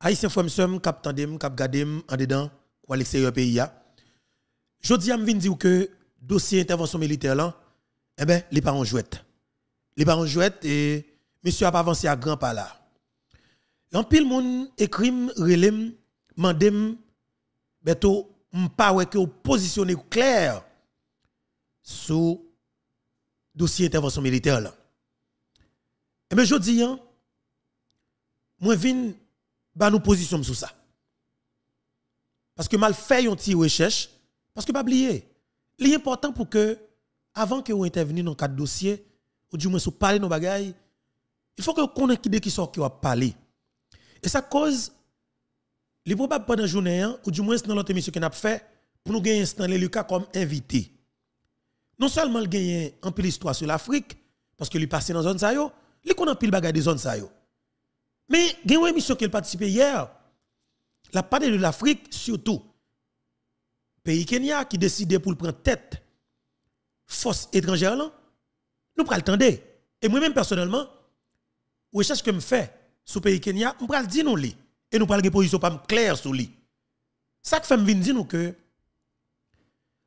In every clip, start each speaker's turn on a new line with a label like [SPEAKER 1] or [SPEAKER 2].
[SPEAKER 1] Haïtien Fouemsem, cap tandem, cap gadem, en dedans, ou à l'extérieur pays. Je dis à dit dire que dossier intervention militaire là, eh ben, les parents Li Les parents jouette et monsieur a pas avancé à grand pas là. Yon pile moun écrim, relem, mandem, beto, m'pa que que positionné clair sous dossier intervention militaire là. Eh ben, je dis, hein, moi vin bah nous positionnons sur ça. Parce que mal fait une petite recherche, parce que pas oublier, important pour que, avant que vous interveniez dans quatre dossiers, ou du moins vous parlez nos bagailles, il faut que vous connaissiez qui sort qui va parler. Et ça cause, les probable pendant journée, hein, ou du moins dans l'autre émission qu'on a fait, pour nous gagner Stanley Lucas comme invité. Non seulement il gagne un peu l'histoire sur l'Afrique, parce que lui passé dans la zone ça, il connaît un peu de zone mais il y a une émission qu'elle participé hier. La partie de l'Afrique, surtout. Pays Kenya qui décide pour prendre tête force étrangère nous prenons le Et moi-même personnellement, recherche que je fais sur le pays Kenya, je prenons le dire nous Et nous prenons une position pas claire sur lui. Ça fait me dire nous que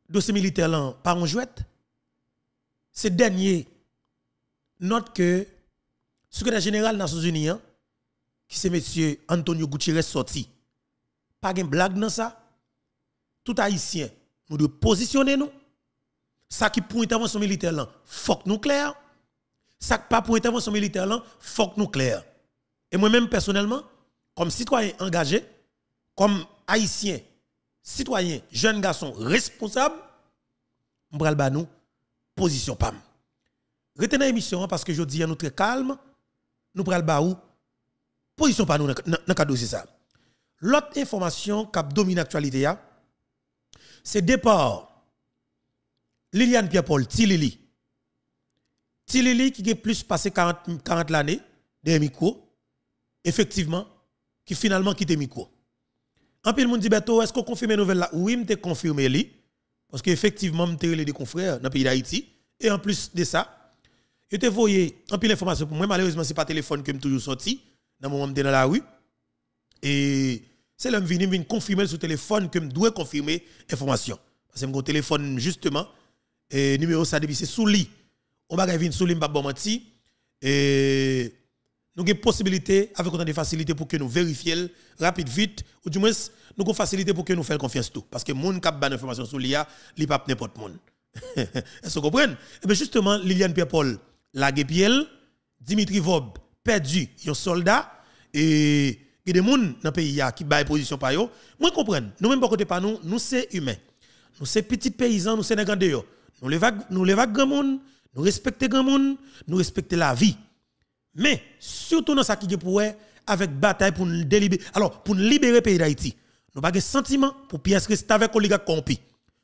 [SPEAKER 1] dossier militaire là, par un jouet, c'est dernier note que secrétaire général des Nations Unies, hein, qui c'est monsieur Antonio Gutiérrez sorti. Pas de blague dans ça. Tout haïtien, nous devons positionner nous. Ça qui pour son militaire là, faut nous clair. Ça qui pas pour intervention militaire là, faut nous clair. Et moi-même personnellement, comme citoyen engagé, comme haïtien, citoyen, jeune garçon responsable, m'bral ba nous position pam. Retenez l'émission parce que je dis à notre calme, nous prenons ba ou Position pas nous dans le dossier ça. L'autre information qui domine l'actualité, c'est départ Liliane Pierre-Paul Tilili. Tilili qui a plus passé 40, 40 l'année de micro effectivement, qui finalement quitte micro En le monde dit, Beto, est-ce qu'on confirme nouvelle là? Oui, m'te confirmé li. Parce qu'effectivement, m'te suis des confrères dans le pays d'Haïti. Et en plus de ça, je te voyé en pile information pour moi. Malheureusement, ce n'est pas téléphone que me toujours sorti dans mon moment dans la rue. Et c'est l'homme venu venir confirmer sur téléphone que je doit confirmer information. Parce que mon téléphone, justement, et numéro ça c'est sous lit. On va venir sous lit, pas bon menti. Et nous avons possibilité, avec autant de facilité, pour que nous vérifions rapide, vite, ou du moins, nous avons facilité pour que nous fassions confiance tout. Parce que les gens qui ont information sur l'IA, ils ne pas n'importe qui. Est-ce que vous comprenez? Et eh justement, Liliane Pierre-Paul, GPL, Dimitri Vob, perdu yon soldat et il y a des gens dans le pays qui baillent position par yo. Moi comprenne nous même pas côté pas nous, nous c'est humains. Nous c'est petits paysans, nous c'est des grands Nous les nous les grand nous respectons grand monde, nous respectons la vie. Mais surtout dans ça qui est pour avec bataille pour nous Alors pour libérer pays d'Haïti. Nous pas sentiment pour pièce rester avec oligarque corrompu.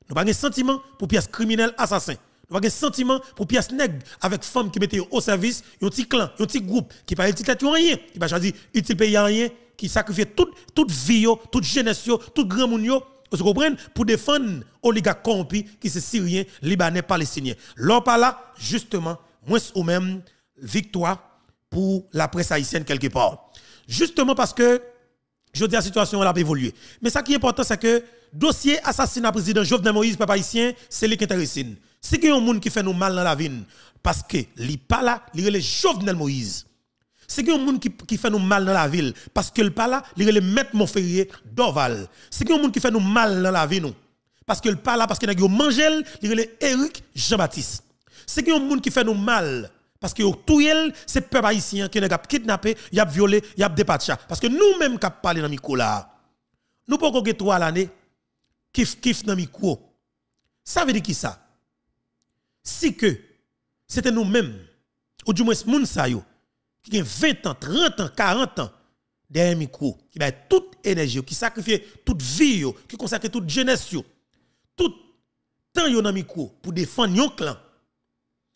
[SPEAKER 1] Nous pas sentiment pour pièce criminel assassin. Nous avons un sentiment pour pièce Neg avec femme qui mettait au service, un petit clan, un petit groupe qui pas utile tête rien, qui pas choisi utile pays rien, qui sacrifie toute toute vie, toute jeunesse, tout grand monde vous comprenez Pour défendre oligarques corrompus qui sont Syriens, Libanais, Palestiniens. L'on pas là, justement, moins ou même victoire pour la presse haïtienne quelque part. Justement parce que, je dis la situation elle a évolué. Mais ça qui est important, c'est que dossier assassinat président Jovenel Moïse, papa haïtien, c'est lui qui intéressant. Si y a un monde qui fait nous mal dans la ville? parce que li pas là, li le Jovenel Moïse. Si y a un monde qui, qui fait nous mal dans la ville, parce que le pas là, li le Maître Montferrier d'Orval. Si y a un monde qui fait nous mal dans la vie, parce que le pas là, parce que nous mangel, li le Eric Jean-Baptiste. Si y a un monde qui fait nous mal, parce que tout c'est peuple haïtien qui nous a kidnappé, y a violé, y a dépatché. Parce que nous-mêmes qui parlons dans là, nous pouvons avoir trois l'année, kif kif dans micro. Ça veut dire qui ça? si que c'était nous-mêmes, ou du moins qui a 20 ans, 30 ans, 40 ans, derrière micro, qui a toute énergie, qui sacrifie toute vie, qui consacre toute jeunesse, tout temps yo dans micro pour défendre yon clan,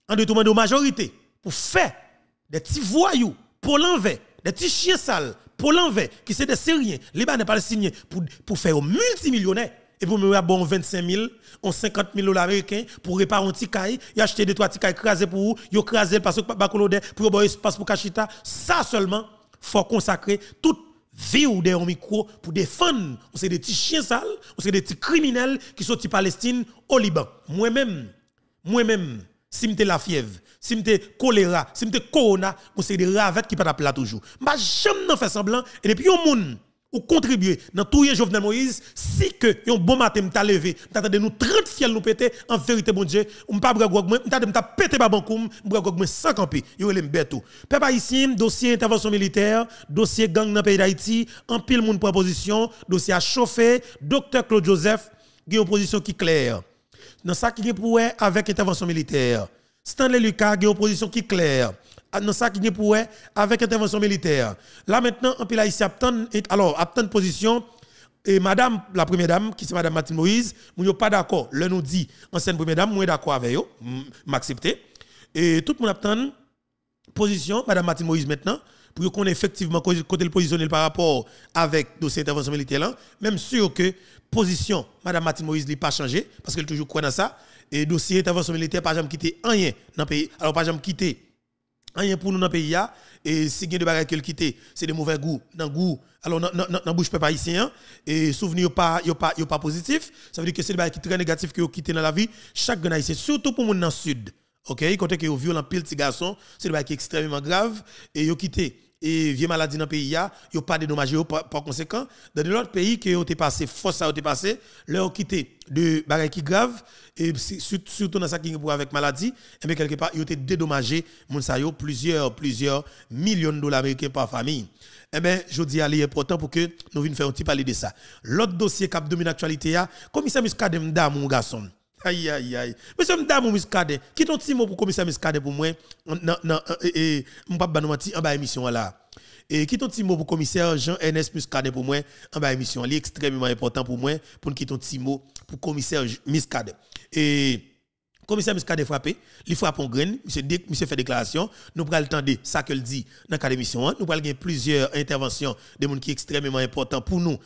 [SPEAKER 1] en détournant de majorité, pour faire des petits voyous, pour l'envers, des petits chiens sales, pour l'envers, qui c'est des Syriens, les pas Palestiniens, pour, pour faire aux multimillionnaires et pour me bon 25 000, on 50 000 dollars américains pour réparer un petit caille, et acheter deux trois petits cailles crasés pour vous, ils crasé parce que pas pour avoir espace pour cachita. Ça seulement, faut consacrer toute vie ou des micro pour défendre. On des petits chiens sales, on sait des petits criminels qui sont Palestine au Liban. Moi-même, moi-même, si j'étais la fièvre, si j'étais choléra, si j'étais corona, on c'est des ravettes qui pas toujours. Je toujours. M'a jamais faire semblant et depuis au monde ou contribuer dans tout les Jovenel Moïse, si que un bon matin m'ta levé, de nous 30 ciels nous pété, en vérité, bon Dieu, m'pa bragouag, m'ta de m'ta pété bankoum, pété gogmen sans camper, yo le tout. Peuple ici, dossier intervention militaire, dossier gang dans pays d'Haïti, en pile moun proposition, dossier à chauffer, docteur Claude Joseph, gué une position qui claire. Dans ça qui est pour avec intervention militaire, Stanley Lucas, gué une position qui claire dans qui est pour avec intervention militaire. Là maintenant, on peut là ici obtenir alors position et madame la première dame qui c'est madame Martine Moïse, nous n'est pas d'accord. Le nous dit ancienne première dame, moi d'accord avec vous, m'accepter. Et tout le monde attend position madame Martine Moïse maintenant pour qu'on effectivement côté le par rapport avec dossier intervention militaire même sûr que position madame Martine Moïse n'est pas changé, parce qu'elle toujours croit dans ça et dossier intervention militaire par jamais quitté rien dans le pays. Alors pas jamais quitté rien pour nous dans le pays et si avez de bagages qui quitté c'est des mauvais goûts dans goût alors dans la bouche pas ici. Hein. et souvenir pas yo pas yo positif ça veut dire que c'est des bagages qui très négatifs qui quitté dans la vie chaque gain haïtien surtout pour monde dans le sud OK côté que violent pile petit garçon c'est des bagages qui extrêmement grave et yo quitté et vieille maladie dans le pays, ils n'ont pas dédommagé par, par conséquent. Dans l'autre pays qui ont été passés, force ça été passé, leur quitté de bagages qui grave, et surtout dans ça qui est avec maladie, et eh bien quelque part, ils ont été dédommagés, plusieurs, plusieurs millions de dollars américains par famille. Eh bien, je dis, à important e pour que nous venions faire un petit parler de ça. L'autre dossier qui domine l'actualité, commissaire Muscadem, mon garçon. Aïe, aïe, aïe. Monsieur Mdamou Miskade, qui ton petit mot pour commissaire Miskade pour moi? Non, non, et, mon papa Banouati en bas émission là. Et qui ton petit mot pour commissaire Jean-Ernest Miskade pour moi? En bas émission, il est extrêmement important pour moi, pour qui ton petit mot pour commissaire Miskade. Et, commissaire Miskade frappé, il frappe en graine, monsieur, fait déclaration, nous prenons le temps de ça que dit dans l'émission, hein. nous prenons plusieurs interventions de monde qui est extrêmement important pour nous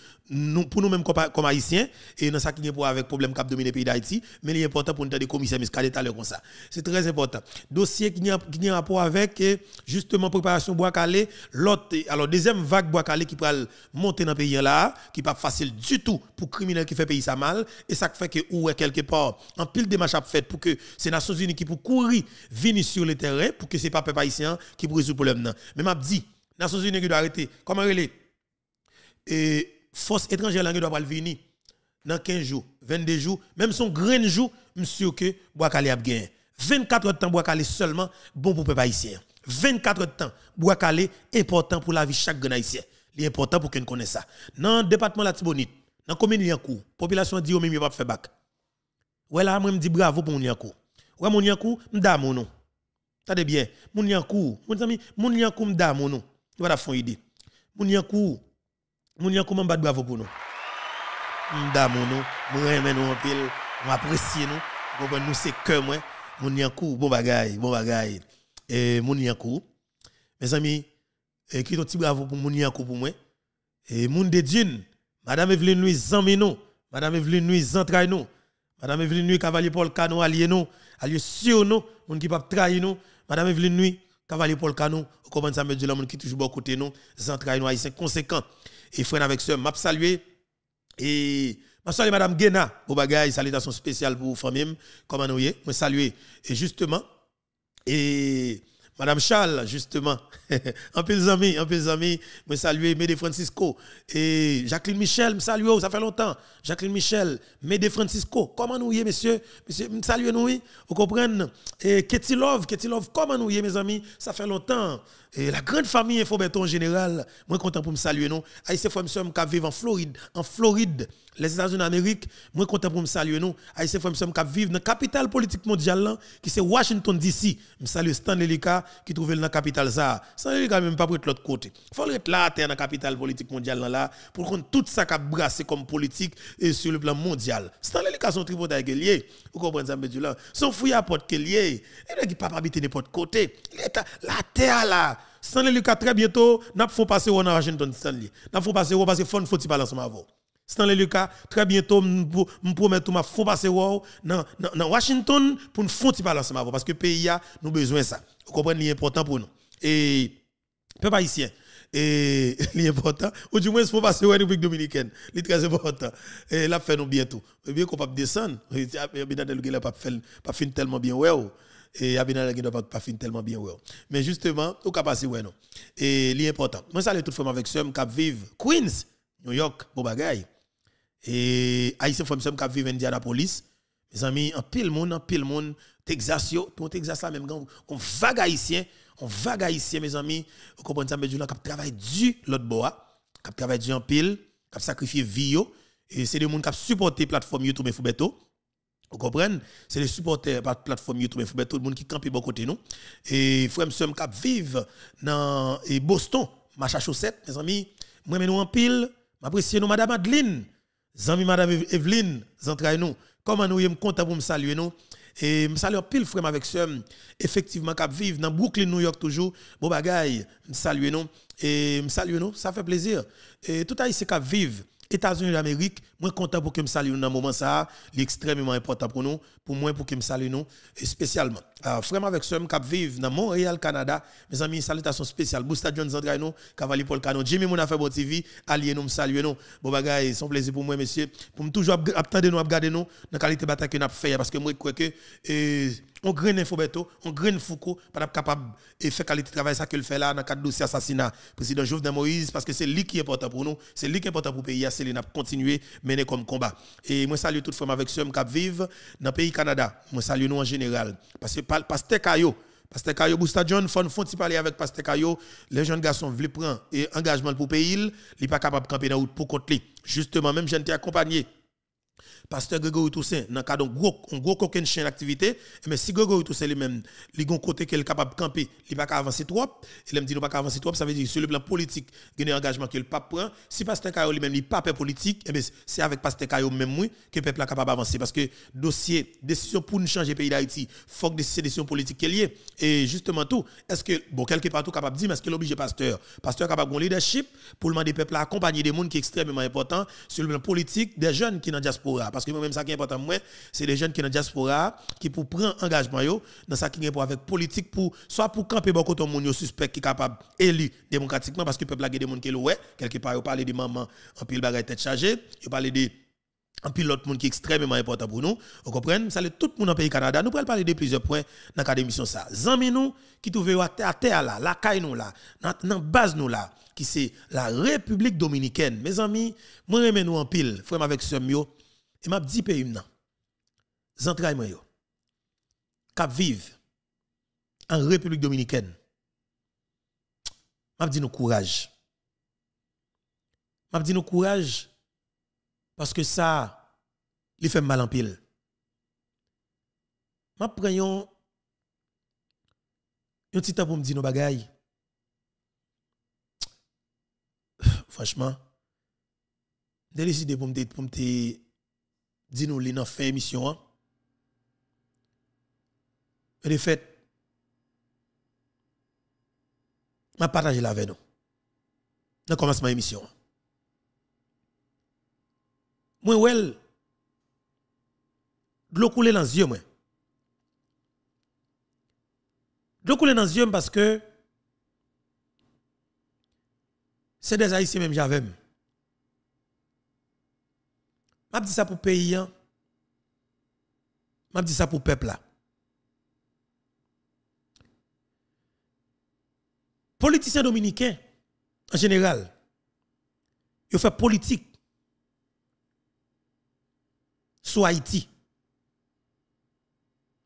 [SPEAKER 1] pour nous-mêmes comme haïtiens, et dans ce qui est pour avec problème cap le pays d'Haïti, mais il est important pour nous entendre des commissaires miscalés comme ça. C'est très important. Dossier qui a, qui a rapport avec, justement, préparation bois calais l'autre, alors, deuxième vague bois calais qui peut monter dans le pays là, qui n'est pas facile du tout pour criminels qui fait pays ça mal, et ça fait que, ou quelque part, en pile de matchs fait pour que c'est Nations Unies qui pour courir, venir sur le terrain, pour que ce n'est pas peuple haïtien qui pour résoudre le problème. Mais m'a dit, Nations Unies qui doit arrêter, comment elle est? Et, force étrangère langue doit pas venir dans 15 jours, 22 jours, même son grain jour, monsieur que Boakale a gagné. 24 heures de temps Boakale seulement bon pour peuple haïtien. 24 heures de temps Boakale important pour la vie chaque grand haïtien. C'est important pour qu'on connaisse ça. Dans le département de la Tibonite, dans la commune Yankou, la population dit même pas faire bac. Ouais là moi me dit bravo pour mon Ouais mon Yankou, m'da mon nom. Tade bien, mon Yankou, mon ami, mon Yankou m'da mon Tu idée. Mon Moun yon comment bat bravo pour nous. M'damou nous, m'aimons nous en pile, m'apprécie nous. Bon nous c'est que moi. Moun yon kou, bon bagay, bon bagay. Et moun yon kou. Mes amis, et qui petit bravo pour moun yon kou pour e, moi. Et mon de dune, madame Evelyne Louis nous, madame Evelyne Louis Zantraille nous. Madame Evelyne Louis Cavalier Paul Cano allié nous, allié sur nous, moun qui pas trahir nous. Madame Evelyne Louis Cavalier Paul Cano, comment ça me dit là moun qui toujours bon côté nous, Zantraille nous haïtien conséquent et frère avec sœur, m'a salué et m'a salué madame Guéna, au bagage, son spécial pour vous famille, comment nous y est, m'a salué et justement et Madame Charles, justement. un peu les amis, un peu les amis. Me saluer Mede Francisco. Et Jacqueline Michel, me saluer, oh, ça fait longtemps. Jacqueline Michel, Mede Francisco. Comment nous y est, monsieur? Monsieur, me saluer nous, oui. Vous comprenez? Et Ketilov, Love, comment nous y est, mes amis? Ça fait longtemps. Et la grande famille Infoberto en général, moi content pour me saluer, non? Aïe, c'est fois, monsieur, qu'à vivre en Floride, en Floride les États-Unis d'Amérique, moi content pour me saluer nous, Haïtien suis sommes de vivre dans la capitale politique mondiale qui c'est Washington DC. Je salue Stanley Lelika qui trouve dans la capitale ça. Stan Lelika même pas pour l'autre côté. Il Faut être là dans la capitale politique mondiale là pour qu'on tout ça a brassé comme politique et sur le plan mondial. Stanley Lelika son tripotaire lié. Vous comprenez ça monsieur là. Son fouille à porte lié. Il n'a pas habiter n'importe côté. La terre là Stanley Lika très bientôt n'a pas passer au Washington Stanley. N'a pas passer au parce que fond faut-il balancer ma voix le Lucas, très bientôt, je promets que je vais passer dans Washington pour nous faire un petit ensemble. Parce que le pays a nous besoin de ça. Vous comprenez important pour nous. Et, peuple haïtien, et l'important, ou du moins, il faut passer en République dominicaine. C'est très important. Et là, fait nous bientôt. Eh bien qu'on ne peut eh, pas descendre. Abinadel ne pas faire tellement bien. Ouais, oh. et Abinadel ne pas faire tellement bien. Oh. Mais justement, au cas passer ouais, non. Et l'important. Moi, ça, les tout avec ceux qui vivent Queens, New York, bon bagaille et Haïtien ah, Femme Sem qui vivent en police Mes amis, en pile monde, en pile monde, Texas, yo, tout Texas là même, on vague Haïtien, on vague Haïtien, mes amis, vous comprenez ça, mais du là, qui travaille du l'autre bois, qui travaille du en pile, qui sacrifie vie, et c'est des gens qui supporte la plateforme YouTube et Foubeto. Vous comprenez? C'est les supporters la plateforme YouTube et tout le monde qui campe bon côté nous. Et frère Sem qui vivent dans Boston, Macha mes amis, moi, nous en pile, m'apprécie nous, Madame Adeline. Zami Madame Evelyne, Zantraï nous, comment nous sommes contents pour me saluer nous. Et me salue pile frère avec ce effectivement cap vivre dans Brooklyn New York toujours bon bagaille me salue nous et me salue nous ça fait plaisir et tout c'est cap vivre États-Unis d'Amérique, moi content pour que me salue dans moment ça, l'extrêmement important pour nous, pour moi pour que me salue nous et spécialement. Alors, ah, vraiment avec ceux qui vivent dans Montréal Canada, mes amis salutations spéciales Booster John nous, Cavalier Paul Canon, Jimmy Mounafebo bon TV, allié nous saluer nous. Bon bagaille, un plaisir pour moi messieurs, pour me toujours attendre nous regarder nous dans qualité bataille que nous fait parce que moi je crois que on graine Infobeto, on graine Foucault, pas capable de faire qualité de travail ça qu'il fait là dans le cadre dossier assassinat président Jovenel Moïse, parce que c'est lui qui est important pour nous, c'est lui qui est important pour le pays, c'est lui qui continuer mener comme combat. Et moi, salue toute femme avec ceux qui vivent dans le pays Canada. Moi, salue nous en général. Parce que Pasteur Kayo, Pasteur Kayo Boustadion, John, font parler avec Pasteur Kayo, les jeunes garçons veulent prendre un engagement pour le pays, ils pas capable de camper dans route pour lui. Justement, même je t'ai accompagné pasteur Grégory Toussaint, dans le cas d'un gros, coquin de chien d'activité, mais eh si Grégory Toussaint lui-même, il a un côté qu'il est capable de camper, il n'a pas avancer trop, il me dit qu'il n'a pas avancer trop, ça veut dire que sur le plan politique, il y a un engagement qu'il pas prend. Si pasteur Kayo lui-même, n'est pas politique, eh c'est avec pasteur Kayo même que le peuple est capable d'avancer. Parce que dossier, décision pour nous changer le pays d'Haïti, il faut que c'est décision politique qu'il Et justement tout, est-ce que, bon, quelque part tout capable de dire, mais est-ce que l'obligé pasteur, pasteur capable de leadership pour le demander peuple à accompagner des gens qui sont extrêmement importants sur le plan politique, des jeunes qui sont dans la diaspora. Parce que moi-même, ça qui est important moi, c'est les jeunes qui sont dans la diaspora, qui pour prendre engagement dans ça qui est pour avec politique, pour, soit pour camper beaucoup de gens suspects qui sont capable élu démocratiquement, parce que le peuple a des gens qui est quelque part, vous parle de maman en pile bagaille tête chargée, il parle de un pilote monde qui est extrêmement important pour nous. Vous comprenez Ça tout le monde dans pays Canada. Nous parlons parler de plusieurs points dans cette émission ça. amis nous qui trouvent à terre là, la caille nous là, dans base nous là qui c'est la République dominicaine. Mes amis, moi nous en pile, frère avec ce mio, et m'a dit pays nan. Zantraille yo. Cap vive en République dominicaine. M'a dit nous courage. M'a dit nous courage parce que ça il fait mal en pile. M'a prenons un petit temps pour me dire nos bagailles. Franchement, j'ai décidé pour me dis nous dans fait émission hein? de fait m'a partage la avec nous commence commencement émission hein. moi je de l'eau coule dans les yeux moi de l'eau coule dans les yeux parce que c'est des haïtiens même j'avais m'a dit ça pour pays hein. m'a dit ça pour peuple là politiciens dominicains en général ils fait politique sur Haïti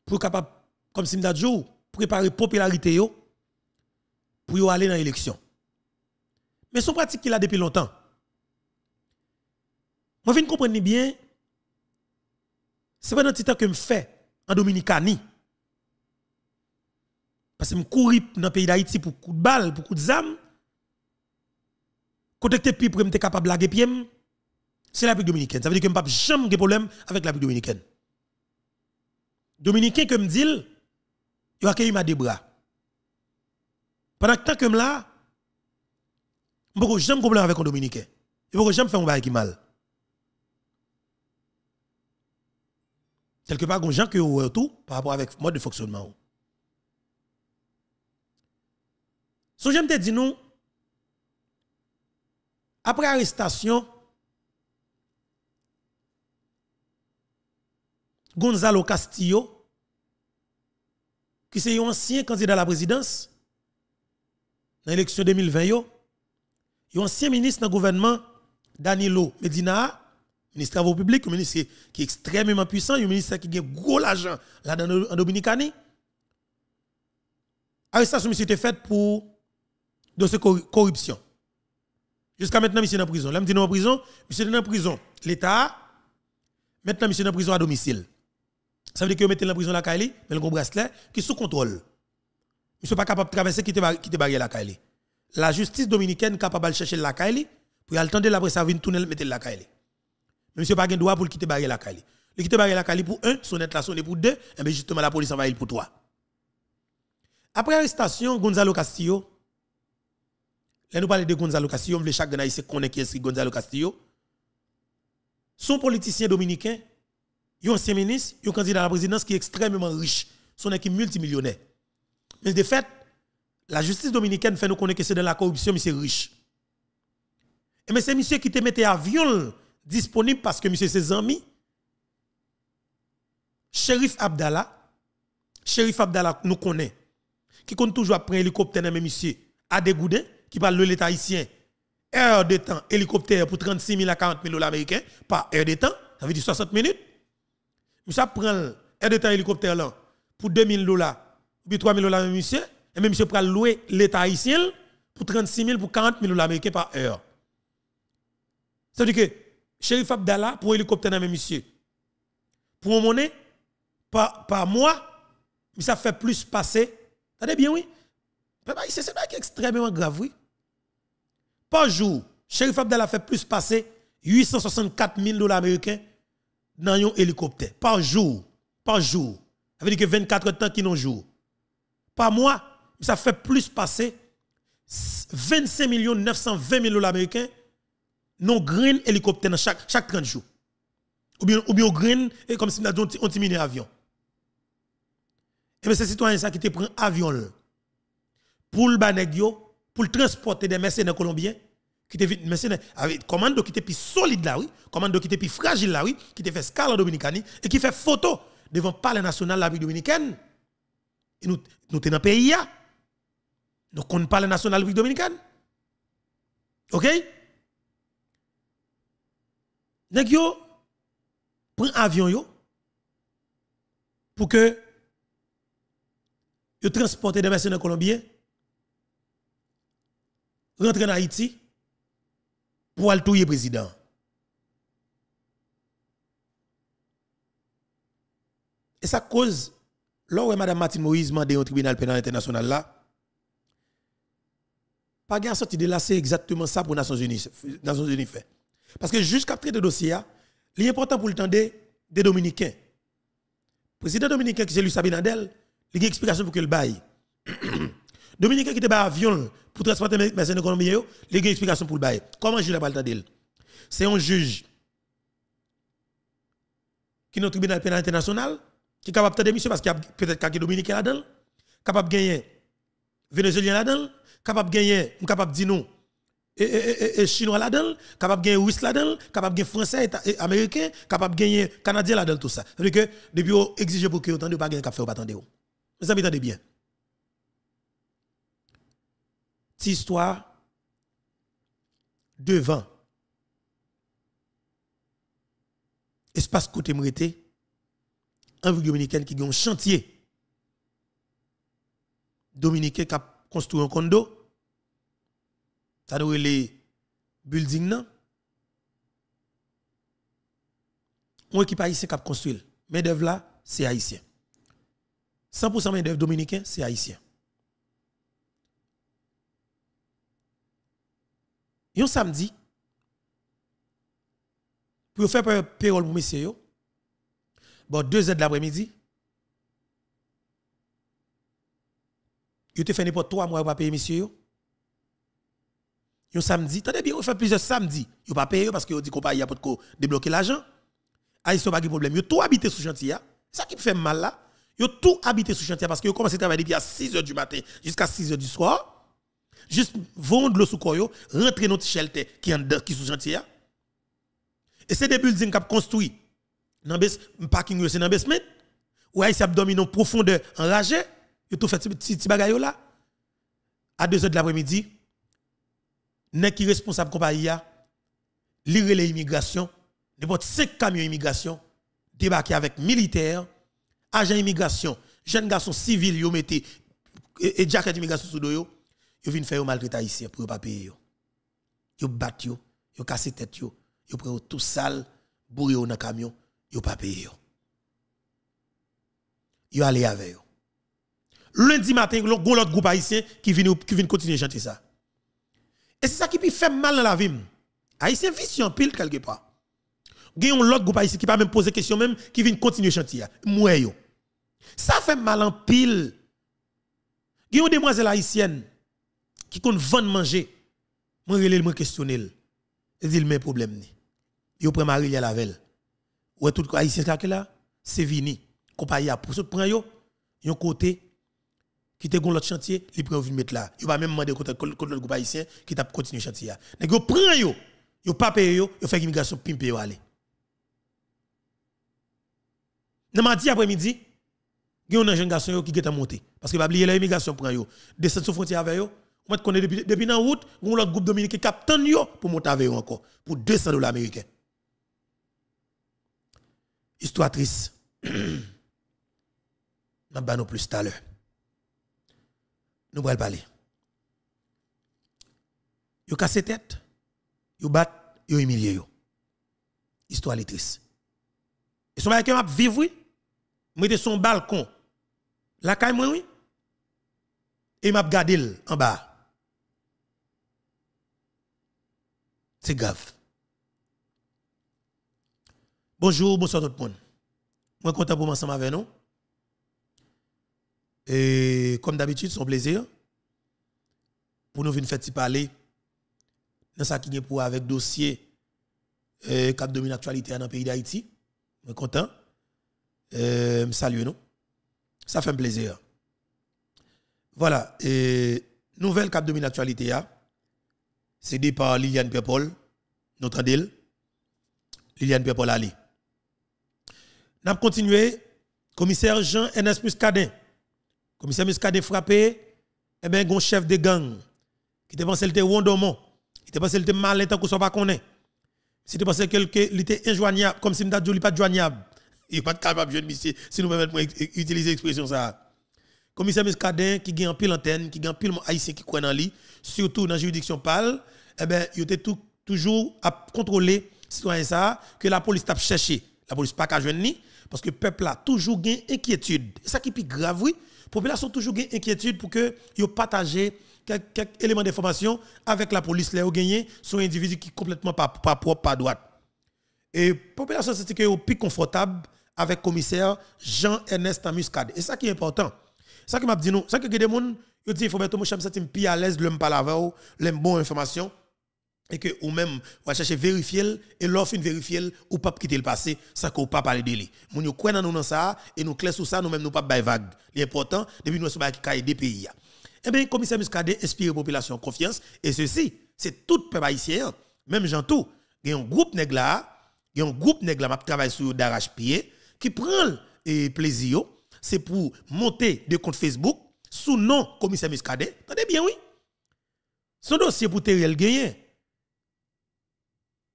[SPEAKER 1] pour capable comme si m'dadjou préparer popularité pour aller dans l'élection mais son pratique qu'il a depuis longtemps moi, vous comprendre bien. C'est pas un petit temps que je fais en Dominicanie. Parce que je cours dans le pays d'Haïti pour coup de balle, pour coup de zam. que je suis capable de blaguer pied, c'est la République dominicaine. Ça veut dire que je n'ai jamais de problème avec la République dominicaine. Dominicain, me dis, il a accueilli ma débras. Pendant que temps que je là, je n'ai jamais de problème avec un Dominicain. Je n'ai jamais fait un bail qui mal. quelque part, des gens qui tout par rapport avec mode de fonctionnement. Si j'aime dire nous, après arrestation, Gonzalo Castillo, qui est un ancien candidat à la présidence, dans l'élection 2020, un ancien ministre dans le gouvernement, Danilo Medina, ministre des Travaux publics, un ministre qui est extrêmement puissant, un ministre qui a gros l'argent là dans en Dominicanie. Arrestation, monsieur, était faite pour de corruption. Jusqu'à maintenant, monsieur est en prison. Là, monsieur est en prison. Monsieur est en prison. L'État, maintenant, monsieur est en prison à domicile. Ça veut dire que mettez en prison la Kaili, mais le gros bracelet, qui est sous contrôle. Monsieur pas capable de traverser, qui est la Kaili. La justice dominicaine est capable de chercher la Kaili, pour y la presse à venir tourner, mettre la Kaili. Monsieur pas doit droit pour quitter barrer la cali. Le quitter barrer la cali pour un, son sonnette la sonne pour deux, et eh bien justement la police envahit pour trois. Après l'arrestation, Gonzalo Castillo, là nous parlons de Gonzalo Castillo, on veut chaque qu'on connaît qui est Gonzalo Castillo. Son politicien dominicain, un ancien ministre, un candidat à la présidence qui est extrêmement riche, son équipe multimillionnaire. Mais de fait, la justice dominicaine fait nous connaître que c'est dans la corruption, mais c'est riche. Et eh mais c'est monsieur qui te mettait à viol disponible parce que monsieur ses amis, Sherif Abdallah, Sherif Abdallah nous connaît, qui compte toujours prendre un hélicoptère dans monsieur, à qui parle de l'État haïtien, heure de temps, hélicoptère pour 36 000 à 40 000 dollars américains, par heure de temps, ça veut dire 60 minutes. Monsieur prend heure de temps hélicoptère là, pour 2 000 dollars, puis 3 000 dollars et même monsieur prend louer l'État haïtien pour 36 000, pour 40 000 dollars américains par heure. Ça veut dire que Chérif Abdallah pour hélicoptère dans mes monsieur. Pour monnaie, par, par mois, ça fait plus passer. Attendez bien, oui. C'est ça qui est extrêmement grave, oui. Par jour, Sheriff Abdallah fait plus passer 864 000 dollars américains dans un hélicoptère. Par jour. Par jour. Ça veut dire que 24 temps qui n'ont jour. Par mois, ça fait plus passer 25 920 000 dollars américains non un hélicoptère chaque chaque 30 jours. Ou bien ou bien grain comme si on a mini avion. Et eh bien c'est citoyen ça qui te prend avion Pour le banegio, pour le transporter des mercenaires colombiens qui te vite mercenaires avec commando qui te plus solide là oui, commando qui te plus fragile là oui, qui te fait scala dominicani et qui fait photo devant palais national de la République dominicaine. nous nous sommes dans le pays là. Donc on le national de la République dominicaine. OK? nèg yo prend avion yo pour que yo transporter des mercenaires colombiens rentrer en Haïti pour aller le président. Et ça cause, lorsque Mme Martine Moïse m'a demandé au tribunal pénal international là, pas de sorti de là, c'est exactement ça pour les Nations Unies, Nations Unies fait. Parce que jusqu'à traiter de dossier, l'important est important pour le temps des Dominicains. Le président dominicain qui c'est lui Sabinadel, il a une explication pour qu'il le Dominicain qui était par avion pour transporter les de l'économie, il a une explication pour le bail. Comment je l'ai pas le C'est un juge qui est dans tribunal pénal international, qui est capable de démission parce qu'il y a peut-être quelqu'un dominicain là-dedans, capable de gagner vénézuélien là-dedans, capable de gagner, capable de dire non et, chinois là-dedans, capable gagner russe là-dedans, capable gagner français et américain, capable de gagner canadien là-dedans tout ça. C'est que depuis exiger exige pour que autant de pas gagner café ou pas attendre. Vous entendez bien. Cette histoire devant espace côté un vieux dominicaine qui a un chantier dominicain qui a construit un condo ça nous les building non. Une équipe haïtienne qui a construit. mais d'œuvre là, c'est haïtien. 100% main d'œuvre dominicain, c'est haïtien. Yon samedi, pour faire payroll pour monsieur, bon, 2 heures de l'après-midi, il te fait n'importe 3 mois pour payer monsieur. Ils samedi, tenez bien, fait plusieurs samedis, ils pas payé parce qu'ils dit qu'on y a pas de débloquer l'argent. n'ont ah, pas de problème, ils tout habité sous chantier. Hein. Ça qui fait mal là, ont tout habité sous chantier parce qu'ils commencé à travailler depuis à 6h du matin jusqu'à 6h du soir. Juste vendre le sous koyo, rentrer notre shelter qui est qui sous chantier. Hein. Et c'est des buildings qui ont construit dans le parking, c'est dans le basement. Ou Haïtien abdominaux profondeur enragé, ils tout fait petit bagay là. À 2h de l'après-midi, nèg qui responsable compagnie a lire les immigrations n'importe 5 camions immigration débarqués avec militaires agents immigration jeunes garçons civils yo ont et, jacket immigration sous dos yo yo viennent faire maltraiter haïtien pour pas payer yo yo battent yo yo casser tête yo yo prend tout sale bourré dans camion yo pas payé yo yo aller avec yo lundi matin l'autre groupe haïtien qui vient qui vient continuer chanter ça et c'est ça qui fait mal dans la vie. Haïtien vision en pile quelque part. Il y a un autre groupe haïtien qui pas même poser question même qui vient continuer chantier. Moué Ça fait mal en pile. Il y a une demoiselle haïtienne qui compte vendre manger. Moi relève moi questionner. Elle dit le même problème ni. Yo prend Marie Elle Ouais tout haïtien là c'est vini. Compagnie a pour prend yo. Yon côté qui te gon l'autre chantier, il prend venir mettre là. il va même demander contre le groupe haïtien qui t'a le chantier là. Nèg yo prend yo, yo pas payer yo, yo fait immigration pimper yo aller. Nan mardi après-midi, il y a un jeune garçon qui est monté parce que pas oublier l'immigration prend yo, descend sur frontière avec yo. On connait depuis depuis dans route, on l'autre groupe dominicain captain yo pour monter avec yo encore pour 200 dollars américains. Histoire triste. M'a plus tout à l'heure nous allons parler. Ils la tête, ils battent, ils humilié. Histoire est triste. Et son que m'a vivre, oui, mettez son balcon, la caille, oui, et m'a gardé en bas. C'est grave. Bonjour, bonsoir tout le monde. Je suis content pour m'ensemble avec nous. Et comme d'habitude, son plaisir pour nous venir faire parler dans ça qui est pour avec dossier euh, cap domine actualité dans le pays d'Haïti. Je suis content. Euh, je salue nous. Ça fait un plaisir. Voilà. et nouvelle cap domine actualité, hein, c'est par Liliane pierre notre deal. Liliane Pierre-Paul Ali. Nous continuer. Commissaire Jean N.S. Cadin commissaire Muscadet frappé, eh bien, un chef de gang qui te pensait le était Wondomon, qui te pensait qu'il était malin tant qu'on ne pas connaît. Si tu pensais qu'il était injoignable, comme si tu dit pas joignable, il a pas capable de jouer si nous permettons utiliser l'expression ça. Commissaire Muscadet qui a un pile antenne, qui a un pile haïtien qui croit dans lui, surtout dans la juridiction PAL, eh ben, il était toujours à contrôler citoyen ça que la police t'a cherché. La police pas qu'à ni parce que le peuple a toujours une inquiétude. C'est ça qui est grave oui, population toujours une inquiétude pour que yo partager quelques, éléments d'information avec la police Les gagné sont un individu qui complètement pas pas propre pas droite. Et population c'est que plus confortable avec le commissaire Jean-Ernest Amuscade. Et ça qui est important. Ça qui m'a dit nous, ça que des gens, ils dit il faut mettre mon chef, je me à l'aise, je ne parle bonnes avec vous, je et que ou même va chercher vérifier et l'offre vérifier ou pas quitter le passé sans qu'on pas parler de lui mon yo croit dans nous dans ça et nous clair sur ça nous même nous pas bail vague l'important depuis nous sommes qui des pays Eh bien commissaire Muscadet inspire population confiance et ceci c'est tout peuple haïtien même gens tout il y a un groupe nèg un groupe nèg là travaille sur d'arrache pied qui prend et plaisir c'est pour monter des comptes Facebook sous nom commissaire Muscadet attendez bien oui son dossier pour terrel gagner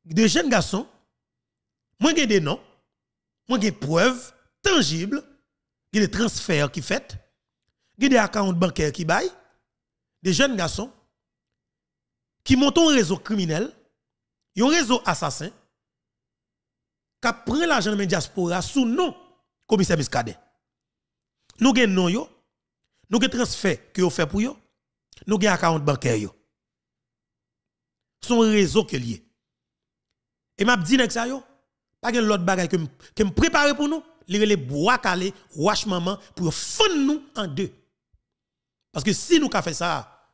[SPEAKER 1] de jeunes garçons, moi j'ai des noms, moi j'ai des preuves tangibles, des transferts qui font, j'ai des accounts bancaires qui baillent, des jeunes garçons qui montent un réseau criminel, un réseau assassin, qui prend l'argent de la diaspora sous nom commissaire Biscadet. Nous avons des yo, nous avons transferts que qui fait pour yo, nous avons account sont Son réseau qui est et m'a dit, ça yo, pas de l'autre bagaille que me prépare pour nous, lire les bois calés, wash maman, pour fondre nous en deux. Parce que si nous faisons ça,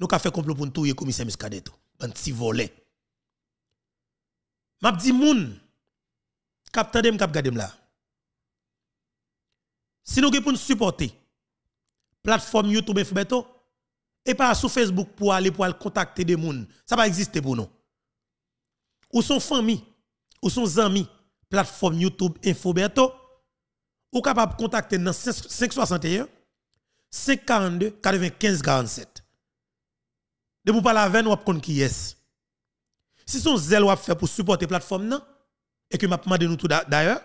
[SPEAKER 1] nous avons fait complot pour nous tout, commissaire Muscadet, un petit volet. M'a dit, moun, m tandem, gade gadem là. Si nous pouvons supporter, plateforme YouTube et et pas sur Facebook pour aller pour contacter des gens. Ça va exister pour nous ou son famille, ou son ami, plateforme YouTube Infoberto, ou capable de contacter dans 561 542 95 47. De vous parler avec nous, vous qui est. Si son zèle fait pour supporter la plateforme, et que m'a demandé nous tout d'ailleurs,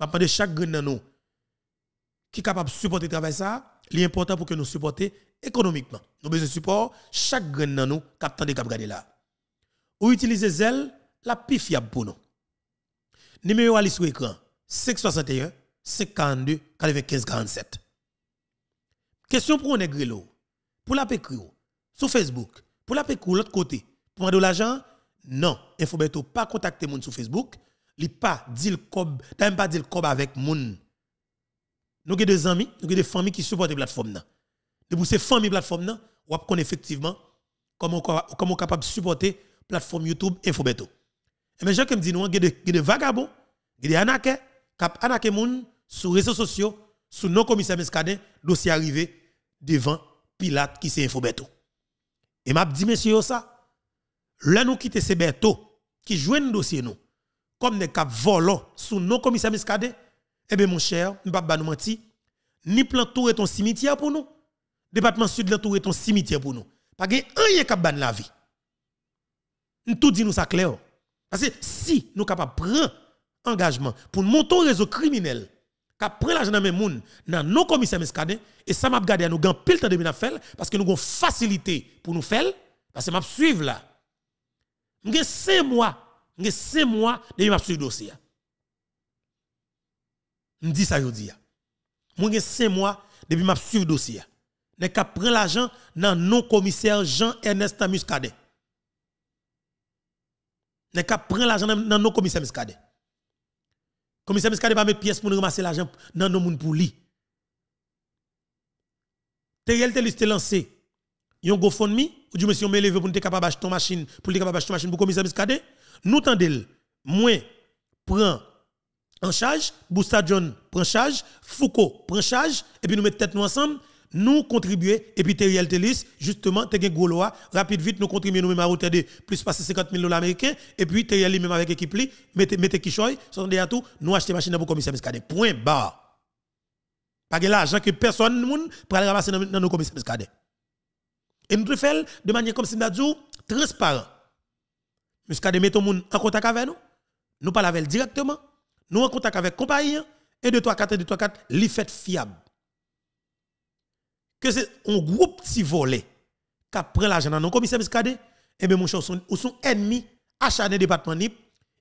[SPEAKER 1] m'a demandé chaque grain qui est capable de supporter le travail ça, important pour que nous supporter économiquement. Nous avons besoin de support chaque grain dans nous, cap de cap là. Ou utiliser zèle la pif fiable pour nous. Numéro à sur l'écran 561 542 95 47. Question pour un grelo. Pour la pécrio, sur Facebook, pour la pécrio l'autre côté, pour de l'argent, non, Infobeto pas contacter moun sur Facebook, li pas dire le cob, pas dit le cob avec moun. Nous avons des amis, nous avons des familles qui supportent la plateforme De pour ces familles plateforme on connaît effectivement comment est capable supporter La plateforme YouTube Infobeto. Mais eh gens qui me disent, nous, il y a des vagabonds, il y a des cap des moun, sur les réseaux sociaux, sous nos commissaires Mescadin, dossier arrivé devant Pilate qui s'est infobeto. Et m'a dit, messieurs, ça, là nous quittons ces Berto qui jouent le dossier nous, comme des cap volants sous nos commissaires Mescadin, eh bien, mon cher, nous ne pas nous mentir, ni plan tour ton cimetière pour nous, département sud la tour ton cimetière pour nous. Pas rien qui ban la vie. Nous tout dit nous ça clair. Parce que si nous sommes capables de prendre engagement pour monter un réseau criminel, qui prend l'argent dans les gens, dans nos commissaires mescadins, et ça m'a gardé, nous avons pile de temps faire, parce que nous avons facilité pour nous faire, parce que m'a suivre là. Nous avons 5 mois, nous avons 5 mois de m'a suivre le dossier. Je dis ça aujourd'hui. nous j'ai 5 mois depuis que je suis le dossier. Je l'argent dans non commissaire Jean-Ernest Muscadet. Ne cap prend l'argent dans nos commissaires Miskade. Commissaire Miskade pas mettre pièce pour ramasser l'argent dans nos moun pour lui. Teriel Telus te lancé un GoFundMe ou du monsieur me levé pour te capable acheter ton machine pour te capable acheter machine pour commissaire Miskade. Nous tendel moi, prend en charge, Bousta John prend charge, Foucault prend charge, et puis nous mettons tête nous ensemble, nous contribuer, et puis Teriel Telis, justement, gros Gaulois, rapide vite, nous contribuons nous-mêmes à hauteur de plus passer 50 000 dollars américains, et puis Teriel lui-même avec équipe mettez mette choisit son à tout, nous achetons machine pour commissaire Miskade. Point barre. Pas de l'argent que personne ne peut ramasser dans nos commissaire Miskade. Et nous le faisons de manière comme si nous transparent. Miskade met tout monde en contact avec nous, nous parlons avec directement, nous en contact avec compagnie, et de 3 4 et 2 3 4, li fiable que c'est un groupe petit volé qui prend l'argent dans nos commissaires Miskade, eh bien, mon cher, ils sont ennemis acharnés département NIP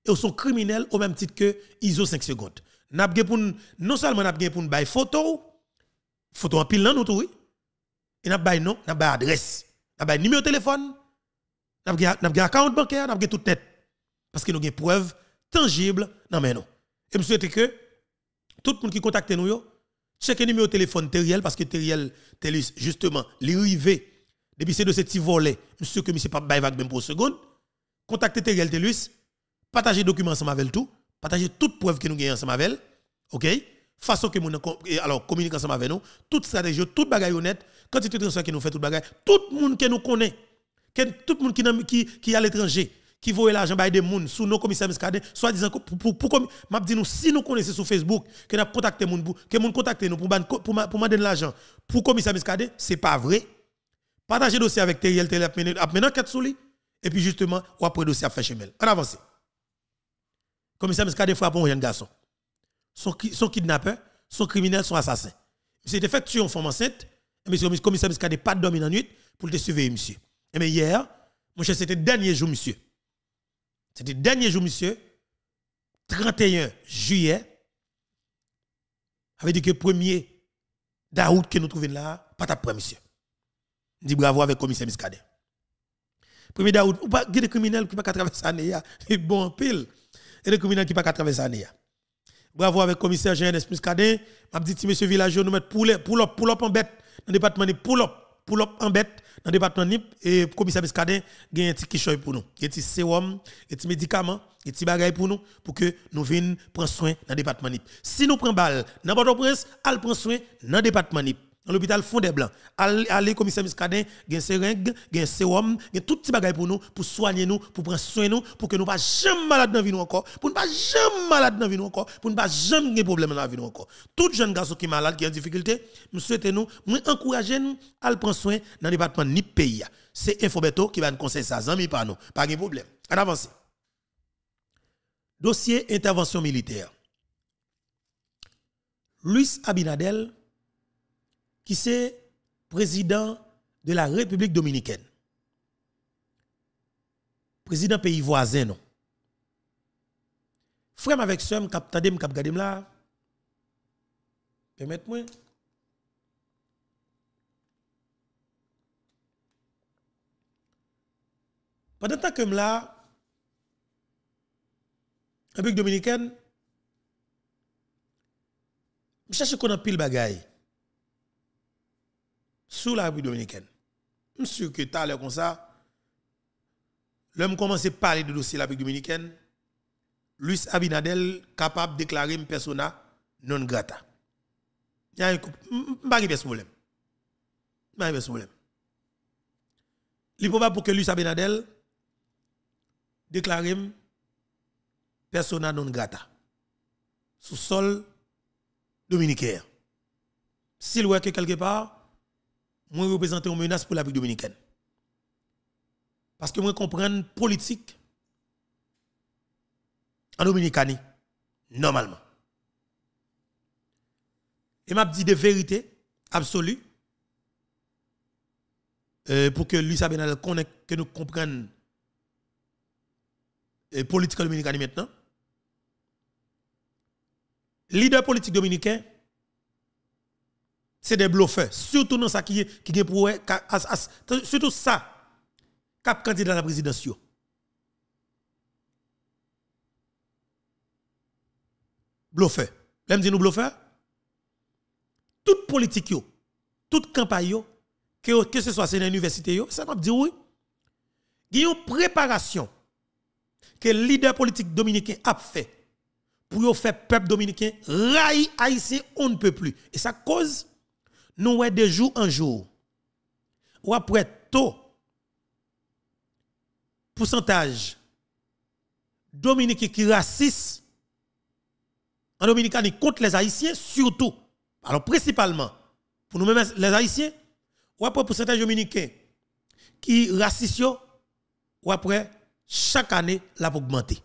[SPEAKER 1] et ils sont criminels au même titre que ISO 5 secondes. non seulement nous avons pour nous photo, photo en pile dans nous, oui, et nous avons nom, nous avons adresse, nous avons numéro de téléphone, nous avons un compte bancaire, nous avons tout net Parce que nous avons des preuves tangibles dans nous. Et je souhaite que tout le monde qui contacte nous, chaque numéro de téléphone Teriel parce que Teriel, Telus, justement, l'arrivée, depuis c'est de ce petit volet, monsieur que monsieur pas bail même pour seconde, contactez Teriel Telus, partagez documents ensemble avec tout, partagez toute preuve que nous gagnons ensemble avec, OK Façon que nous alors communiquons ensemble avec nous, toute stratégie, toute bagaille honnête, quand tu te transfères qui nous fait toute bagaille, tout le monde qui nous connaît, tout le monde qui est à l'étranger, qui voyait l'argent par des gens sous nos commissaires miskade, soit disant pour pour m'a dit nous si nous connaissons sur Facebook que nous contacté moun que moun nous pour pour pour de l'argent pour commissaire Miscadé, c'est pas vrai. Partagez dossier avec Teriel Teriel maintenant lui et puis justement ou après dossier à faire chemel. En avance. Commissaire miskade, frappe un jeune garçon. Son son kidnappeur, son criminel, son assassin. Monsieur était fait tuer une femme enceinte, et monsieur commissaire n'a pas dormi dans la nuit pour le surveiller monsieur. Et eh mais hier, mon cher, c'était dernier jour monsieur. C'était le dernier jour, monsieur. 31 juillet. avait dit que le premier d'août que nous trouvons là, pas d'après, monsieur. Dit bravo avec le commissaire Le Premier d'août, ou pas, il y a des criminels qui ne peuvent pas traverser l'année. C'est bon, pile. Il y a des criminels qui ne peuvent pas traverser l'année. Bravo avec le commissaire Jean-Ernest il m'a dit, monsieur Village, nous mettons pour l'op en bête dans le département de Poulop pour embête dans le département NIP et le commissaire Biscadin a un petit kishoy pour nous. Il a un petit sérum, un petit médicament, un petit bagage pour nous pour que nous venions prendre soin dans le département NIP. Si nous prenons balle dans le au prince elle prend soin dans le département NIP dans l'hôpital fond des blancs Allez commissaire Miscadin gain seringue gain sérum gain tout petit bagaille pour nous pour soigner nous pour prendre soin nous pour que nous pas jamais malade dans vie nous encore pour ne pas jamais malade dans vie nous encore pour ne pas jamais de problème dans la vie nous encore tout jeune garçon qui sont malade qui a difficulté nous souhaitons nous nous encourager nous à prendre soin dans le département ni pays c'est Infobeto qui va nous conseiller ça amis par nous pas de problème en avance dossier intervention militaire Luis Abinadel qui c'est président de la République dominicaine. Président pays voisin, non. Frère avec soeur, cap suis cap là. Permettez-moi. Pendant que je là, République dominicaine, je cherche qu'on a pile bagaille sous la République dominicaine. Je suis sûr que tout à l'heure comme ça, l'homme commence à parler de dossier de la République dominicaine. Luis Abinadel capable de déclarer une persona non grata. Il y a un problème. Il y a un problème. Il est probable pour que Luis Abinadel déclare persona non grata sous sol dominicain. S'il voit que quelque part, moi représente une menace pour la République dominicaine. Parce que moi la politique en Dominicanie, normalement. Et m'a dit des vérités absolues euh, pour que Luis que nous la euh, politique dominicaine maintenant. Leader politique dominicain, c'est des bluffeurs. Surtout dans ça qui est, qui est pour, eh, surtout ça, cap candidat à la présidence. Bluffeur. L'aime dit nous bluffeurs Toute politique tout toute campagne que, que ce soit c'est l'université ça me dit oui. Il y a une préparation que le leader politique dominicain a fait pour faire peuple dominicain raï haïtien on ne peut plus. Et ça cause nous de jour en jour ou après tout pourcentage dominique qui raciste en Dominicanie contre les haïtiens surtout alors principalement pour nous mêmes les haïtiens ou après pourcentage dominicain qui raciste ou après chaque année l'a augmenté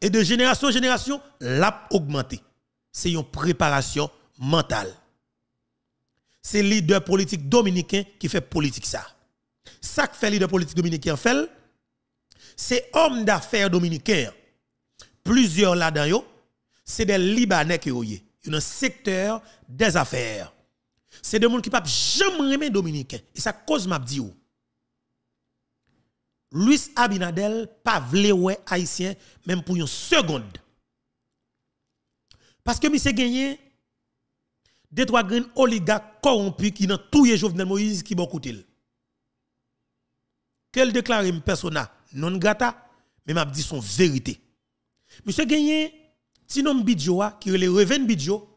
[SPEAKER 1] et de génération en génération l'a augmenté c'est une préparation mentale c'est leader politique dominicain qui fait politique ça. Ça que fait leader politique dominicain fait, c'est homme d'affaires dominicain. Plusieurs là-dedans, c'est des Libanais qui ont un secteur des affaires. C'est des gens qui ne peuvent jamais aimer dominicain. Et ça cause m'a dit Luis Abinadel pas être haïtien même pour une seconde. Parce que se gagné deux trois grands oligarques corrompus qui n'ont tout Jovenel Moïse qui bon il Qu'elle déclare une persona non grata, mais m'a dit son vérité. Monsieur Gagné, Tinom Bidjoa, hein, qui est le Reven Bidjo,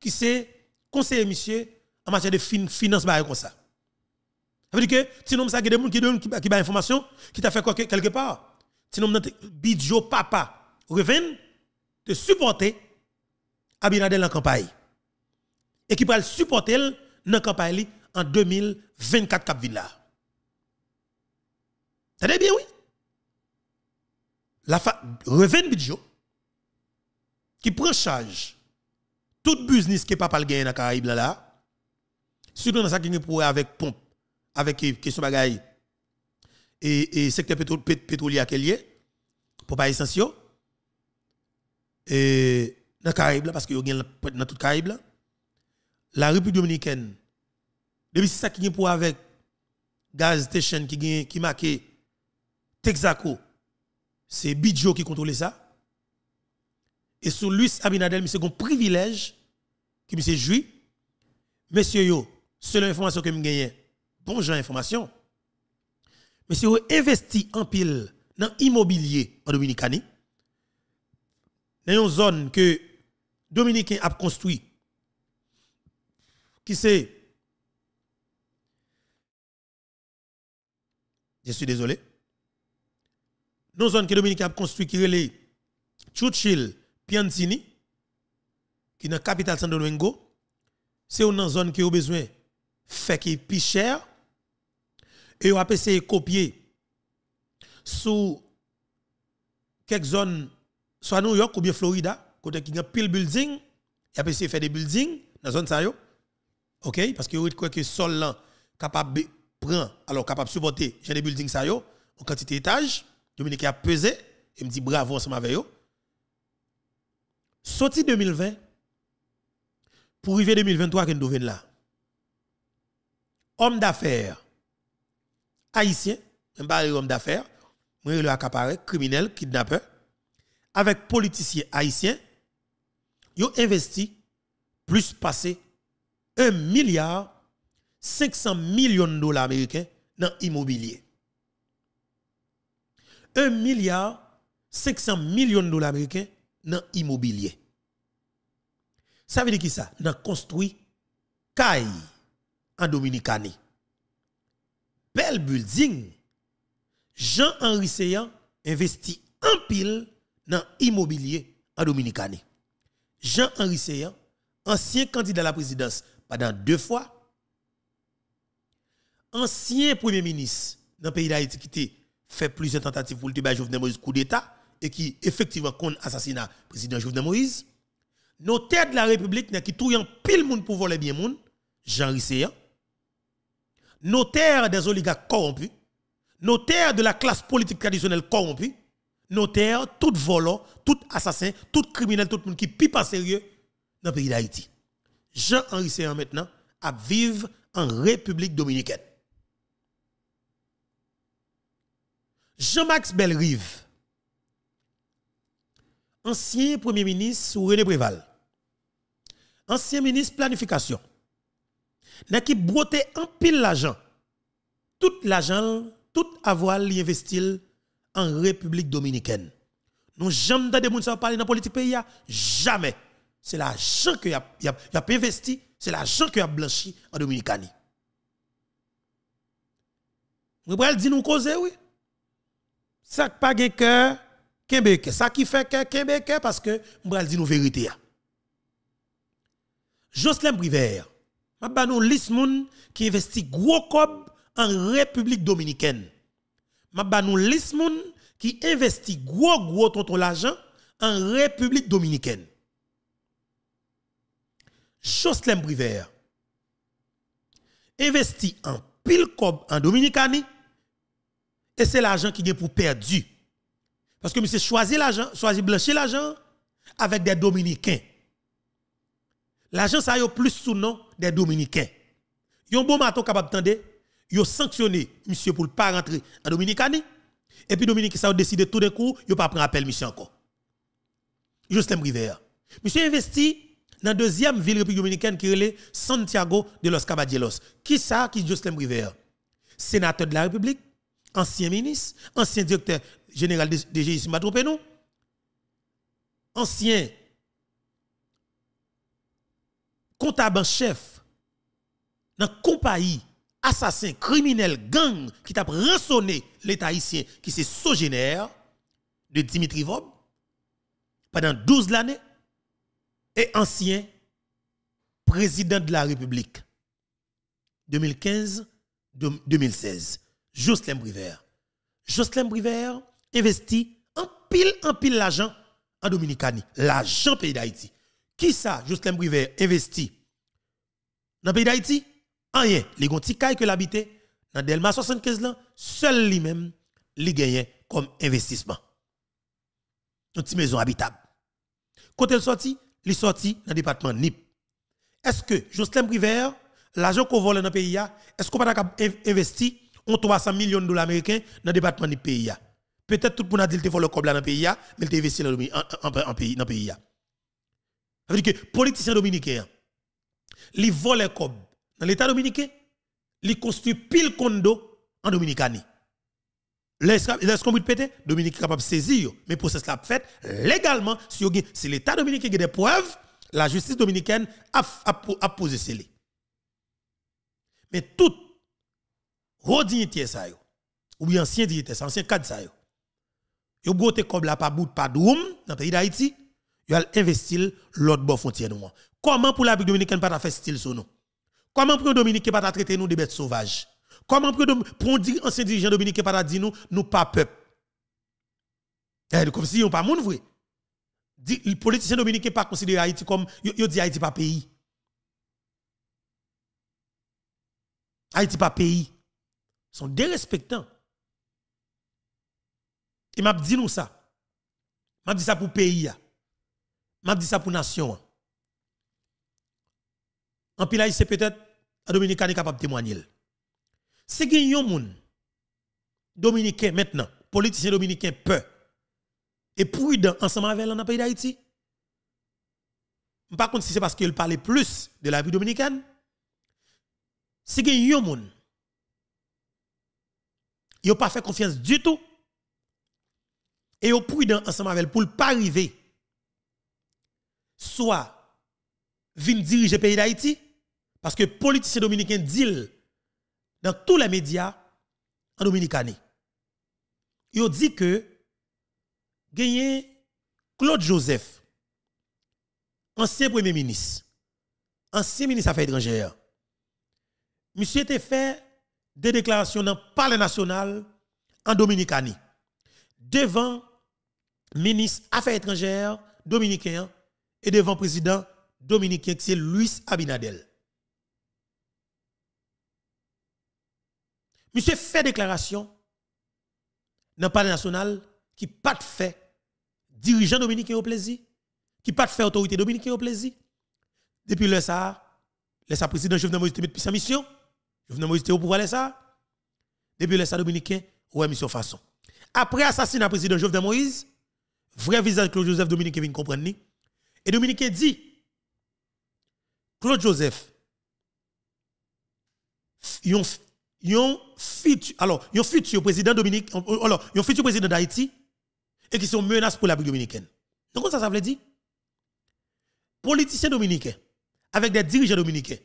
[SPEAKER 1] qui c'est conseiller monsieur en matière de fin, finance comme ça. Ça veut dire que Tinom ça a des gens qui donnent qui, qui, qui information, qui t'a fait quoi quelque part. Tinom Bidjo papa Reven te supporter Abinadel en campagne et qui va le supporter dans la campagne en 2024 Cap Villa. bien, oui. La fa... Reven Bidjo, qui prend charge tout business qui papa le gagne dans le là, surtout dans ce qui est pour avec pompe, avec question bagaille et, et secteur pétrolier qui est pour pas essentiel, et dans le là, parce qu'il y a dans tout Caraïbes là, la République dominicaine, depuis ça qui est pour avec gaz station qui qui marqué Texaco, c'est Bidjo qui contrôle ça. Et sur Luis Abinadel, c'est un privilège qui me jouit. Monsieur yo, selon l'information que me gagne, Bonjour, genre information. Monsieur yo investi en pile dans l'immobilier en Dominicanie. Dans une zone que Dominicain a construit qui c'est Je suis désolé. Nous zones que Dominique a construit qui Churchill, Piantini, qui est dans la capitale Santo Domingo, c'est une zone qui a besoin de faire est plus cher et on a essayé de copier sous quelques zones, soit New York ou bien Florida, côté qui a pile building, vous a essayé de faire des buildings dans la zone ça OK Parce que vous quoi que sol là capable prend alors capable supporter j'ai des buildings ça yo en quantité étage Dominique a pesé et me dit bravo ensemble avec yo. Sorti 2020 pour arriver 2023 que nous devons là. Homme d'affaires haïtien, même pas homme d'affaires, moi le accaparé criminel, kidnappeur avec politiciens haïtiens, yo investi plus passé 1 milliard 500 millions de dollars américains dans l'immobilier. 1 milliard 500 millions de dollars américains dans l'immobilier. Ça veut dire qui ça? Dans construit caille en Dominicani. Belle building. Jean-Henri Seyan investit en pile dans l'immobilier en Dominicani. Jean-Henri Seyan, ancien candidat à la présidence pendant deux fois. Ancien Premier ministre dans le pays d'Haïti qui a fait plusieurs tentatives pour le débat Jovenel Moïse coup d'État et qui effectivement compte assassinat président Jovenel Moïse. Notaire de la République qui touille en pile monde pour voler bien monde, Jean Risséan. Notaire des oligarques corrompus. Notaire de la classe politique traditionnelle corrompue. Notaire, tout volant, tout assassin, tout criminel, tout monde qui pipe en sérieux dans le pays d'Haïti. Jean-Henri Séan maintenant à vivre en République dominicaine. Jean-Max Belrive, ancien Premier ministre sous René Préval, ancien ministre planification, n'a qui broté en pile l'argent. Tout l'argent, tout avoir l'investit en République dominicaine. Nous jamais de parler dans la politique pays, jamais c'est l'argent que y a, investi, c'est l'argent que a blanchi en Dominicanie. Vous pouvez dire nous cause oui. Ça qui pas de cœur, Québec. Ça qui fait que Québec, parce que vous pouvez dire nous vérité. Hein. Jocelyn Briver, je vais nous liste qui investit gros cob en République Dominicaine. Je vais vous liste qui investit gros gros tonton l'argent en République Dominicaine. Jocelyn Briver investi en pile en Dominicani et c'est l'argent qui est pour perdu. Parce que monsieur choisi l'argent, choisit blanchir l'argent avec des Dominicains. L'argent ça y a plus sous nom des Dominicains. Yon bon maton capable tendre, yo sanctionné monsieur pour ne pas rentrer en Dominicani et puis Dominique ça a décidé tout d'un coup, yo pas prendre appel monsieur encore. Justin Briver. Monsieur investi dans deuxième ville République dominicaine qui est Santiago de los Caballeros. Qui ça qui Jocelyn River, Sénateur de la République, ancien ministre, ancien directeur général de G.I.S. ancien comptable en chef dans compagnie assassin, criminel, gang qui a rançonné l'État haïtien qui s'est sogénère de Dimitri Vob pendant 12 années et ancien président de la République 2015-2016, Jocelyn Briver. Jocelyn Briver investit en pile en pile l'argent en Dominicanie, l'argent pays d'Haïti. Qui ça, Jocelyn Briver, investit dans le pays d'Haïti Rien. Les petits que l'habite, dans Delma 75 ans seul lui-même, les gagne comme investissement. Une petite maison habitable. Quand elle sortit, li sorti dans le département NIP. Est-ce que Jocelyn Privert, l'argent qu'on vole dans le pays, est-ce qu'on va investi 300 millions de dollars américains dans le département NIP pays Peut-être tout le monde a dit qu'il faut le COB dans le pays, mais il investi dans le pays. Ça veut dire que les politiciens dominicains, ils volent le cob dans l'État dominicain, ils construit pile condo en Dominicanie. Est-ce qu'on péter, Dominique est capable de saisir. Mais le processus l'a fait légalement. Si, l'État dominicain a des preuves, la justice dominicaine a, a, posé celle Mais tout haute ça, ou bien ancien dignité, ancien cadre, ça, yo gote comme la pas bout pas dans le pays d'Haïti, allez investir investi l'autre bord frontière Comment pour la République dominicaine pas faire style sur nous? Comment pour Dominique pas traiter nous de bêtes sauvages? Comment pour dire ancien dirigeant dominicain pas dit nous, nous pas peuple. Eh, comme si on pas monde vrai. Les politiciens dominicains pas considéré Haïti comme yo dit Haïti pas pays. Haïti pas pays. Ils sont dérespectants. Et m'a dit nous ça. M'a dit ça pour pays M'a dit ça pour nation. En pile c'est peut-être un dominicain est capable de témoigner c'est yon moun dominicain maintenant, politicien dominicain peur et prudent ensemble avec dans pays d'Haïti. Par contre, si c'est parce qu'ils parlait plus de la vie dominicaine, si que yon moun. Yon pas fait confiance du tout. Et yon prudent ensemble avec pour pas arriver. Soit, vin diriger pays d'Haïti, parce que politiciens dominicains dit dans tous les médias en Dominicanie. Ils ont dit que gagné Claude Joseph, ancien premier ministre, ancien ministre des Affaires étrangères, monsieur était fait des déclarations dans le Palais national en Dominicanie, devant ministre Affaires étrangères dominicain et devant président dominicain, qui est Luis Abinadel. Monsieur fait déclaration dans le palais national qui pas fait dirigeant dominicain au plaisir, qui pas fait autorité dominicaine au plaisir. Depuis le ça, le président Jovenel Moïse depuis sa mission. Jovenel Moïse était au pouvoir le ça. Depuis le ça dominicain, ouais mission façon. Après assassinat président Jovenel Moïse, vrai visage Claude Joseph Dominique vient comprendre ni. Et Dominique dit Claude Joseph yon yon futur alors yon futur président alors président d'Haïti et qui sont menaces pour la dominicaine. Donc ça ça veut dire politiciens dominicains avec des dirigeants dominicains.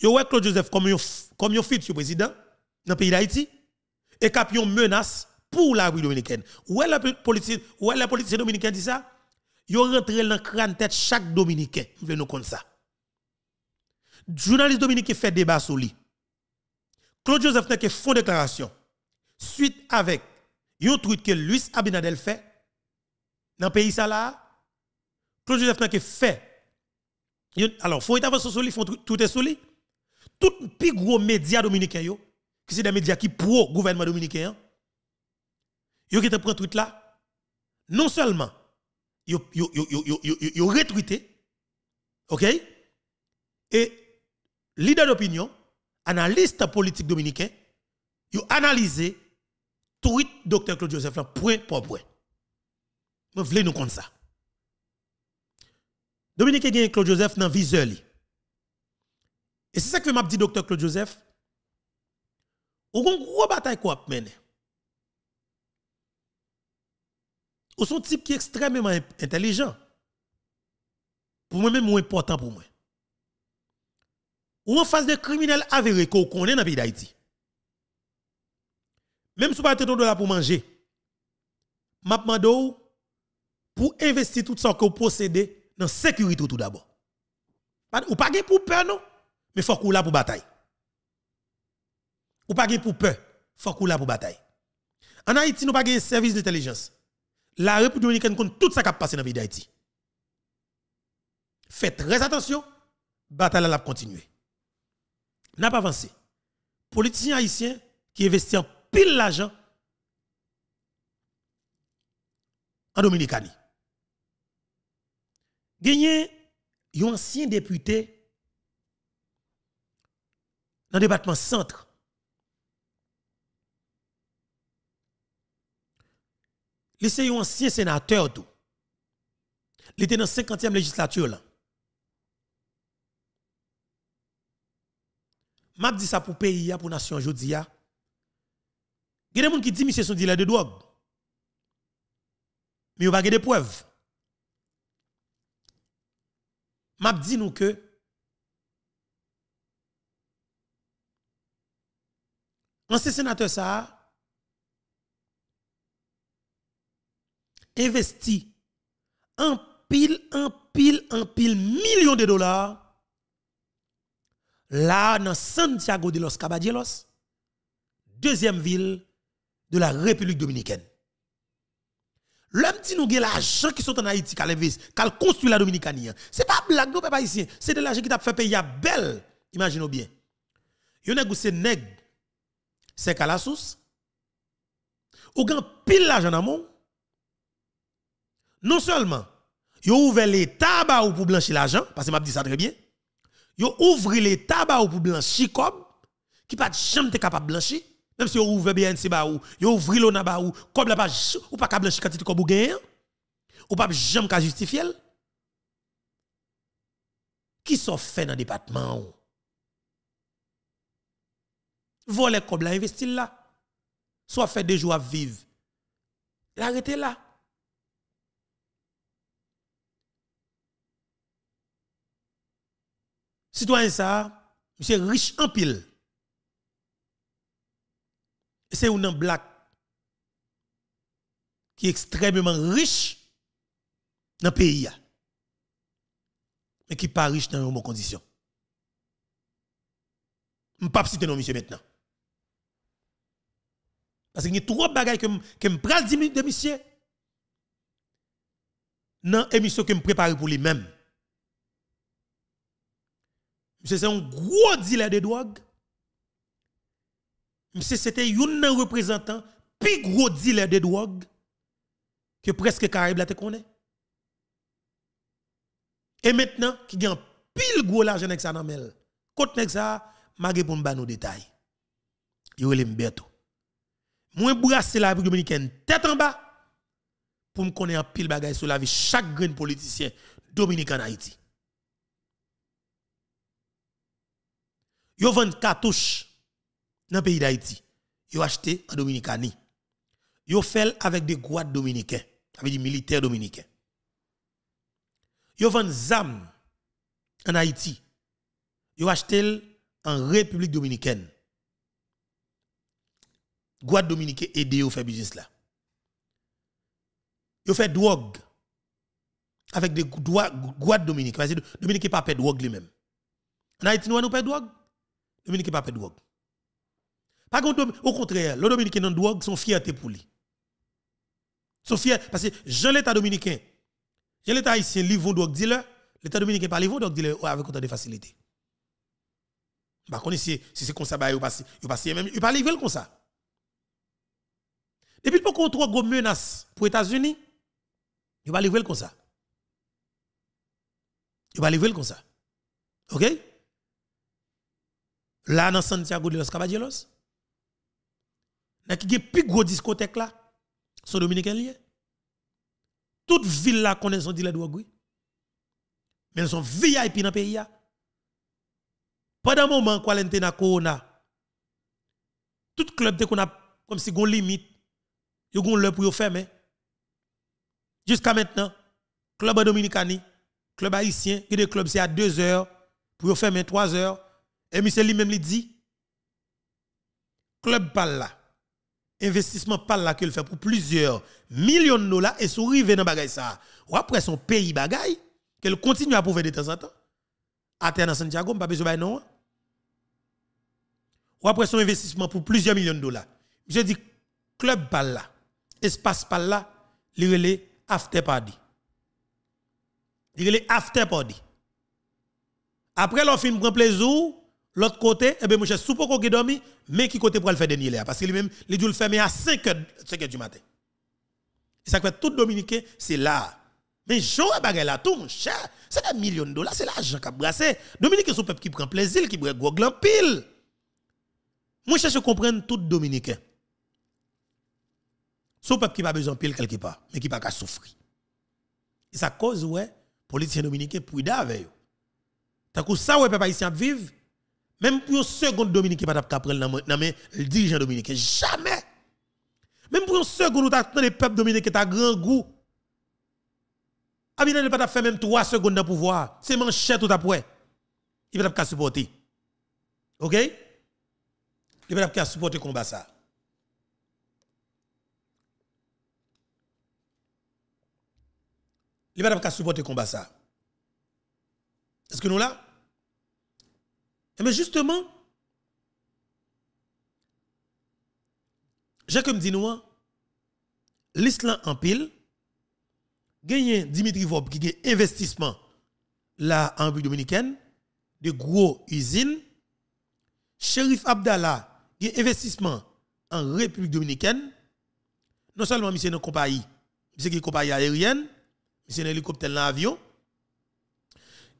[SPEAKER 1] Yo ouais Claude Joseph comme yon comme yon futur président dans le pays d'Haïti et cap yon menace pour la République dominicaine. Où la politique politicien la politique dit ça. Yo rentré dans crâne tête chaque dominicain. Vous voulez nous comme ça. Journaliste dominicain fait débat sur lui. Claude Joseph n'a fait une déclaration. Suite avec un tweet que Luis Abinadel fait dans le pays là, Claude Joseph n'a fait. Alors, faut être sur lui, faut tout est sur lui. Tout les plus gros médias dominicains, qui sont des médias qui pro gouvernement dominicain, qui fait un tweet là. Non seulement ils ont retweeté, ok, et leader d'opinion, analyste politique dominicain, il a analysé tout le docteur Claude Joseph point pour point. Je voulais nous dire ça. Dominique gagne Claude Joseph dans viseur Et c'est ça que m'a dit docteur Claude Joseph. Ou une grosse bataille quoi a Ou son type qui est extrêmement intelligent. Pour moi même moins important pour moi ou en face de criminels avérés qu'on connaît dans le pays d'Haïti. Même si vous avez là pour manger, vous pour investir tout ce que vous possédez dans la sécurité tout d'abord. Ou pas pour peur, non, mais faut que là pour bataille. Ou pas pour peur, faut que là pour bataille. En Haïti, nous pas un service d'intelligence. La République dominicaine compte tout ça qui a passé dans le pays d'Haïti. Faites très attention, bataille la continuer n'a pas avancé. Politicien haïtien qui en pile l'argent en Dominicanie. Gagné un ancien député dans le département centre. Il un ancien sénateur tout. Il était dans la 50e législature là. m'a dit ça pour pays pour nation aujourd'hui Il y a des gens qui disent monsieur son dealer de drogue. Mais il pas de preuves. M'a dit nous que ancien sénateur ça investi en pile en pile en pile millions de dollars là dans Santiago de los Caballeros, deuxième ville de la République dominicaine. L'homme dit nous l'argent qui sont en Haïti, qui a construit la Dominicanie. Ce n'est pas blague, n'est pas ici. C'est de l'argent qui t'a fait payer à belle. Imaginez bien. Vous nèg ou se nèg, c'est qu'à la source. Ou gan pile l'argent dans mon. Non seulement, yon ouvert l'État bah, ou pour blanchir l'argent, parce que m'a dit ça très bien yo ouvrez l'État tabac ou pour blanchir comme qui pas jamais te capable blanchir même si yo ouvre bien ces ou yo ouvri l'ONA ba ou comme la pas ou pas blanchir quantité comme ou ou pas jamais ka justifier qui sont fait dans le département ou Vole comme la investir là soit fait des jours à vivre l'arrêter là Citoyen ça, monsieur riche en pile. c'est un black qui est extrêmement riche dans le pays. Mais qui n'est pas riche dans les conditions. Je ne pas citer non, monsieur, maintenant. Parce qu'il y a trop de bagages que je prends de monsieur dans l'émission que je prépare pour lui-même c'est un gros dealer de drogue. Monsieur, c'était un représentant, plus gros dealer de drogue que presque Caraïbes la te Et maintenant, qui gagne pile gros l'argent avec ça dans mel. Côte avec ça, pour nous détails. détails. Yo le Moi brasser la République dominicaine tête en bas pour me connaître pile bagaille sur la vie chaque grand politicien dominicain Haïti. Yo vend katouche dans le pays d'Haïti. Yo achètent en Dominicani. Yo fèl avec des guards dominicains, avec des militaires dominicains. Yo vend zam en Haïti. Yo achètent en République dominicaine. Guad dominicain aide yo faire business là. Yo fait drogue avec des guad dominicains. Dominicain pas fait drogue lui-même. En Haïti nous nous fait drogue. Dominicain pas de drogue. Par contre, au contraire, les Dominicains dans drogue sont fierté pour lui. Sont fiers parce que je l'État dominicain, je l'État haïtien, ils vont drogue dealer, l'État dominicain pas ils vont drogue dealer avec autant de facilité. Par contre, si c'est comme ça, bah, ils passent, ils passent même, il pas livrés comme ça. Depuis pour qu'on trois gros menaces pour les États-Unis, il pas livrer comme ça. il pas livrer comme ça. OK? Là, dans Santiago de los Caballeros, dans qui plus gros discothèque là, sont dominicains liés. Toute ville là connaît son dealer de Wagui. Mais ils sont VIP dans le pays. Pendant un moment, quand l'on na Corona, tout club qu'on a comme si on limite, ils ont leur pour fermer. Jusqu'à maintenant, club dominicani, club haïtien, qui des clubs c'est à 2 heures, pour fermer 3 heures. Et monsieur lui-même lui dit, club pas là, investissement pas là qu'il fait pour plusieurs millions de dollars et sourire dans bagay ça. Ou après son pays bagay, qu'elle continue à prouver de temps en temps. À terre Santiago, pas besoin non. Hein? Ou après son investissement pour plusieurs millions de dollars. Je dis, club pas là, espace pas là, il after party. Il relais after party. Après, l'on film prend plaisir, L'autre côté, eh bien, mon cher, sous qu'on dormi, mais qui côté pour le faire dernier Parce que lui-même, il dit le fermer à 5 heures, du matin. Et ça fait tout Dominicain, c'est là. Mais j'en eh, ai là tout, mon cher. C'est des millions de dollars, c'est l'argent qui a brassé. Dominique, c'est un peuple qui prend plaisir, qui prend gros pile. Moi, je comprends tout Dominicain. C'est un peuple qui n'a pas besoin de pile quelque part, mais qui n'a pas souffrir. Et ça cause, ouais, politiciens dominicains prudents avec eux. T'as que ça, ouais, peuple haïtien vivre. Même pour une seconde Dominique pas capable dans le dirigeant Dominique. Jamais. Même pour une seconde, tu as le peuple Dominique qui a grand goût. n'est pas faire même trois secondes de pouvoir. C'est manchette tout après. Il pas capable supporter. OK Il pas capable supporter combat ça. Il pas capable supporter combat ça. Est-ce que nous là mais eh justement, Jacques me dit nous, l'Islam en pile, a Dimitri Vob qui a investissement là en République dominicaine, de gros usines. Sheriff Abdallah qui a investissement en République dominicaine. Non seulement M. une compagnie, monsieur une compagnie aérienne, monsieur un hélicoptère dans l'avion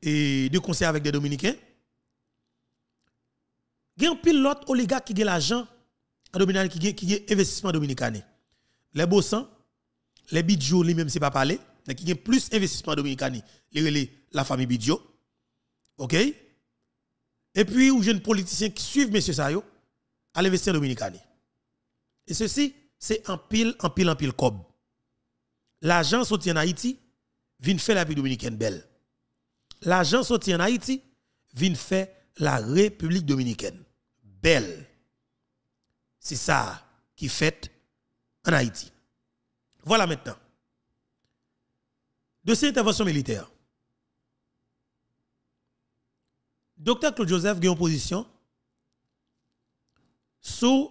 [SPEAKER 1] et de concert avec des dominicains. Il y oligarque qui gen l'argent qui gen qui gen investissement dominicain. Les bossans, les bidjo lui même c'est pas parler, qui ont plus investissement dominicain, les la famille bidjo. OK Et puis ou jeunes politiciens qui suivent monsieur Sayo à l'investir dominicain. Et ceci, c'est en pile en pile en pile cob. L'argent sorti en Haïti vient faire la République dominicaine belle. L'argent sorti en Haïti vient faire la République dominicaine. C'est ça qui fait en Haïti. Voilà maintenant. dossier d'intervention militaire Docteur Claude Joseph a une position sous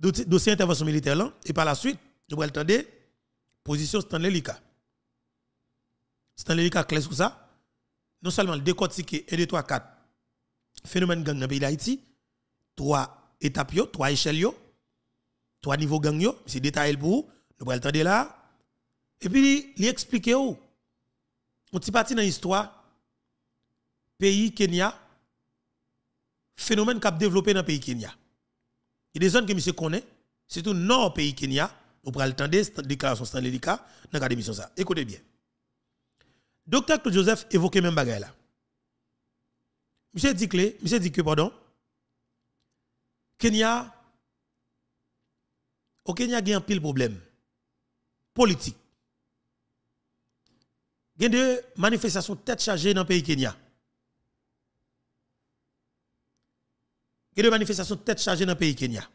[SPEAKER 1] dossier intervention militaire et par la suite, je vais attendre position Stanley Lika. Stanley Lika clair sur ça. Non seulement le décortique et 2, 3, 4 phénomène gang dans le pays d'Haïti, trois étapes, trois échelles, trois niveaux gang, c'est détail pour vous, nous allons le là. Et puis, il explique, on petit parti dans l'histoire, pays Kenya, phénomène qui a développé dans le pays Kenya. Il y a des zones que monsieur connaît, surtout nord pays Kenya, nous prenons le temps de déclaration de Lika dans la ça. Écoutez bien. Docteur Claude Joseph évoquait même bagaille là. Monsieur dit monsieur dit que pardon, Kenya, au Kenya, il y a un pile problème politique. Il y a des manifestations tête chargée dans le pays Kenya. Il y a des manifestations tête chargée dans le pays Kenya.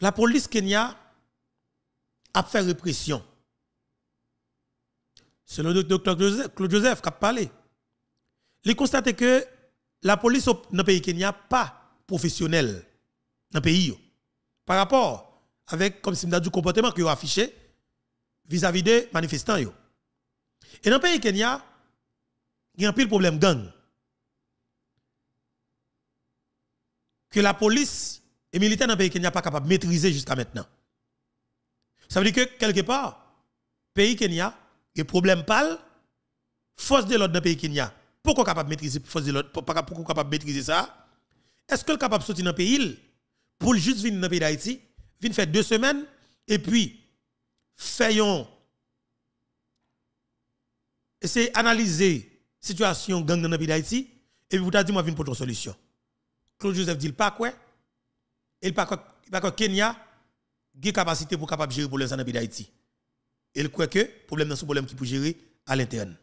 [SPEAKER 1] La police Kenya a fait répression. Selon le docteur Claude Joseph qui a parlé. Il constate que la police dans le pays Kenya pas professionnelle dans le pays. Par rapport avec, comme comportement que a affiché vis-à-vis des manifestants. Et dans le pays Kenya, il y a un pile problème gang. Que la police et militaires dans le pays Kenya pas capable de maîtriser jusqu'à maintenant. Ça veut dire que quelque part, le pays Kenya, il y a problème pâle, force de l'ordre dans le pays Kenya pourquoi capable maîtriser Pourquoi capable maîtriser ça Est-ce que le capable de sortir dans le pays pour juste venir dans le pays d'Haïti, venir faire deux semaines et puis faisons essayer analyser situation gang dans le pays d'Haïti et puis vous dire dit moi venir pour une solution. Claude Joseph dit pas quoi Il pas quoi Kenya la capacité pour capable gérer problème dans le pays d'Haïti. Il croit que problème dans ce problème qui peut gérer à l'interne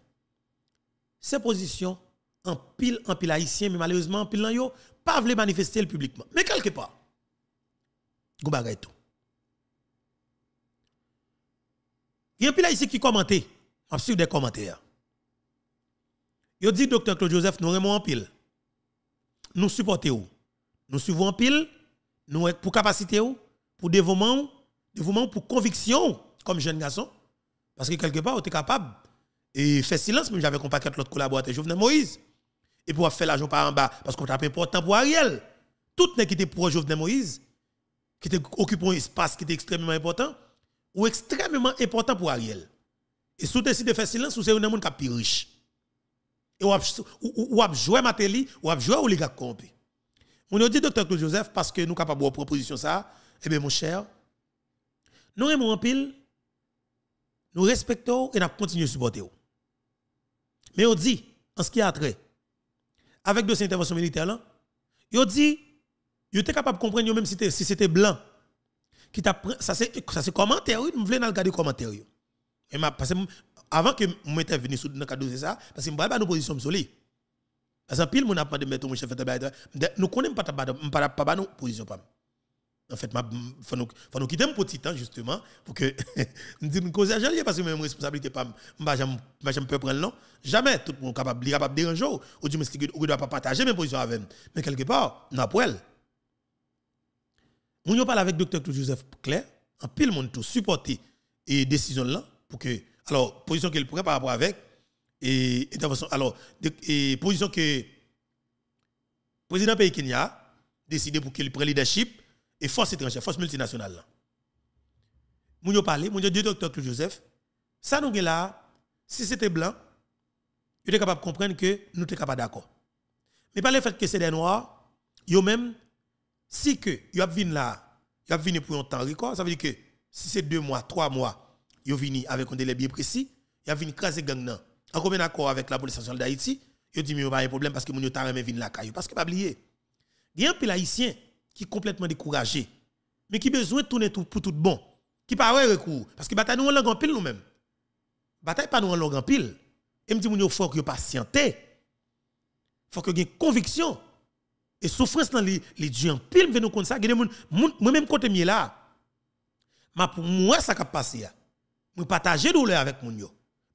[SPEAKER 1] ces positions, en pile, en pile haïtien, mais malheureusement, en pile yo, pas voulu manifester le publiquement. Mais quelque part, go bagay tout. Il y a un pile haïtien qui commentait, m'a sur des commentaires. Yo dit docteur Claude Joseph, nous remons en pile. Nous supportons. Nous suivons en pile, nous pour capacité pour dévouement, dévouement pour conviction comme jeune garçon parce que quelque part on est capable et fait silence, même j'avais un paquet l'autre collaborateur, Jovenel Moïse. Et pour faire l'argent par en bas, parce qu'on tape important pour Ariel. Tout n'est qui était pour Jovenel Moïse, qui était occupant un espace qui était extrêmement important, ou extrêmement important pour Ariel. Et si vous décidez de faire silence, vous c'est un monde qui est plus riche. Et vous a joué Matéli, vous a joué Oligarque On a dit, docteur Claude Joseph, parce que nous sommes capables de proposition ça, eh bien, mon cher, nous aimons en pile, nous respectons et nous continuons à supporter. Mais on dit, en ce qui a trait, avec deux interventions militaires, là, on dit, on était capable de comprendre, même si c'était blanc, qui ça c'est commentaire, oui, je voulais regarder commentaire. parce avant que je m'étais venu sur le cadre de ça, parce que je ne pas nos positions solides. Parce que pile, mon n'a pas de mettre mon chef de Nous ne connaissons pas nos positions en fait, il faut nous quitter un petit temps, justement, pour que nous disions cause à j'allier parce que même responsabilité, pas, je ne peux prendre, non. Jamais, tout le monde est capable, capable de déranger, ou du mestre, on ne doit pas partager mes positions avec Mais quelque part, nous pas elle. Nous parle avec docteur Joseph Claire, en pile monde tout supporter et décision là, pour que, alors, position qu'il pourrait par rapport avec, et alors, position que le président pays Kenya décidé pour qu'il prenne le leadership, et force étrangère, force multinationale. Nous yo parlé, nous avons dit docteur Claude Joseph, ça nous là, si c'était blanc, il était capable de comprendre que nous n'étions pas d'accord. Mais par le fait que c'est des noirs, yo même, si que yo venus là, ils venus pour un temps record, ça veut dire que si c'est deux mois, trois mois, ils vini avec un délai bien précis, ils vini craser gang nan. En combien d'accord avec la police nationale d'Haïti, ils dit mais il n'y a pas de problème parce que nous avons la là. Parce que pas oublier, il y a un haïtien qui complètement découragé, mais qui besoin de tourner tout, pour tout bon, qui pas avoir recours. Parce que bataille nous en langue en pile nous-mêmes. Bataille pas nous en langue en pile. Et me dit, il faut que vous patientez. faut que vous ait conviction. Et souffrance dans les, dieux en pile, nous comme ça. Moi-même, côté là, ma pour moi, ça qui passé Je partage douleur avec mon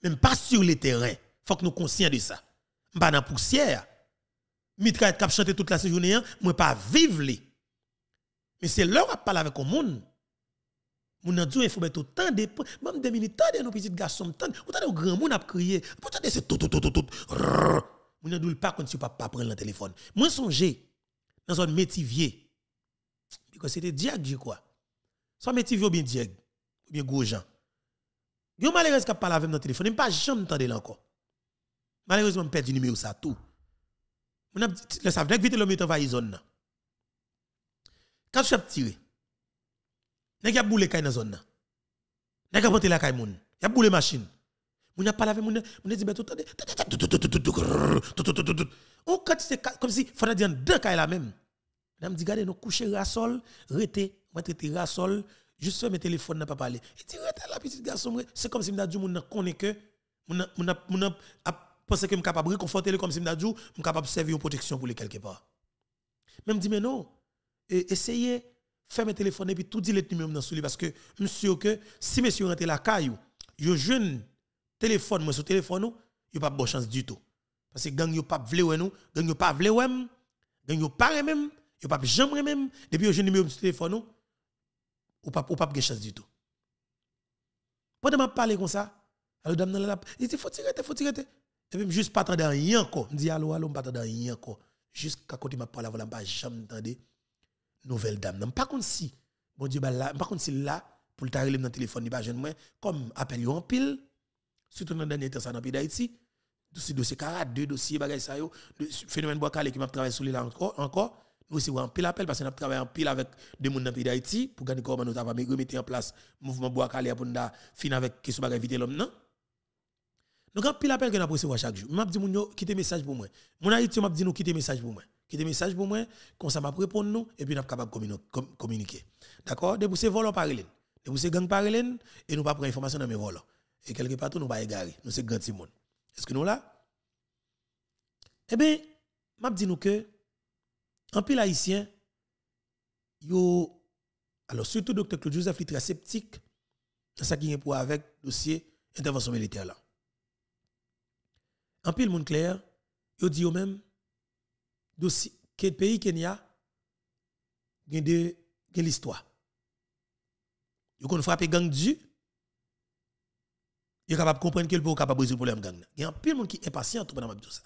[SPEAKER 1] Même pas sur le terrain. faut que nous conscients de ça. Je pas dans la poussière. Je qui chanter toute la journée, je hein. ne pas vivre. Mais c'est l'heure à parler avec le monde. Mon il faut mettre autant de même des minutes, tant de nos petits garçons, tant de grands monde à crier. Pourtant, c'est tout, tout, tout, tout, tout. Mon ne pas quand tu pas prendre le téléphone. Moi, songé dans un métivier. Parce que c'était Diag, du quoi. Soit métivier ou bien Diag, ou bien Goujan. Yon malheureusement qui parler avec le téléphone, il pas jamais entendre encore. Malheureusement, je du numéro ça tout. Mon dit, le savent, vite le mettre en zone. Quand as tiré, nèg a boulé dans dans zone là. Nèg a la caille, moun. Y a la machine. Tu a pas pas, Tu as dit ben tout On quand comme si faut dire deux la même. Madame dit regardez nous coucher rasol, rete, moi rasol, juste faire mes téléphones n'a pas parler. Il dit rete la petite garçon, c'est comme si je dit ne connaît que pense que suis capable de réconforter comme si je suis capable de servir une protection pour les quelque part. Même dit, mais non, essayer faire mes téléphones et puis tout dit les numéros dans celui parce que je suis sûr que si monsieur rentre la caillou, yo jeune téléphone moi sur téléphone nous, il pas bonne chance du tout. Parce que gang yo pas vle nous, gang yo pas vle wem, gang yo pas même, yo pas jamais même depuis yo jeune numéro sur téléphone nous, ou pas ou pas bonne chance du tout. Pendant m'a parler comme ça, alors dame dans la il dit faut tirer, faut tirer. Et puis juste pas attendre rien encore. Me dit allô allô, pas attendre rien encore. Jusqu'à côté m'a parler voilà là pas jamais entendre nouvelle dame. Non, pas contre si, bon Dieu, bah, là, pas contre si là, pour le tarif dans le téléphone, il pas jeune moi, comme appel en pile, surtout dans le dernier temps, ça dans pas pays d'Haïti, dossier, dossier, carade, deux dossiers, bagay ça, yo, phénomène bois calé qui m'a travaillé sur lui là encore, encore, nous aussi, en pile appel, parce qu'on nous travaillé en pile avec deux monde dans pays d'Haïti, pour gagner comment nous avons mis en place mouvement bois calé pour nous finir avec qui se bagage vite l'homme, non? Donc, en pile appel que nous avons recevoir chaque jour. Je dis, quittez message pour moi. Mon Haïti, je dis, quittez message pour moi qui des messages pour moi, comme ça m'a nous, et puis nous sommes capables de communiquer. D'accord De c'est volant par hélène, de c'est gang par ne et nous pas prendre information dans mes volants. Et quelque part, nous pas égarer. Nous sommes grand monde. Est-ce que nous là Eh bien, je dit nous que, en pile haïtien, yo, alors surtout docteur Claude Joseph, il est très sceptique dans ce qui est pour avec dossier intervention militaire là. En pile, monde clair, yo dit au même, dossier que pays Kenya gagne de l'histoire. Yo kon frappé gang du yo capable de comprendre que le capable résoudre problème gang. Il y a un pile monde qui est impatient pendant tout ça.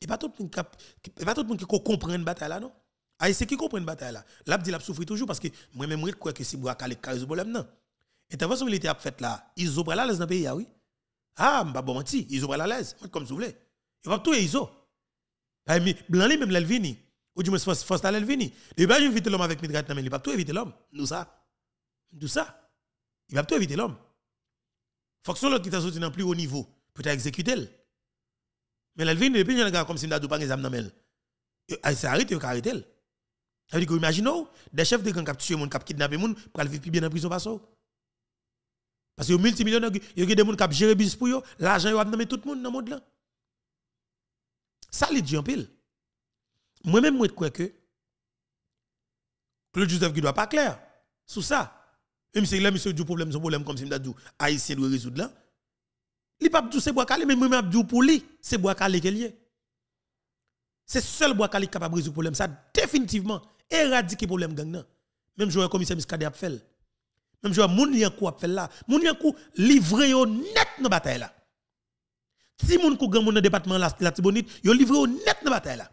[SPEAKER 1] Et pas tout le monde qui pas tout le monde qui comprend bataille là non. Ah, c'est qui comprend bataille là. L'abdi l'a souffre toujours parce que moi même je crois que si bois calé résoudre problème non. Intervention militaire fait là, ils ont pas l'aise dans le pays ah oui. Ah, m'pa bon menti, ils ont pas l'aise, comme vous voulez. Ils vont tout ils ont Parmi eh, blanc même l'elvini ou du moins force à l'elvini. Il va éviter l'homme avec mitraille mais il va tout éviter l'homme. Nous ça. Tout ça. Il va tout éviter l'homme. faut Fonction l'autre qui t'a soutenu dans plus haut niveau pour exécuter. Mais l'elvini depuis il gars comme si n'a pas examen dans elle. Il s'arrête il arrête elle. Ça veut dire que imaginez des chefs de gang qui tuent monde qui kidnappent monde pour vivre plus bien en prison pas ça. Parce que multimillionnaires, il y a des gens qui gère business pour eux, l'argent il va dans tout le monde dans le monde là. Ça, il dit en pile. Moi-même, moi, je crois que Claude Joseph Guido doit pas clair sur ça. Même si a monsieur du problème, son problème, comme si m'a dit, haïtien doit résoudre là. Il pas tout c'est bois calé, mais moi-même, dit pour lui, c'est bois calé qu'il est. C'est seul bois calé capable de résoudre le problème. Ça, définitivement, éradiquer le problème gang. Même joueur commissaire Miskade a fait. Même joueur y a fait là. Mouniankou livré au net dans la bataille là. Si moun kou gen moun nan département la, la Tibonite, yo livré honnêtement la bataille la.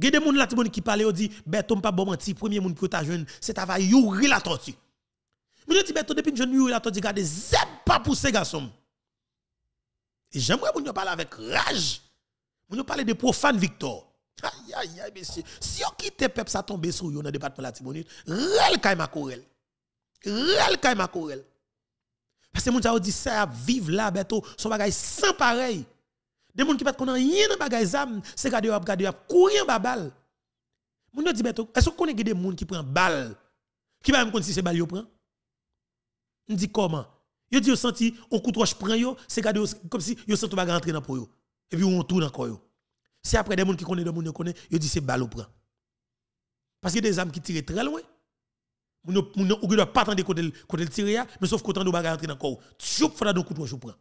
[SPEAKER 1] Gen des moun la Tibonite qui parlait yo dit Berton pas bon menti, premier moun pou ta jeune, c'est ta va youri la tortue. Moun dit Berton depuis jeune youri la tortue, gade zeb pas pour ces garçons. Et j'aimerais moun parler avec rage. Moun parler de profane Victor. Aïe aïe aïe monsieur, si on quitte peuple ça tombe sur yo dans département la Tibonite, rel kay ma Rel kay ma parce que les gens dit ça, vivre là, bientôt, son bagage sans pareil. Des gens qui ne connaissent rien de bagage, c'est garder, garder, courir en balle. Les gens dit beto, est-ce qu'on connaît des gens qui prennent balle Qui va me connaître si c'est balle yo prend On dit comment Yo dit ont senti on coup proche prend yo, c'est comme si yo senti va rentrer dans pour yo. Et puis on tourne encore yo. C'est après des gens qui connaissent des gens qui connaissent, yo dit c'est balle yo prend. Parce qu'il y a des âmes qui tirent très loin moun ne doit pas attendre côté côté tirer mais sauf qu'autant de bagarre entrer dans corps tchoup faut donc trois jours prend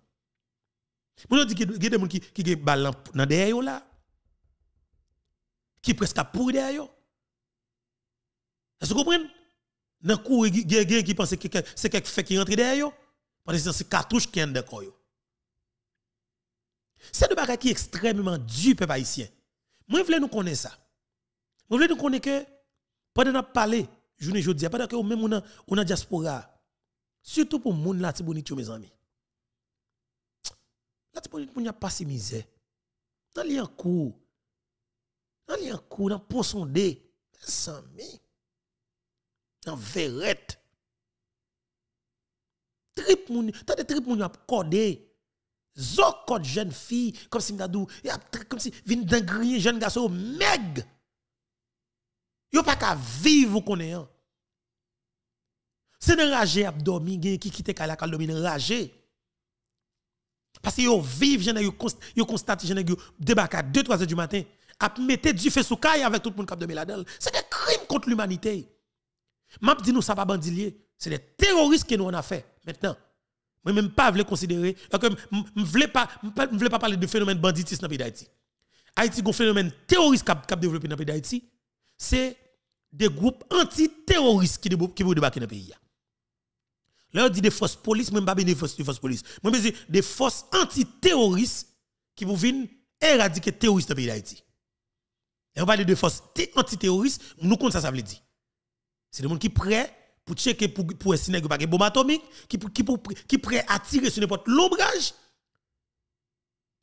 [SPEAKER 1] on dit a des gens qui qui dans derrière là qui presque pour derrière est-ce que vous comprenez dans des gens qui pensent que c'est quelque fait qui rentre derrière parce que c'est cartouche qui est dans corps c'est de bagarre qui est extrêmement dur peuple haïtien moi voulais nous connaître ça moi voulais nous connaître que pendant nous parlé je journée dis, pas que même on a on a diaspora. Surtout pour moun la Tibonitio mes amis. La Tibonitio n'y a si misère. Dans les cours. Dans les cours, dans dé sans mi. Dans verrette. Trip moun, t'as des trip moun a codé. code jeune fille comme si a comme si vinn d'un jeunes jeune garçon meg. Yo pas qu'à vivre ou connaît. Hein. C'est un rage abdomi qui kite la kal dormi rage. Parce que yo vivent, j'en yo const, yo constate j'en yo à 2 3 heures du matin, a mettre du feu sous caille avec tout le monde qui dormi là-dedans. C'est des crimes contre l'humanité. Map dis nous ça pas bandilier, c'est des terroristes que nous avons a fait maintenant. Moi même pas vle considérer, je ne pas voulais pas parler de phénomène banditisme dans pays d'Haïti. Haïti un phénomène terroriste qui a développé dans pays d'Haïti c'est des groupes antiterroristes qui, qui vont débarquer dans le pays. Là, on dit des forces police, même pas des forces, des police. Moi, je dis des forces anti-terroristes qui vont éradiquer les terroristes dans le pays d'Haïti. Et on parle de forces anti-terroristes, nous comptons ça, ça veut dire. C'est des gens qui prêts pour checker pour, pour essayer de bombe atomique, qui, qui, qui prêts à tirer sur n'importe l'ombrage,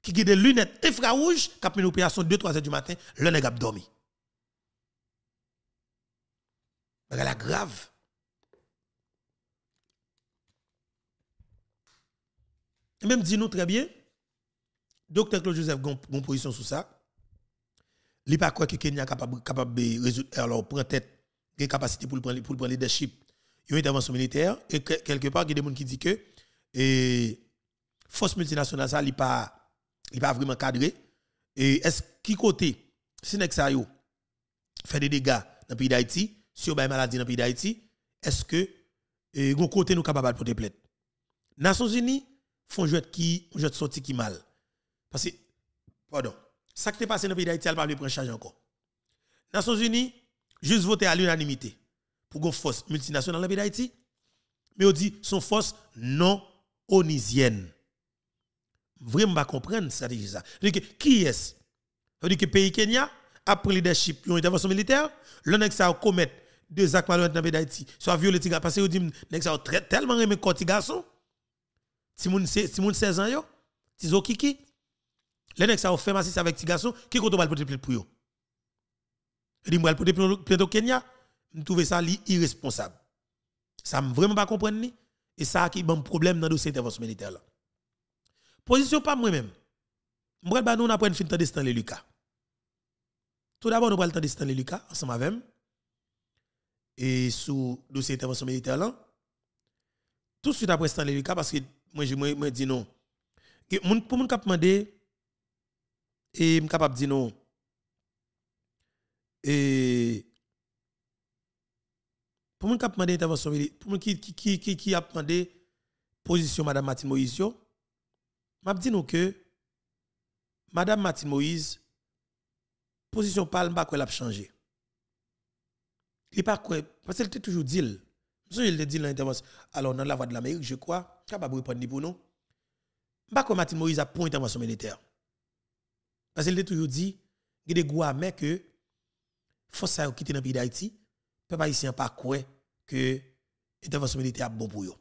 [SPEAKER 1] qui ont des lunettes infrarouges, qui ont une opération 2-3 heures du matin, l'un est dormi. elle la grave. même dis nous très bien, docteur Claude Joseph a une position sur ça. Il pas quoi que Kenya est capable, capable de résoudre, alors prendre tête, des capacités pour prendre, pour prendre leadership, une intervention militaire. Et quelque part, il y a des gens qui disent que la force multinationale, ça, n'est pas, vraiment cadré. Et est-ce qui côté, si a fait des dégâts dans le pays d'Haïti, si sur la maladie dans le pays d'Haïti, est-ce que vous eh, êtes côté capable de porter Les Nations Unies font jouer qui jeu sorti qui mal. Parce que pardon, ça qui est passé dans le pays d'Haïti, elle pas prendre charge encore. Nations Unies juste voter à l'unanimité pour une force multinationale dans le pays d'Haïti, mais on dit son force non onisienne. Vraiment pas comprendre ça stratégie que, qui est-ce Je dit que le pays Kenya après leadership une intervention militaire, l'on a commettre de Zach Malouette dans d'Haïti, soit violé parce que vous dites vous ça tellement aimé quand garçon. Ti moun ti moun 16 ans yo, ti zo kiki. Les nèg ça fait massis avec ti garçon qui koto bal porter plainte pour yo. Il m'a porter pour au Kenya. Je trouve ça irresponsable. Ça me vraiment pas comprendre et ça qui bon problème dans dossier intervention militaire là. Position pas moi-même. je Moi ba nous on apprend fin temps de Lucas. Tout d'abord nous parlons temps de Stanley Lucas ensemble avec et sous dossier intervention militaire tout de suite après les Lucas parce que moi je moi dis non pour moi pour moun cap et suis capable dire non et pour moun cap demander intervention militaire pour moi, qui qui qui qui a demandé position madame Martine Moïse m'a dit non que madame Martine Moïse position parle pas qu'elle a changé il pas quoi, parce qu'il a toujours dit. Monsieur, il dit l'intervention. Alors, dans la voie de l'Amérique, je crois, capable de répondre pour nous. Pas comme Martin Moïse a pour intervention militaire. Parce qu'il a toujours dit, il a des que, il ça quitter dans le pays d'Haïti, peuple haïtien pas quoi que l'intervention militaire bon pour eux.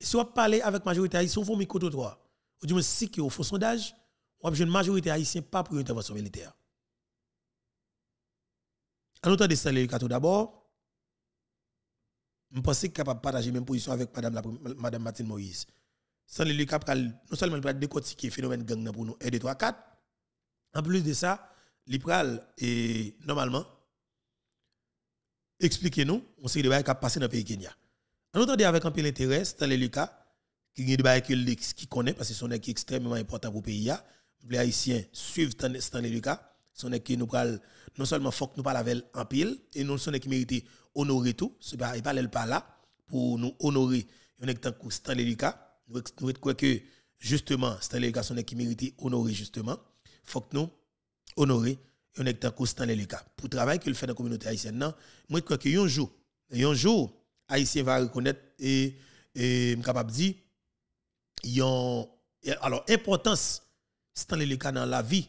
[SPEAKER 1] Si on parle avec la majorité haïtienne, on fait un micro tour Ou du si on fait un sondage, on a une majorité haïtienne pas pour l'intervention militaire. En autant de léluca tout d'abord, je pense qu'il capable de partager même position avec Madame, Madame Martine Moïse. Stanley Lucas, non seulement il peut décortiquer le phénomène gang pour nous, 1, 2, 3, 4. En plus de ça, il et normalement, expliquez-nous, on sait que les passer passé dans le pays Kenya. En outre, avec un peu d'intérêt, Stanley Lucas, qui est qui connaît, parce que son est extrêmement important pour le pays, hein. les Haïtiens suivent Stanley Lucas son qui nous parle, non seulement faut que nous parlons avec en pile, et non sommes qui mérite honorer tout, ce e pas, et pas pas là, pour nous honorer. On est tant que Stanley Lika, nous, nous quoi que, justement, Stanley Lika, son qui mérite honorer, justement, faut que nous honorer, on est tant que Stanley Lika. Pour le travail qu'il fait dans la communauté haïtienne, non, moi, crois que un jour, un jour, Haïtien va reconnaître et, et capable de dire, alors, importance Stanley Lika dans la vie,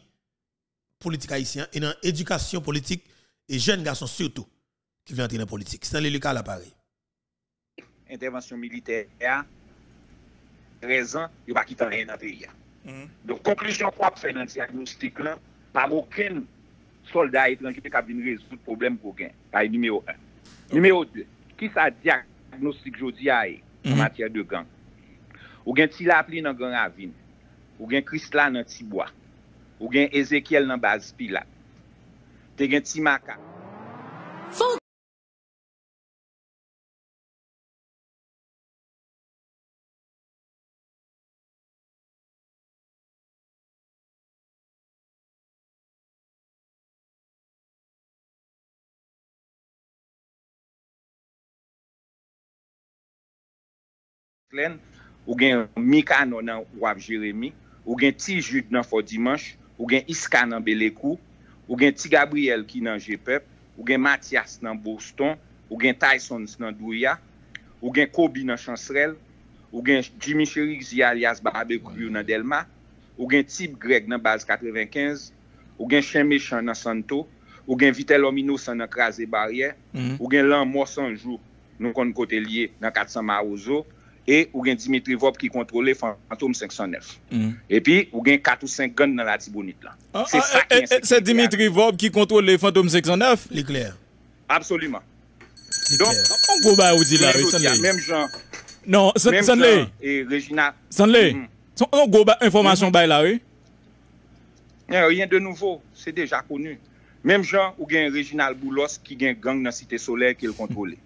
[SPEAKER 1] politique haïtienne et dans l'éducation politique et jeunes garçons surtout qui viennent entrer en politique. C'est le cas à Paris.
[SPEAKER 2] Intervention militaire, raison, il n'y a pas quitté rien dans le pays. Mhm. Donc, conclusion propre, fait dans diagnostic-là, pas aucun soldat étranger qui a résoudre le problème pour gain. C'est numéro 1. Numéro 2, qui ça diagnostic aujourd'hui eh, en mhm. matière de gang? Ou bien Tilapli dans Grand Ravine, ou bien Crisla dans bois Ou gen Ezekiel nan bazipi la. Te gen ti
[SPEAKER 3] maka. Fonklen, ou gen Mika nan wap Jeremie, ou gen
[SPEAKER 2] ti jud nan fo Dimanche. ou gen Iska nan Belekou, ou gen Ti Gabriel ki nan Jepep, ou gen Mathias nan Bouston, ou gen Tyson nan Douya, ou gen Kobe nan Chancerelle, ou gen Jimmy Chirik Ziyal yas Barbekou yon nan Delma, ou gen Tib Greg nan Baz 95, ou gen Cheme Chan nan Santo, ou gen Vite Lomino san nan Kraze Barier, mhm. ou gen Lan Mwosanjou nan Konkote Lie nan Katsama Ozo, E ou gen Dimitri Vaub ki kontrole Phantom mm. 509. E pi ou gen 4 ou 5 gand nan la dibounit lan.
[SPEAKER 4] Se Dimitri Vaub ki kontrole Phantom 509? L'Eclair.
[SPEAKER 2] Absolument. Don, non, mm-hmm. son
[SPEAKER 4] kon go ba ou di la? Mèm jan. Non, son le. Mèm jan
[SPEAKER 2] e Regina. Son le.
[SPEAKER 4] Son kon go ba informasyon bay la ou?
[SPEAKER 2] Yen de nouvo. Se deja konu. Mèm jan ou gen Regina Albulos ki gen gang nan Sité Solaire ki l kontrole.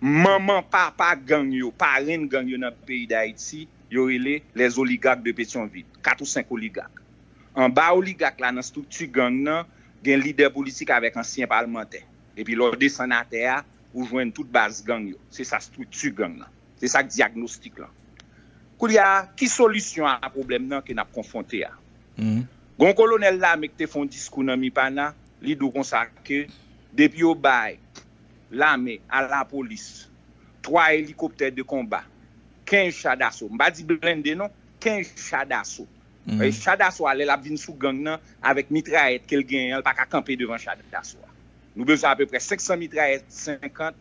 [SPEAKER 2] Maman pa pa gang yo Parin gang yo nan peyi da iti Yo ele les oligak de Petionville 4 ou 5 oligak An ba oligak la nan stoutu gang nan Gen lider politik avek ansyen parlementer Epi lor de sanate a Ou jwen tout bas gang yo Se sa stoutu gang nan Se sa diagnostik la Kou li a ki solisyon a problem nan Ke nap konfonte a mm-hmm. Gon kolonel la mek te fon diskou nan mi pa na Li do konsak ke Depi yo baye la me, a la polis, 3 helikopter de komba, 15 chad aso, mba di blende non, 15 chad aso. Chad aso ale la vin sou gang nan, avek mitra et, kel gen yon, pak akampe devan chad aso. Nou bezwen apè pre, 500 mitra et, 50,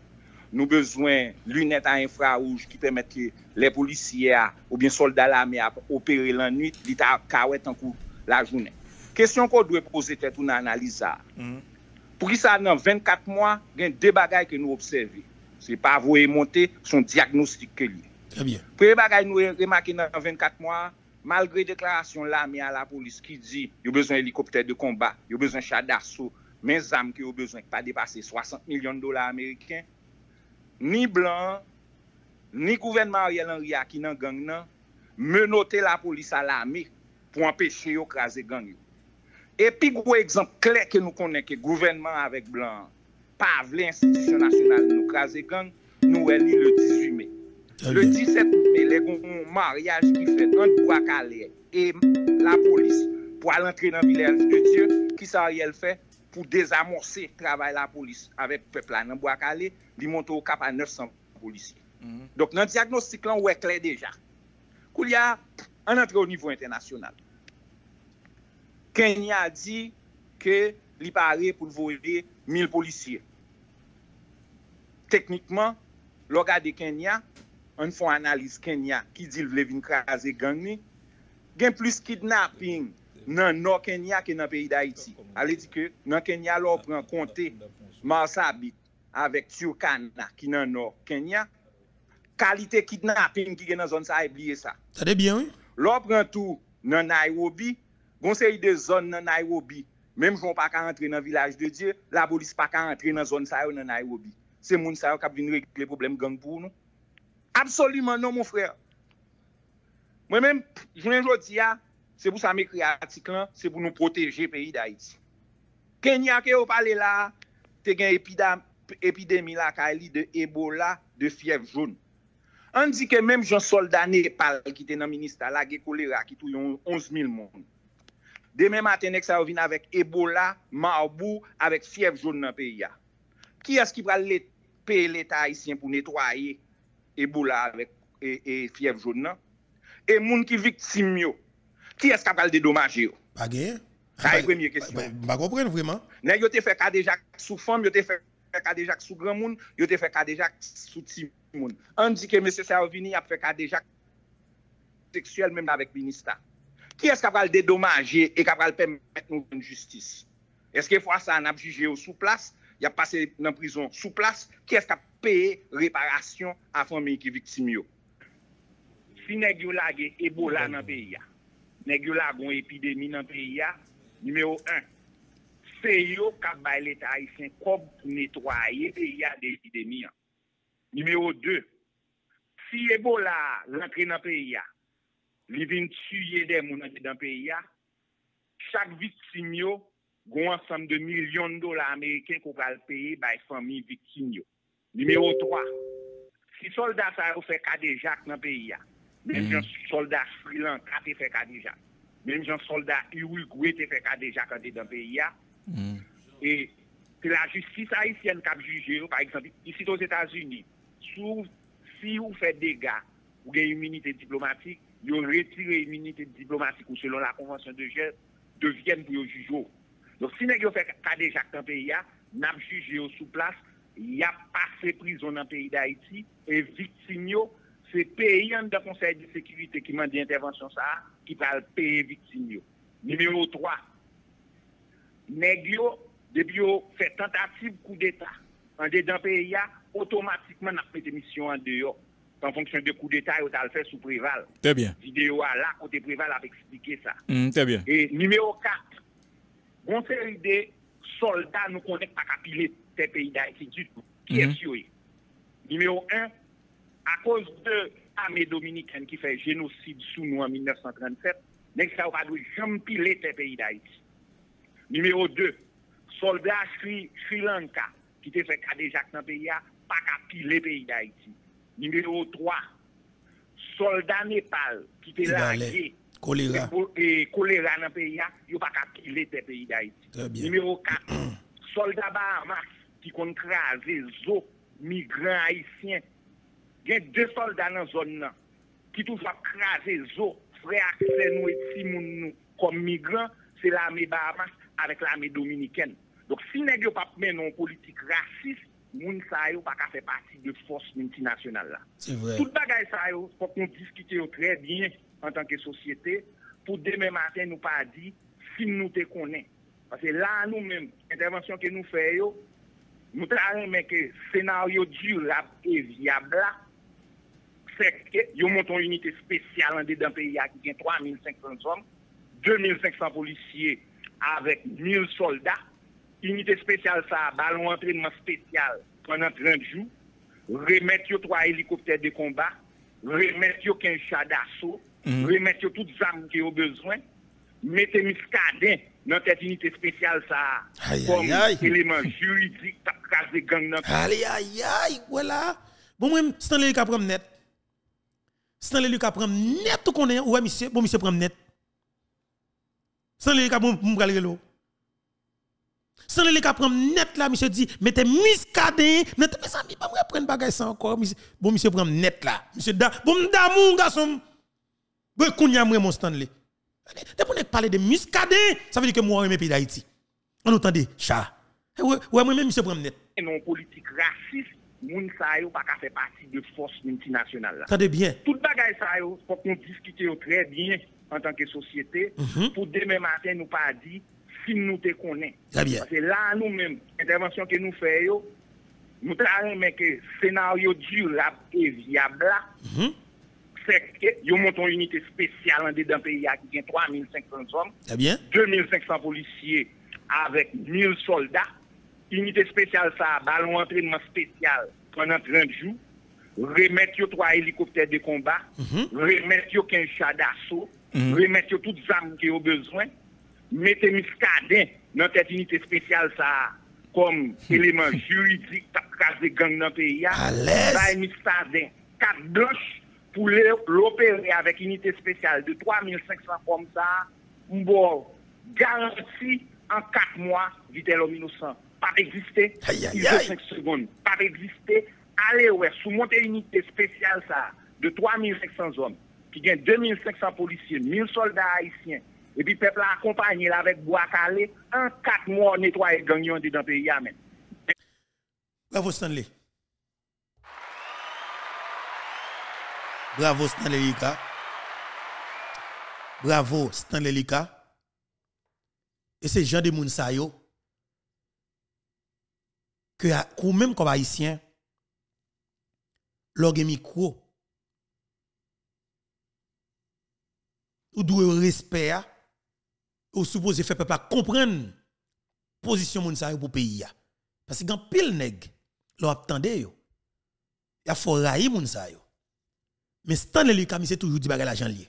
[SPEAKER 2] nou bezwen lunet an infra ouj, ki pèmète le polisye a, ou bien solda la me a opere lan nuit, li ta kawet an kou la jounen. Kesyon ko dwe pose tèt ou nan analiza, mba, mm-hmm. Pou ki sa nan 24 mwa, gen de bagay ke nou observe. Se pa avou e monte, son diagnostik ke
[SPEAKER 3] li.
[SPEAKER 2] Pre bagay nou e remake nan 24 mwa, malgre deklarasyon la mi a la polis ki di, yo bezon helikopter de kombat, yo bezon chat d'asso, men zam ki yo bezon ki pa depase 60 milyon dola Ameriken, ni blan, ni kouvenman Ariel Henry a ki nan gang nan, menote la polis a la mi pou empeshe yo krasi gang yo. Epi gwe ekzamp klet ke nou konen ke gouvenman avèk blan. Pav, l'institutio nasyonal nou krasè gang, nou wè li le 18 mai. Le 17 mai, le goun maryaj ki fè don Bouakale e la polis pou al antre nan vilèl de Diyo ki sa yèl fè pou desamorsè travèl la polis avèk pepla nan Bouakale, di monto kap a 900 polis. Dok nan diagnostik lan wè klet deja. Kou li a an antre ou nivou internasyonal. Kenya di ke li pare pou vode mil polisye. Teknikman, lo gade Kenya, an fwa analize Kenya ki di l vle vin krasi gang mi, gen plis kidnapping nan no Kenya ki nan peyi da iti. Ale di ke nan Kenya lo prent konte mas abit avek tsyo kanna ki nan no Kenya, kalite kidnapping ki gen nan zon sa ebliye sa. Tade bien. Lo prentou nan Nairobi, Gon se yi de zon nan Nairobi, menm joun pa ka antre nan vilaj de Diyo, la bolis pa ka antre nan zon sa yo nan Nairobi. Se moun sa yo kap vin rekle problem gangpou nou. Absolument nou, moun frè. Mwen men, joun enjou di ya, se pou sa me kriyatik lan, se pou nou proteje peyi da iti. Kenya ke yo pale la, te gen epidemi la ka li de Ebola, de fiev joun. An di ke menm joun solda Nepal ki te nan minist ala ge kolera ki tou yon 11.000 moun nou. Deme matenèk sè rovin avèk Ebola, mò oubou, avèk fief joun nan peyi ya. Ki as ki pral lèt pè lèt haïsyen pou netwaye Ebola avèk e, e, fief joun nan? E moun ki vik timyo, ki as kap pral dedomaj yo? A gen? A e premye kesyon.
[SPEAKER 1] Ba kompren vreman?
[SPEAKER 2] Ne, yo te fèk adéjak sou fòm, yo te fèk adéjak sou gran moun, yo te fèk adéjak sou timoun. An di ke mè sè sè rovin yap fèk adéjak seksyèl mèm nan vèk binista. Ki es ka pral dedomaje e ka pral pèm mète nou jistis? Eske fwa sa an ap juje yo sou plas? Ya pase nan prizon sou plas? Ki es ka pè reparasyon a fòmè ki viksim yo? Si neg yo lage ebola nan pè ya, neg yo lage yon epidèmi nan pè ya, nimeyo 1, se yo kak bay leta isen kòb netwaye pè ya de epidèmi ya. Nimeyo 2, si ebola lantre nan pè ya, li vin tuye des moun an de dan Chaque victime, chak viktim yo, de ansam de dollars américains Ameriken kou pral peyi bay fami viktim yo. Numéro 3, si soldat sa yo fe kadejak nan pays, même si jan soldat Sri Lanka te fe même si un soldat Uruguay te fe kadejak an de pays, peyi ya, mm. e la justice haïtienne kap juje par exemple, ici aux états unis sou si ou fe dega, ou gen immunite diplomatique, yo retire imunite diplomatikou selon la konvansyon de jè, devyen biyo jujou. Non, si negyo fè kade jak tanpe ya, nam jujou sou plas, ya pa se prizon nan peyi d'Haïti, e vitsin yo, se peyi an da konsey di sekivite ki man di intervensyon sa, ki pal peyi vitsin yo. Numero 3, negyo de biyo fè tentative kou d'Etat, an de danpe ya, otomatikman nan pète misyon an de yo. en fonction de coups d'État, ça le fait sous Préval. Très bien. Vidéo à la côté Préval, a expliqué ça. Mm, très bien. Et numéro 4, on série des soldats nous connaissent pas capiller tes pays d'Haïti du tout. Qui est mm-hmm. sûr Numéro 1, à cause de l'armée dominicaine qui fait génocide sous nous en 1937, n'est-ce pas jamais piler tes pays d'Haïti. Numéro 2, soldats Sri, Lanka qui te fait déjà dans le pays, pas capiller pays d'Haïti numéro 3, soldat Népal qui était là Choléra. Et choléra dans le pays, il n'y a pas qu'à le pays d'Haïti. Numéro 4, soldat Bahamas qui ont crasé les migrants haïtiens. Il y a deux soldats dans la zone qui toujours crasé les eaux, frères nous et nous, comme migrants, c'est l'armée Bahamas avec l'armée dominicaine. Donc si nous n'avons pas mené une politique raciste, moun sa yo pas qu'à faire partie de force multinationale Tout le Tout bagage ça yo, faut qu'on discute très bien en tant que société pour demain matin nous pas dire si nous te connaissons. Parce que là nous-mêmes, intervention que nous faisons, nous travaillons avec que scénario durable et viable c'est que nous montons une unité spéciale dans le pays qui a 500 hommes, 2500 policiers avec 1000 soldats unité spéciale ça, ballon entraînement spécial pendant 30 jours, remettre trois hélicoptères de combat, remettre qu'un chat d'assaut, mhm. remettre toutes les armes qui ont besoin, mettre miscadin dans cette unité spéciale ça, aïe, comme élément juridique pour casser gang allez Aïe, aïe,
[SPEAKER 1] aïe, voilà. Bon, même Stanley qui prend net. Stanley qui prend net qu'on est, ouais, monsieur, bon, monsieur prend net. Stanley qui prend bon, net. Sans les cas prendre net là, monsieur dit, mettez miscadé, net, mes amis, pas moi prendre bagage ça encore, monsieur. Bon, monsieur prend net là. Monsieur da, bon, d'amour, garçon. Bon, kounya moué mon Stanley. Depuis qu'on parler de muscadé, ça veut dire que moi, je pays d'Haïti. On entendait, chat. Eh, ouais, moi-même, monsieur prend net.
[SPEAKER 2] Et non, politique raciste, moun sa yo pas faire partie de force multinationale. Attendez bien. Tout bagage ça yo, faut qu'on discute très bien en tant que société, mm-hmm. pour demain matin, nous pas dire nous te connaît. Parce que là, nous-mêmes, l'intervention que nous faisons, nous travaillons que le scénario durable et viable, mhm. c'est que nous montons une unité spéciale dans le pays qui a 3500 hommes, 2500 policiers avec 1000 soldats. Unité spéciale, ça, ballon entraînement spécial pendant 30 jours. Remettre trois hélicoptères de combat, mhm. remettre 15 chats d'assaut, mhm. remettre toutes les armes qui ont besoin mettez Muscadin dans cette unité spéciale ça comme hmm. élément juridique la gang dans le pays. Bah, Muscadin, quatre pour l'opérer avec unité spéciale de 3500 hommes ça, bon, garantie en 4 mois, vitel homme innocent. Pas exister, il 5 secondes. Pas exister, allez ouais, sous monter unité spéciale ça de 3500 hommes qui gagne 2500 policiers, 1000 soldats haïtiens. Et puis, peuple a accompagné avec bois calé. En quatre mois, nettoyer gagnant dans le pays. Amen.
[SPEAKER 1] Bravo Stanley. Bravo Stanley Lika. Bravo Stanley Lika. Et c'est Jean de Mounsayo que, même comme haïtien, l'orgue micro, ou doué respect hein, ou supposé faire peuple comprendre position moun sa pour pays parce que quand pile nèg l'a attendait yo y a fort raï moun sa yo mais Stanley c'est toujours dit bagay l'argent lié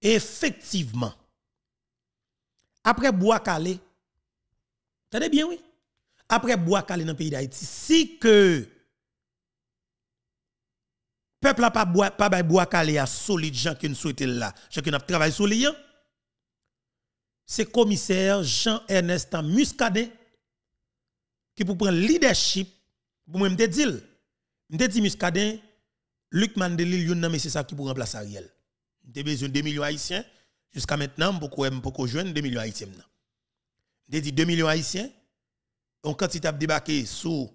[SPEAKER 1] effectivement après bois calé t'as bien oui après bois calé dans le pays d'Haïti si que peuple a pas bois pas bois calé a solide gens qui ne souhaitent là gens qui n'a travaillé solide c'est commissaire Jean-Ernest Muscadet qui pour prendre leadership pour moi me dire me dit Muscadet Luc Mandeli mais c'est ça qui pour remplacer Ariel Je besoin de 2 millions haïtiens jusqu'à maintenant beaucoup aime beaucoup jeune 2 millions haïtiens Je dit 2 millions haïtiens quand il a débarqué sous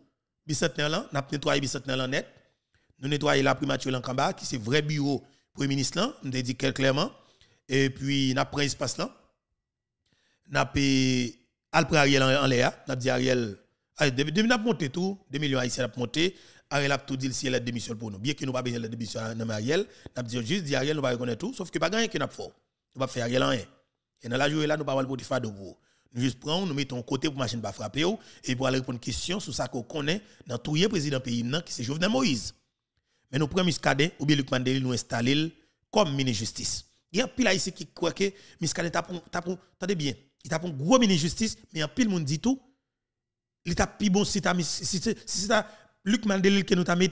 [SPEAKER 1] bicentenaire là n'a nettoyé bicentenaire net nous nettoyer la primature en bas qui c'est vrai bureau premier ministre là me dit clairement et puis n'a pris espace là n'a pas pris Ariel en l'air, n'a dit Ariel, depuis n'a monté tout, 2 millions haïtiens n'a monté, Ariel a tout dit si elle a pour nous. Bien que nous pas besoin de démission à Ariel, n'a dit juste dit Ariel nous pas reconnaître tout, sauf que pas gagné que n'a pas fait. Nous pas faire Ariel rien. Et dans la journée là nous pas parler pour faire de vous. Nous juste prenons, nous mettons côté pour machine pas frapper et pour aller répondre question sur ça qu'on connaît dans tout le président pays qui c'est Jovenel Moïse. Mais nous prenons Miskade ou bien Luc Mandeli nous installer comme ministre justice. Il y a pile ici qui croit que Miskade t'a t'a bien il t'a un gros ministre justice, mais en pile, monde dit tout. Il t'a plus bon si t'as si, si Luc Mandelil qui nous a mis,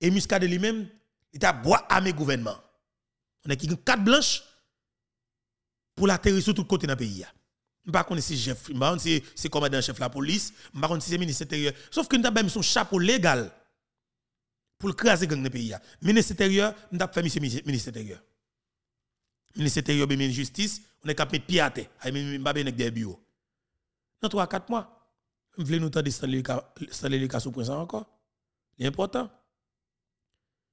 [SPEAKER 1] et Muscadet lui-même, il t'a bois à mes gouvernement. On a qui quatre blanches pour l'atterrir sur tout côté dans pays. Je ne sais pas si chef, je si c'est commandant chef de la police, je ne pas si c'est ministre intérieur. Sauf que nous avons son chapeau légal pour le craser dans le pays. Ministre intérieur, nous avons fait ministre intérieur ministre de de justice, on est capable de pied à terre. Il pas des bureaux. Dans 3 4 mois, je voulais nous tendre Stanley cas sous présent encore. C'est important.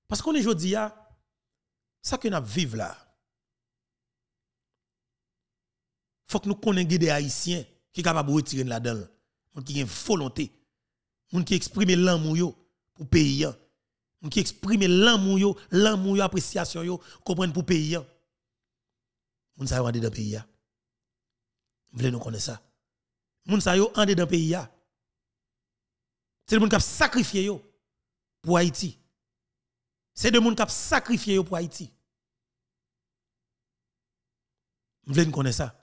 [SPEAKER 1] Parce qu'on est aujourd'hui ça que nous vivons là. Faut que nous connaissions des haïtiens qui sont capables de retirer là-dedans. Qui ont volonté. Qui expriment l'amour pour le pays. Qui expriment l'amour, l'amour, l'appréciation, comprendre pour le pays moun sa yo en pays Vous voulez nous connaître ça. Moun sa yo en dans pays C'est le monde qui a sacrifié yo pour Haïti. C'est le monde qui a sacrifié yo pour Haïti. Vous voulez nous connaître ça.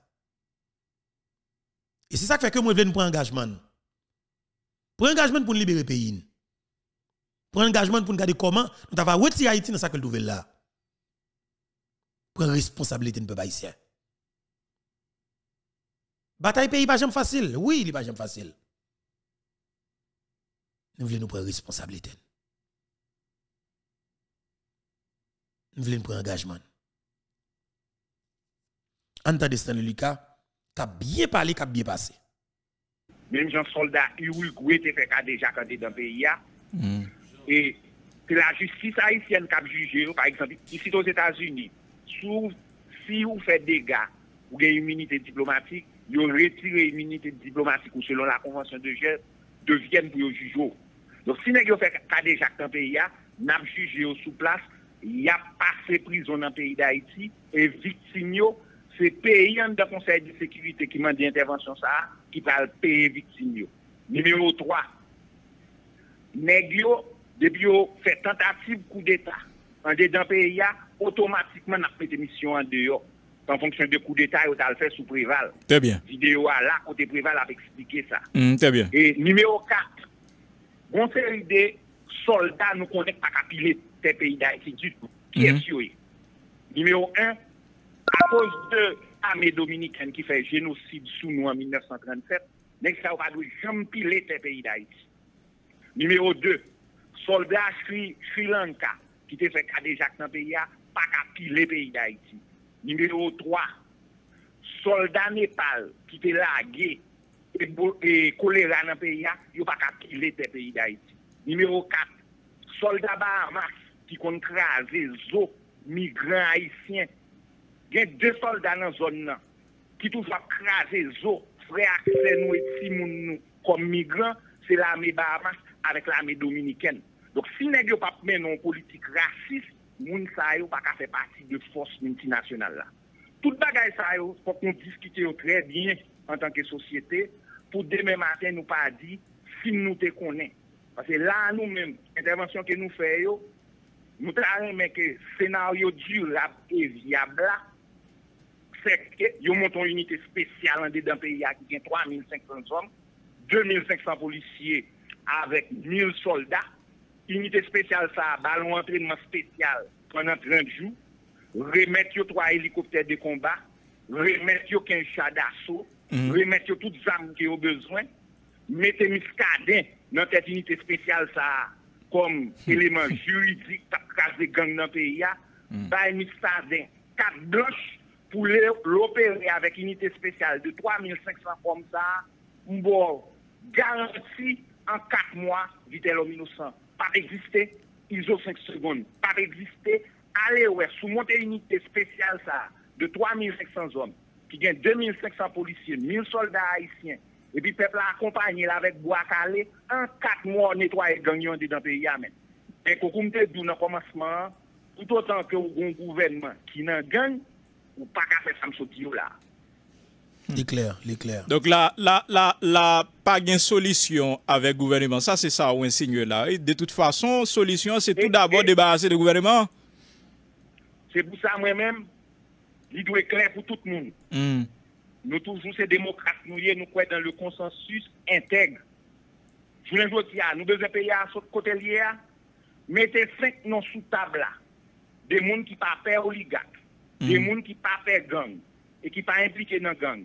[SPEAKER 1] Et c'est ça qui fait que moi je veux prendre engagement. Prendre engagement pour libérer le pays. Prendre engagement pour nous garder comment nous avons retiré Haïti dans cette nouvelle là responsabilité de peuple haïtien. Bataille pays pas jamais facile. Oui, il pas jamais facile. Nous voulons nous prendre responsabilité. Nous voulons nous prendre engagement. Entendez Stanley Lucas, qui a bien parlé, qui a bien passé.
[SPEAKER 3] Même un
[SPEAKER 2] soldat il y fait déjà quand dans le pays. Mm. Et que la justice haïtienne qui a jugé, par exemple, ici aux États-Unis sou si ou fè dega ou gen immunité diplomatique, yo retire immunité diplomatique ou selon la convention de Genève deviennent pou juger. Donc si nèg yo fè des déjà dans pays a, n'a jugé sous place, y a passé prison dans pays d'Haïti et Victimio, yo c'est pays en dans conseil de sécurité qui des intervention ça qui parle payer victime yo. Numéro 3. Nèg yo depuis yo fait tentative coup d'état en dedans pays a automatiquement, nous des missions en dehors. En fonction de coups d'État, on a fait sous Préval. Très bien. Vidéo à la côté Préval a expliqué ça. Mm, très bien. Et numéro 4, on série les soldats nous connectent pas capiler des pays d'Haïti du tout. Qui est mm. sûr Numéro 1, à cause de l'armée dominicaine qui fait génocide sous nous en 1937, nous avons jamais pilé des pays d'Haïti. Numéro 2, soldats Sri Lanka ki te fè kadejak nan pe ya, pa ka pile pe yi da iti. Nimeyo 3, solda Nepal, ki te lage, e, e kole ran nan pe ya, yo pa ka pile pe yi da iti. Nimeyo 4, solda Bahamas, ki kon kraze zo, migran haisyen. Gen de solda nan zon nan, ki tou fè kraze zo, fè akse nou eti moun nou, kon migran, se la me Bahamas, avek la me Dominiken. Donk si neg yo pa menon politik rasist, moun sa yo pa ka fe parti de fos multinasyonal la. Tout bagay sa yo, pouk nou diskite yo tre bien an tanke sosyete, pou deme maten nou pa di, si nou te konen. Pase la nou men, intervensyon ke nou fe yo, nou traren men ke senaryo jirab e viab la, seke yo monton unité spesyal an de dan peyi ya ki ten 3500 som, 2500 policye, avek 1000 soldat, unité spéciale ça, ballon entraînement spécial pendant 30 jours, remettre trois hélicoptères de combat, remettre qu'un chat d'assaut, mhm. remettre toutes les armes qui ont besoin, mettre Miskadin dans cette unité spéciale ça comme élément juridique pour les gangs dans le pays, mm. bah pour l'opérer avec unité spéciale de 3500 comme ça, Bon, garantie en 4 mois, vite l'homme innocent. Pa rejiste, izo 5 seconde, pa rejiste, ale wè, sou monte unitè spesyal sa, de 3500 ome, ki gen 2500 polisye, 1000 soldat haisyen, e bi pepla akompanyel avèk bo akale, an 4 mò netwa e gangyon de dan pe yamen. E kou koumte doun an komasman, pouto tanke ou goun kouvenman ki nan gang, ou pa ka fè samsot yo la.
[SPEAKER 4] Hmm. L'éclair, l'éclair. Donc là, là, pas de solution avec le gouvernement. Ça, c'est ça, un signe là. de toute façon, solution, c'est tout d'abord débarrasser le gouvernement.
[SPEAKER 2] C'est pour ça, moi-même, l'idée doit pour tout le monde. Hmm. Nous, toujours, c'est démocrate. nous, nous croyons dans le consensus intègre. Je vous vous dis, nous devons payer à ce côté lié, mettez cinq noms sous table là. Des gens qui ne pas faire oligarque, des hmm. gens qui ne pas faire gang et qui ne pas impliqués dans gang.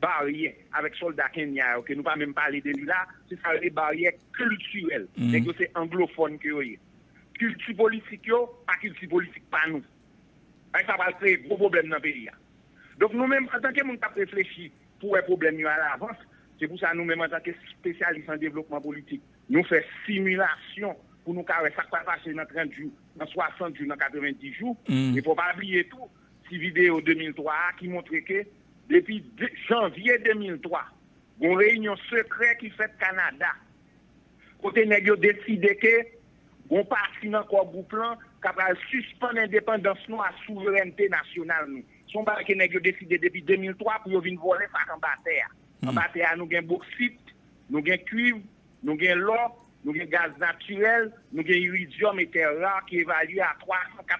[SPEAKER 2] barrières avec soldats kenyans, que nous pas même parler de lui là, c'est ça les barrières culturelles. c'est mhm. que C'est anglophone que vous Culture politique, yo, pas culture politique, pas nous. Et ben, ça va créer gros problème dans le pays. Donc nous-mêmes, en tant que monde, pas réfléchi pour les problèmes à l'avance. C'est pour ça nous-mêmes, en tant que spécialistes en développement politique, nous faisons simulation pour nous carrer ça va passer dans 30 jours, dans 60 jours, dans 90 jours. Il pour ne faut pas oublier tout. si vidéo 2003 qui montre que depuis janvier 2003, une réunion secrète qui fait Canada, Kote yo deside que goun parti nan kwa bouplan, kapal suspendre indépendance nou a souveraineté nasyonal nou. Son ba ke yo décidé depuis 2003 pour yo vin vole fak an bater. An hmm. bater nou gen avons nou gen kuiv, nou gen lop, nous avons gaz naturel, nous avons iridium et terre qui est évalué à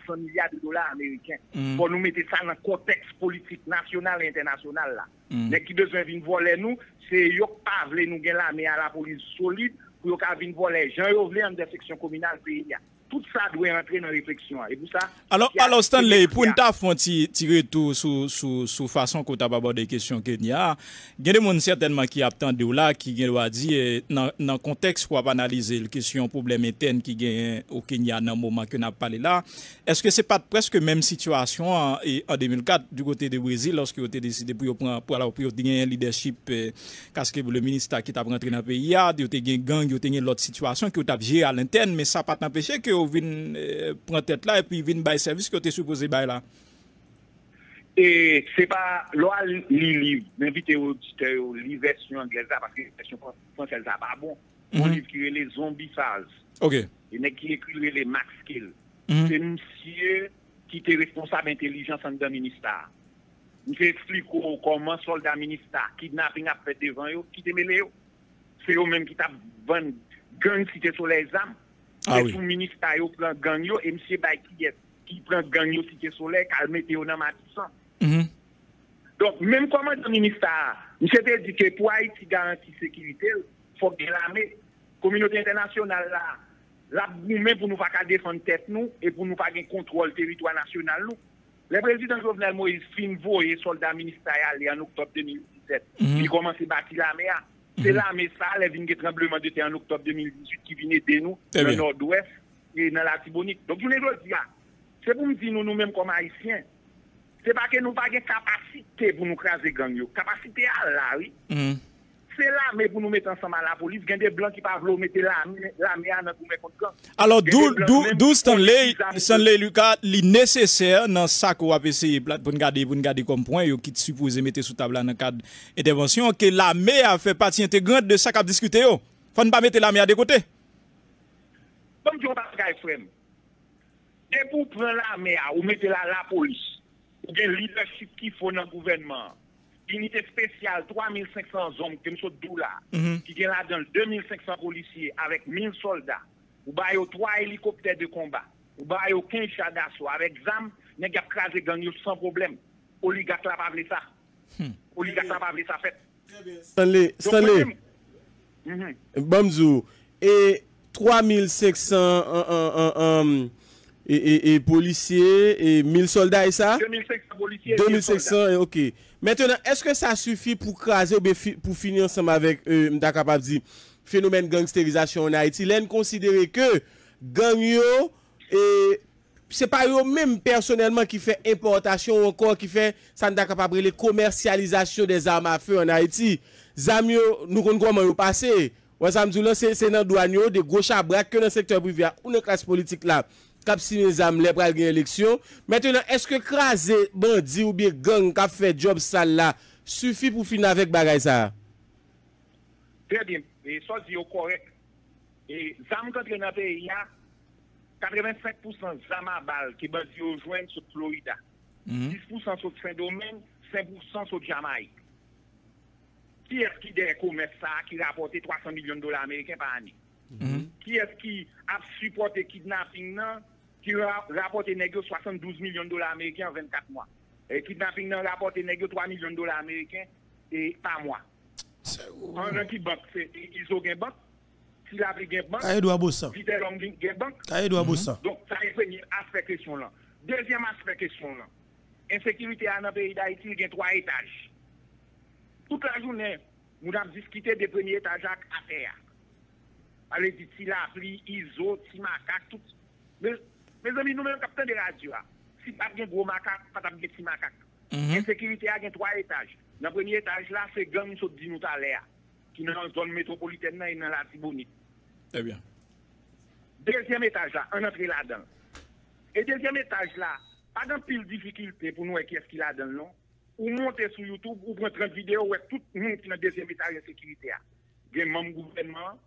[SPEAKER 2] 300-400 milliards de dollars américains. Mm. Pour nous mettre ça dans le contexte politique national et international. Là. Mm. Mais qui besoin de voler nous, c'est eux pas nous la mais à la police solide pour qu'ils viennent voler. Jean, ils veulent en des communale pays. tout sa dwe rentre nan
[SPEAKER 4] refleksyon. Alors Stanley, pou nta fwant ti re tou sou fason kouta babo de kesyon eh, eh, Kenya, gen de moun certainman ki aptan de ou la ki gen lwa di nan konteks pou ap analize l kesyon probleme eten ki gen ou Kenya nan mouman ke nap pale la, eske se pat preske mem situasyon en 2004 du kote de Brazil, loske yo te deside pou yo pran, pou yo te gen yon lideship kaske eh, pou le minister ki tab rentre nan pe ya, yo te gen gang, yo te gen lote situasyon ki yo tab je al enten, men sa pat anpeche ke venez eh, prendre tête là et puis vous venez bail service qui était supposé faire là
[SPEAKER 2] et c'est pas loin l'Ili, l'invité au au livraison anglaise parce que ils française sont pas bon les ababons on les zombies phase ok il n'est qu'il les max kill mhm. C'est monsieur qui est responsable intelligence dans ministre. ministère j'explique aux comment soldats ministre qui n'a rien devant eux qui démerde eux c'est eux même qui t'as vendu gun qui t'es sur les l'examen le ah oui. ministre ministère prend gang yo et M. Bay qui prend gang yo cité soleil calmer yo dans Matissan. Mm mm-hmm. Donc même comment le ministère, monsieur dit que pour Haïti garantir sécurité, faut que l'armée communauté internationale là la pour nous pas défendre tête nous et pour nous faire contrôler contrôle territoire national nous. Le président Jovenel Moïse fin voyer soldats ministériels en octobre 2017. Mm -hmm. Il commence à bâtir l'armée. Hein. Se mhm. eh la me sa, le vin ge trembleman de te an oktob 2018 ki vin ete nou nan Nord-Ouest e nan la Tibonik. Donk yo neglo di ya, se pou m di nou nou menm kom haisyen, se pa ke nou pa gen kapasite pou nou kranze gang yo. Kapasite al la, oui. Mhm. Se la me pou nou met ansanman la polis, gen de blan ki pa vlo mette la me a nan koume konti kan.
[SPEAKER 4] Alors d'ou ston le luka li neseser nan sa kou apese pou n'gade kompon yo ki t'supouze mette sou tablan nan kade etevansyon ke la me a fè pati integrant de sa kap diskute yo? Fon pa mette la me a de kote?
[SPEAKER 2] Ton joun pati ka efrem, de pou pran la me a ou mette la la polis ou gen l'idership ki fon nan koumenman Inite spesyal, 3500 zom kem so dou la, ki gen la den, 2500 policye, avek 1000 solda, ou bayo 3 helikopter de komba, ou bayo 15 adas, ou avek zam, negyap klaze gen yon son problem, oligat la pa vle sa, hmm. oligat la
[SPEAKER 1] pa vle sa fet. Trè be, sanle, sanle, mhm. bamzou, e 3500, e policye, e 1000 solda e sa,
[SPEAKER 3] 2500 policye,
[SPEAKER 1] Mètènen, eske sa sufi pou krasè ou pou fini ansèm avèk, euh, mta kapab zi fenomen gangsterizasyon an Haiti. Len konsidere ke gangyo, se pa yo mèm personèlman ki fè importasyon ou ankor ki fè, sa mta kapab re le komersyalizasyon de zan ma fè an Haiti. Zan yo nou konn kwa man yo pase, wè zan mzou lan se senan douan yo de gosha brak ke nan sektor privya ou nan klas politik la. Kapsine zam le pral gen leksyon. Mwen tenon, eske kra ze bandi ou bi gong kap fe job sal la sufi pou finavek bagay sa?
[SPEAKER 2] Tre bim. E sozi yo korek. E zam kontre naten ya 85% zam abal ki bandi yo jwen sou Florida.
[SPEAKER 3] 10%
[SPEAKER 2] sou fin domen, 5% sou Jamaik. Ki eski de komesa ki rapote 300 milyon dola Ameriken pa ane? Ki mhm. eski ap suporte kidnapping nan? qui a rapporté 72 millions de dollars américains en 24 mois. Et qui kidnapping a rapporté 3 millions de dollars américains et par mois. En un qui banque, ils ont une banque. Si a pris une banque, est doit bosser. Vite banque. Mhm. Donc, ça est premier aspect question là. Deuxième aspect question là. Insécurité à notre pays d'Haïti, il y a trois étages. Toute la journée, nous avons discuté des premiers étages à faire. Allez, dit, il la pris ISO, macaque, tout. Mez ami nou men kapten de radyou a. Si pap gen gro makak, pat ap beti makak. Gen sekirite a gen 3 etaj. Nan premi etaj la, se gen moun sot di nou talè a. Ki nan zon metropolitè nan enan la zibouni. Dezyen etaj la, an antre la dan. E dezyen etaj la, pa gen pil difikilte pou nou e kyes ki la dan lon. Ou monte sou Youtube, ou pwentran videyo, ou e tout moun ki nan dezyen etaj en sekirite a. Gen moun gouvenman,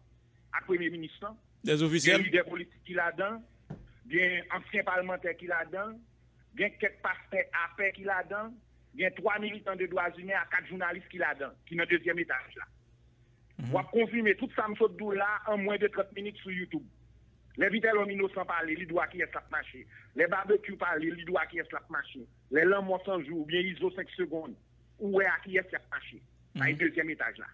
[SPEAKER 2] akweme ministan, gen videy politik ki la dan. Des ofisyen? Il y a un ancien parlementaire qui l'a donné, il y a quelques pasteurs à faire qui là-dedans, il y a trois militants de droits humains à quatre journalistes qui sont là qui sont dans deuxième étage là. Je mhm. confirme toutes ces en moins de 30 minutes sur YouTube. Les vitelomino parler parlent, ils doivent être la marché, les barbecues parlent, ils doivent qui est la marché, les lamons sans jour, ou bien ISO 5 secondes. Où est qui est la marché? Dans mhm. le deuxième étage là.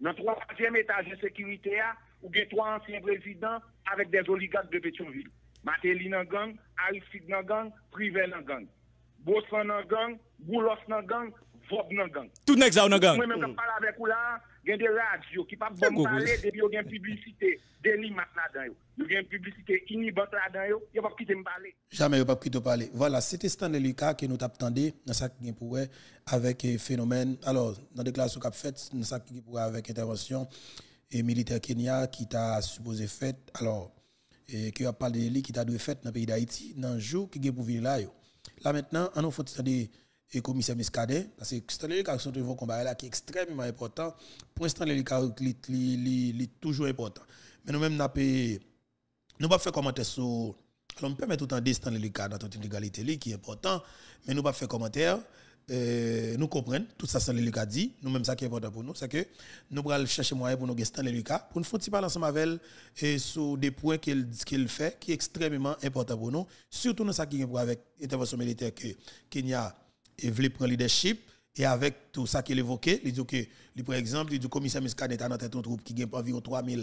[SPEAKER 2] Dans le troisième étage de sécurité, il y a trois anciens présidents avec des oligarques de Pétionville. Mateli nan gang, Aristide nan gang, Privel nan gang. Bosan nan gang, Goulos nan gang, Vob nan gang. Tout nek sa nan gang. Mwen men mwen pala avec ou la, gen de radio ki pa bon pale, debi yo gen publicité, deni mat la yo. Yo gen publicite, ini bot la dan yo, yo pa Jamais, mpale.
[SPEAKER 1] ne yo pa me parler. Voilà, c'était Stanley Lucas ke nou tap tende, nan sa ki gen pouwe, avek fenomen, alors, nan qui kap fet, nan sa qui gen pouwe avek intervensyon, et militaire Kenya qui t'a supposé fait. Alors, qui a parlé de lui qui a dû fait dans le pays d'Haïti dans le jour qui est pour venir là. Là maintenant, on a faut des le commissaire Miscadet, parce que Stanley Lucas sont un combat qui est extrêmement important. Pour l'instant, Lucas, il est toujours important. Mais nous-mêmes, nous ne nous pas faire commentaire sur. Alors, on peut mettre tout en temps Stanley dans toute légalité qui est important, mais nous ne pas faire commentaire. Euh, nous comprenons, tout ça que Lucas dit nous même ça qui est important pour nous c'est que nous allons chercher moyen pour nous gester Lucas pour nous faire ensemble avec et sur des points qu'il fait qui est extrêmement important pour nous surtout dans ça qui est avec l'intervention militaire que Kenya veut prendre leadership et avec tout ça qu'il évoquait, il dit que, par exemple, le commissaire Muscadet est en tête de troupe qui gagne environ 3 000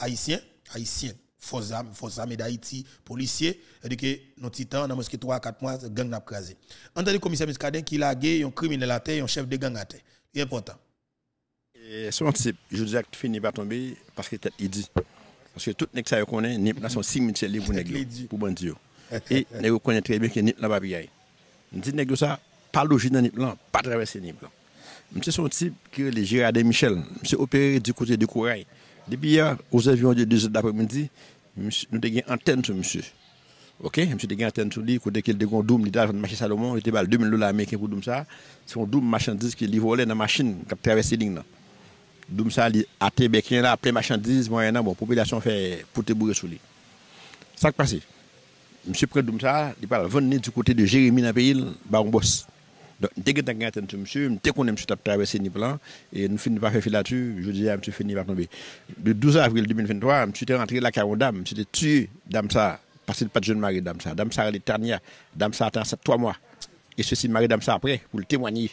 [SPEAKER 1] haïtiens, haïtiens, force armes d'Haïti, policiers, et que nos titans, dans 3-4 mois, gang n'a crasé. En tant que commissaire Miskaden qui l'a gagné, un criminel à terre, un chef de gang à terre. C'est important.
[SPEAKER 5] Et ce type, je dis que finit par tomber parce que tu il dit. Parce que tout le monde connaît, NIP là, sont 6 minutes livres pour les pour Et il reconnaissons très bien que NIP là, pas bien. Nous que ça, pas logique dans NIP là, pas traverser NIP Monsieur, c'est un type qui est le Gérard Michel. Monsieur opéré du côté du Courail. Depuis hier, aux avions de 2 h d'après-midi, nous avons une antenne sur monsieur. Ok, monsieur a une antenne sur lui, côté qu'il a un doum, il a marché Salomon, il a 2000 dollars américains pour doum ça. C'est un doum marchandise qui volé dans la machine qui a traversé la ligne. Doum ça, a été là, appelé marchandise, moyen bon, population fait pour te bourrer sur lui. Ça qui passe. Monsieur prend doum ça, il parle venir du côté de Jérémy dans le pays, un boss. Donc, dès que tu as un monsieur, dès qu'on aime sur traverser ni plan, et nous finissons pas faire là-dessus, je dis, monsieur pas par tomber. Le 12 avril 2023, monsieur suis rentré la caronne dame, Tu tué, dame ça, parce qu'il pas de jeune mari, dame ça. Dame ça, elle est dame ça attend trois mois. Et ceci, mari, dame ça après, pour le témoigner.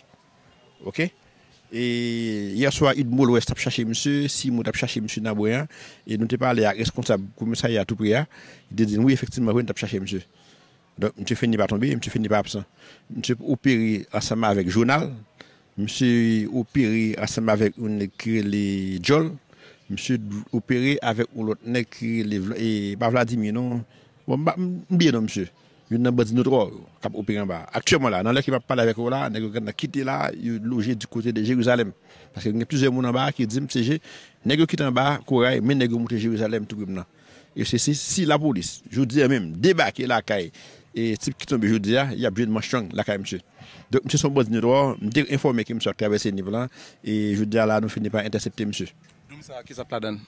[SPEAKER 5] OK? Et hier soir, Idmoul Ouest a cherché monsieur, Simon a cherché monsieur Naboyan, hein. et nous avons parlé à responsable commissariat à tout prix. Hein. Il a dit, oui, effectivement, on a cherché monsieur. mse feni pa tonbi, mse feni pa ap sa mse operi asema avek jounal mse operi asema avek ou ne kre le djol mse operi avek ou lot ne kre le vlo e pa vladimi non bon, mse non, yon nan badi notro kap operi an ba aktyon mwen la nan lèk yon pa pale avek ou la nek yo ganda kite la yo loje di kote de jerusalem nèk yo kite an ba korey men nek yo mwote jerusalem si la polis je ou di an mèm deba ki la kaye E tip kiton bi joudia, y apjèdman chong laka msè. Dèk msè son boz nidwa, mdèk informe ki msè travesse niv lan, e joudia la nou finipan intercepte msè. Doum sa a ki sa pla den?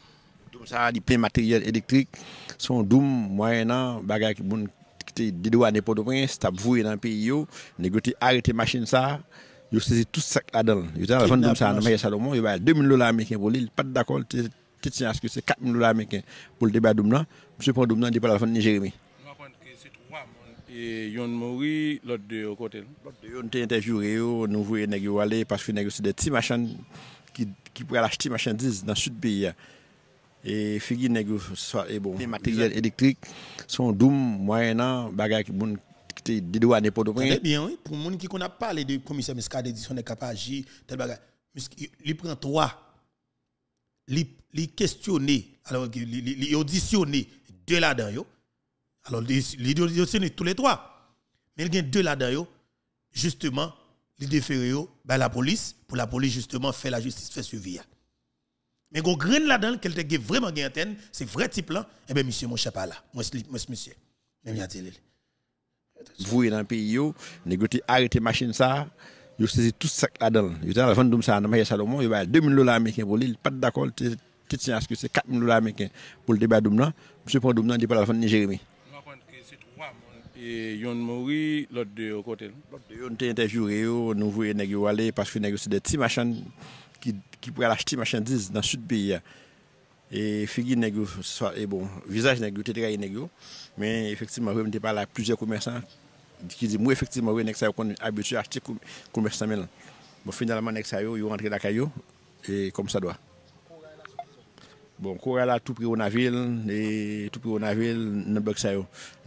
[SPEAKER 5] Doum sa a di plen materyel elektrik, son doum, mwen nan, bagay ki moun kite didwa nipo do pen, stabvouye nan pi yo, negote arite machin sa, yo sezi tout sak la den. Yo te an la fon doum sa a nan maye Salomon, yo bayal 2 min lola mwen ken, pou li pat dakol, te tiyans ki se 4 min lola mwen ken, pou ldeba doum nan, msè pon doum nan,
[SPEAKER 4] Et yon Mori, l'autre de côté. L'autre de
[SPEAKER 5] yon te interviewé, nous voyons nèg aller parce que nèg c'est des petits machins qui qui pourraient acheter des marchandises dans le sud pays. Hein. Et figi nèg bon. Les matériels électriques sont moyens, des bagay qui bon qui dédouané pour port Très
[SPEAKER 1] bien oui, pour gens qui ont a parlé de commissaire commission de l'édition est capable tel bagay. Il prend trois il questionné alors il auditionné de là-dedans alors, l'idéologie c'est tous les trois. Mais il y a deux là-dedans, justement, l'idée de ben la police, pour la police, justement, fait la justice, fait suivi. Mais quand grain là-dedans, qu'elle vraiment c'est vrai type là, eh bien, monsieur, mon là. Moi, monsieur.
[SPEAKER 5] Vous, dans le pays, négocier, arrêter machine ça, vous tout ça là-dedans. Vous à la 2 000 bah, dollars américains pour pas d'accord, 4 dollars américains pour le débat de Monsieur il pas de et yon mouri l'autre de au côté l'autre de yon t'es interviewé nous voyons nèg aller parce que c'est des petits machins qui qui pourraient acheter marchandises dans sud pays et figure nèg et bon visage nèg t'es très nèg mais effectivement on t'es parlé à plusieurs commerçants qui disent moi effectivement oui nèg ça habitué à acheter commerçants mais bon finalement nèg ça yo yo la caillou et comme ça doit Bon, kore la, tout prio nan vil, tout prio nan vil, nan bèk sa yo.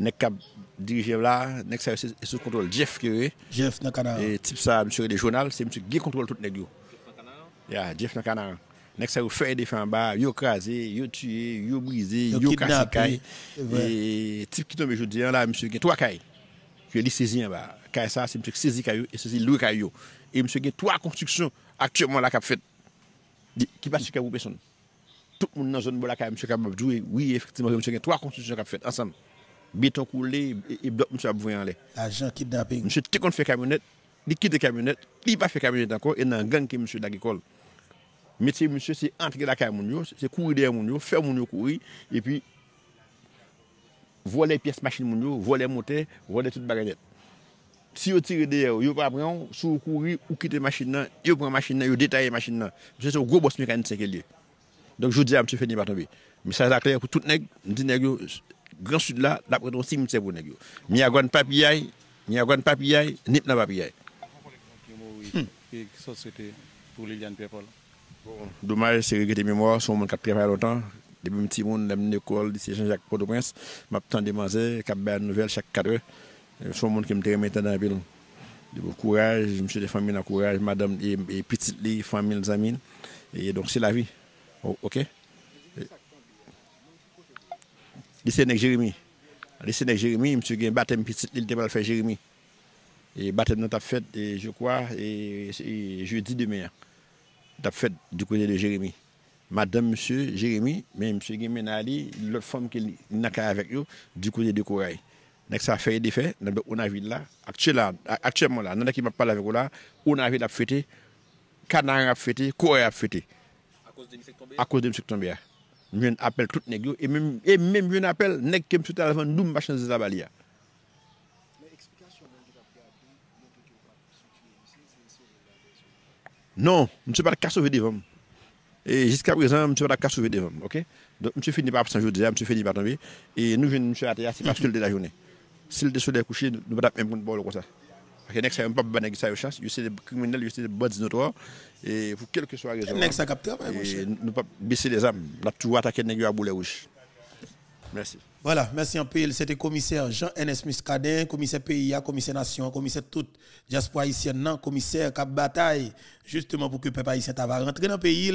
[SPEAKER 5] Nèk kap dirijèv la, nèk sa yo se kontrol Jeff kire. Jeff nan kanan. Et tip sa, msère de jounal, se msère ge kontrol tout nèk yo. Jeff nan kanan. Ya, Jeff nan kanan. Nèk sa yo fèye defen ba, yo kaze, yo tue, yo brize, yo kase kaj. Et tip ki tom e joudien, la msère ge, msère ge, msère ge, msère ge, msère ge, msère ge, msère ge, msère ge, Tout moun nan zon mbola kare msye kab mabjouye. Oui, efektivman, msye gen 3 konstitusyon kab fet ansam. Beton koule, e blok msye abvoyan le. A jan kit damping. Msye tekon fe kamionet, li kit de kamionet, li pa fe kamionet ankon, e nan gen ke msye dagikol. Metye msye se entri la kare moun yo, se kouri der moun yo, fe moun yo kouri, e pi vole piyes machine moun yo, vole mote, vole tout baganet. Si yo tire der, yo pa pran, sou kouri, yo kite machine nan, yo pran machine nan, yo detaye machine nan. Msye se yo gobos me Donc, je vous dis à M. Félix Bartomé, message à clair pour tout le monde, Grand Sud là, d'après ton cimetière pour nous. Miagon papillay, miagon papillay, nip na papillay.
[SPEAKER 4] pour hmm. Liliane Pépol.
[SPEAKER 5] Dommage, c'est regretté mémoire, c'est son monde qui a travaillé longtemps. Depuis un petit monde, dans l'école, lycée Jean-Jacques Port-au-Prince, m'attend des manzés, cap belle nouvelle chaque 4 heures. C'est euh, Son monde qui me remet dans la ville. De bon courage, monsieur des familles courage, madame et, petite, les familles, les amis. Et donc, c'est la vie. Oh, ok. Lise nèk Jeremie. Lise nèk Jeremie, msou gen batem il te bal fè Jeremie. Batem nou tap fèt, je kwa, jeudi demè, tap fèt di kouze de Jeremie. Madame msou Jeremie, men msou gen mena li, lòt fòm ki naka avek yo, di kouze de kou ray. Nèk sa fè yè di fè, nèk bè ou nan vide la, ak tè lan, ak tè mon la, nanèk ki mè pal avek ou la, ou nan vide ap fètè, kanan ap fètè, kou ray ap fètè. A kouz de mse ktombe ya. Mwen apel tout neg yo, e men mwen apel neg ke mse talavan nou mbashan zizabali ya. Non, mwen se batak ka souve devom. E jiska prezant mwen se batak ka souve devom. Mwen se fini batak sanjou de ya, mwen se fini batak nan bi. E nou mwen mwen se ataya se batak soule de la jounen. Soule de soule kouche, mwen se batak mwen moun bole kwa sa. E nek sa yon pap ban e gisa yo chans, yose de kuminele, yose de bodz noto wak. E fou kelke swa gejwa. E nek sa kapte apan e gwa chan. E nou pap bisil e zam, la tu wata ken e gwa boule wak. Mersi.
[SPEAKER 1] Voilà, merci un peu. C'était commissaire Jean-N.S. Muscadin, commissaire PIA, commissaire Nation, commissaire toute diaspora haïtienne, non, commissaire Cap Bataille, justement pour que le peuple haïtien va rentrer dans le pays,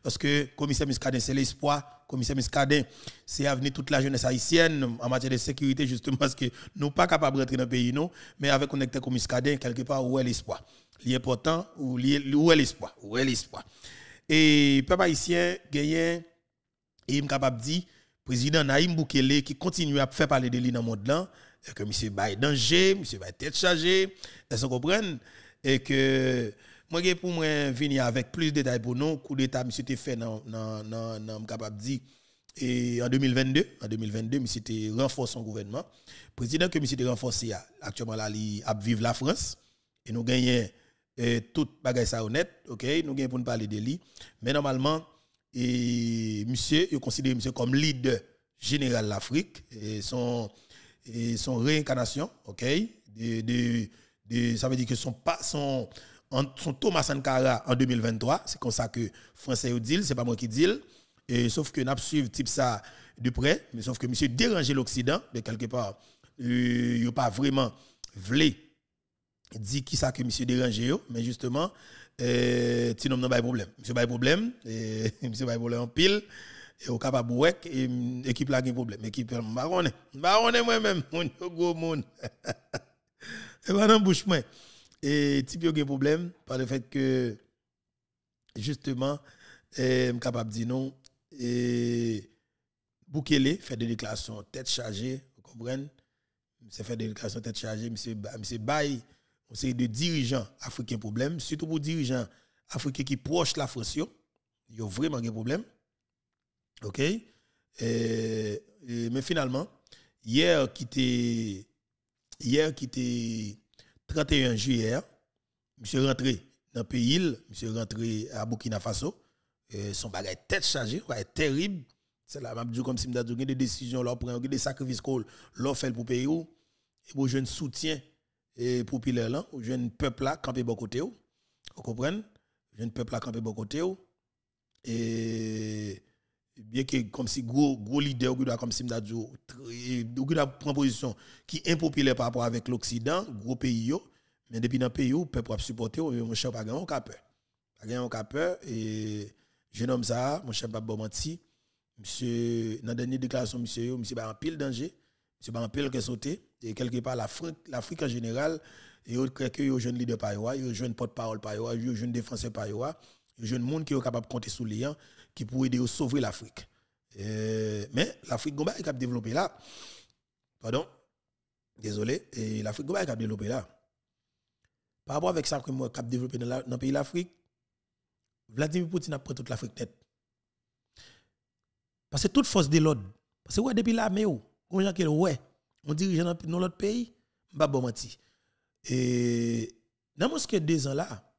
[SPEAKER 1] parce que commissaire Muscadin, c'est l'espoir, commissaire Muscadin, c'est avenir toute la jeunesse haïtienne en matière de sécurité, justement, parce que nous sommes pas capables de rentrer dans le pays, non, mais avec connecté comme Muscadin, quelque part, où est l'espoir L'important, où est l'espoir Où est l'espoir Et peuple haïtien, il est capable de dire, président Naïm Boukele qui continue à faire parler de lui dans le monde là, et que monsieur Biden danger, monsieur va tête chargée, est-ce comprennent, Et que moi, pour moi, venir avec plus de détails pour nous, coup d'état, monsieur, était fait dans, capable et en 2022, en 2022, monsieur, renforcé son gouvernement. Président que monsieur, était renforcé, actuellement, la vie à vivre la France, et nous gagnons eh, toute bagaille ça honnête, ok? Nous gagnons pour pas parler de lui, mais normalement, et monsieur, il considère monsieur comme leader général de l'Afrique et son, son réincarnation, ok? ça veut dire que son, son, son Thomas Sankara en 2023, c'est comme ça que Français ou dit, c'est pas moi qui dit. Et, sauf que nous suivons type ça de près, mais sauf que monsieur dérangeait l'Occident, Mais quelque part, il euh, a pas vraiment voulu dire qui ça que monsieur dérangeait, mais justement, et sinon non pas de problème monsieur pas de problème et monsieur pas de problème en pile et au capable wek et équipe là qui problème équipe marronne marronne moi même mon gros monde et pas dans bouche moi et type yo problème par le fait que justement et eh, capable dire non et Boukele fait des déclarations tête chargée vous comprenez c'est fait des déclarations tête chargée monsieur monsieur bail on sait dirigeants africains problème, surtout pour dirigeants africains qui proches la France, ils ont vraiment des problèmes. OK eh, eh, mais finalement, hier qui était hier qui était 31 juillet, monsieur rentré dans le pays, monsieur rentré à Burkina Faso, eh, son bagage tête chargée, terrible. C'est là, je comme si je des décisions, des sacrifices pour leur pays. pour payer et pour je soutien et populaire là, ou jeune peuple là campé bon côté ou. Vous comprenez Jeune peuple là campé bon côté Et bien que comme si gros gros leader ou comme si m'a dit prend position qui impopulaire par rapport avec l'occident, gros pays mais depuis dans pays peuple a supporter e mon cher pas grand cap Pas grand cap et je nomme ça, mon cher pas bon menti. Monsieur dans dernière déclaration monsieur, monsieur pas en pile danger, monsieur pas en pile que sauter et quelque part l'Afrique, en général, et y a que les jeunes leaders par les jeunes porte-parole par les jeunes défenseurs par les jeunes monde qui est capable de compter sur les gens qui pourraient aider à sauver l'Afrique. mais l'Afrique Gomba est capable de développer là. Pardon, désolé, et l'Afrique Gomba est capable de développer là. Par rapport avec ça que moi capable développer dans, le pays l'Afrique, Vladimir Poutine a pris toute l'Afrique tête Parce que toute force de l'ordre, parce que depuis là, mais où, gens qui ouais, on dirige dans l'autre pays, pas bon Et dans ce que deux ans là,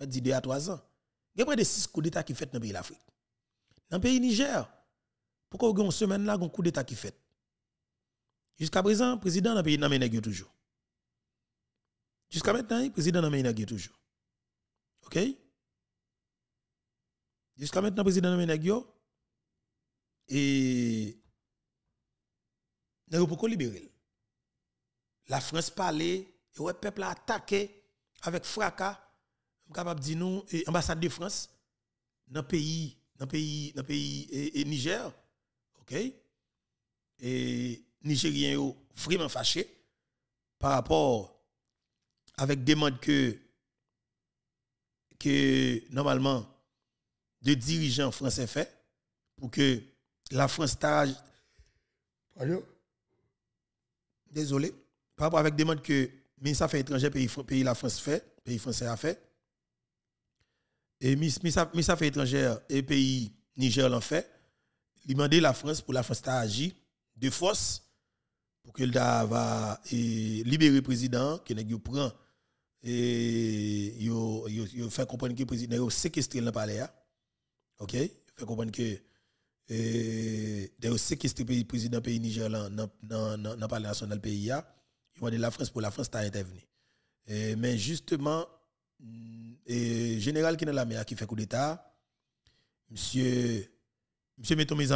[SPEAKER 1] m'a dis deux à trois ans, il y a près de six coups d'État qui fait dans le pays de l'Afrique. Dans le pays Niger, pourquoi une semaine là, un coup d'État qui fait Jusqu'à présent, le président dans le pays n'a pas toujours. Jusqu'à maintenant, le président n'a pas toujours. OK Jusqu'à maintenant, le président n'a pas Et nous avons beaucoup libéré. La France parlait, et le peuple a attaqué avec fracas. capable de dire non, ambassade de France, dans le pays, Niger. pays, pays et, les OK? Et Nigériens sont vraiment fâchés par rapport avec demande que, que normalement, de dirigeants français fait pour que la France tâche désolé, par rapport avec demande que le ministre des Affaires étrangères, pays, pays la France fait, pays français a fait, et ministre des Affaires étrangères et pays Niger l'ont fait, il demandé la France pour la France a agi de force pour qu'il va libérer le président, qu'il prend et il fait comprendre que le président a séquestré le palais. OK? Il fait comprendre que et de séquestrer le président pays Niger dans le national pays ils vont de la France pour la France t'a intervenu mais justement mm, et général qui est dans la qui fait coup d'état monsieur monsieur met mes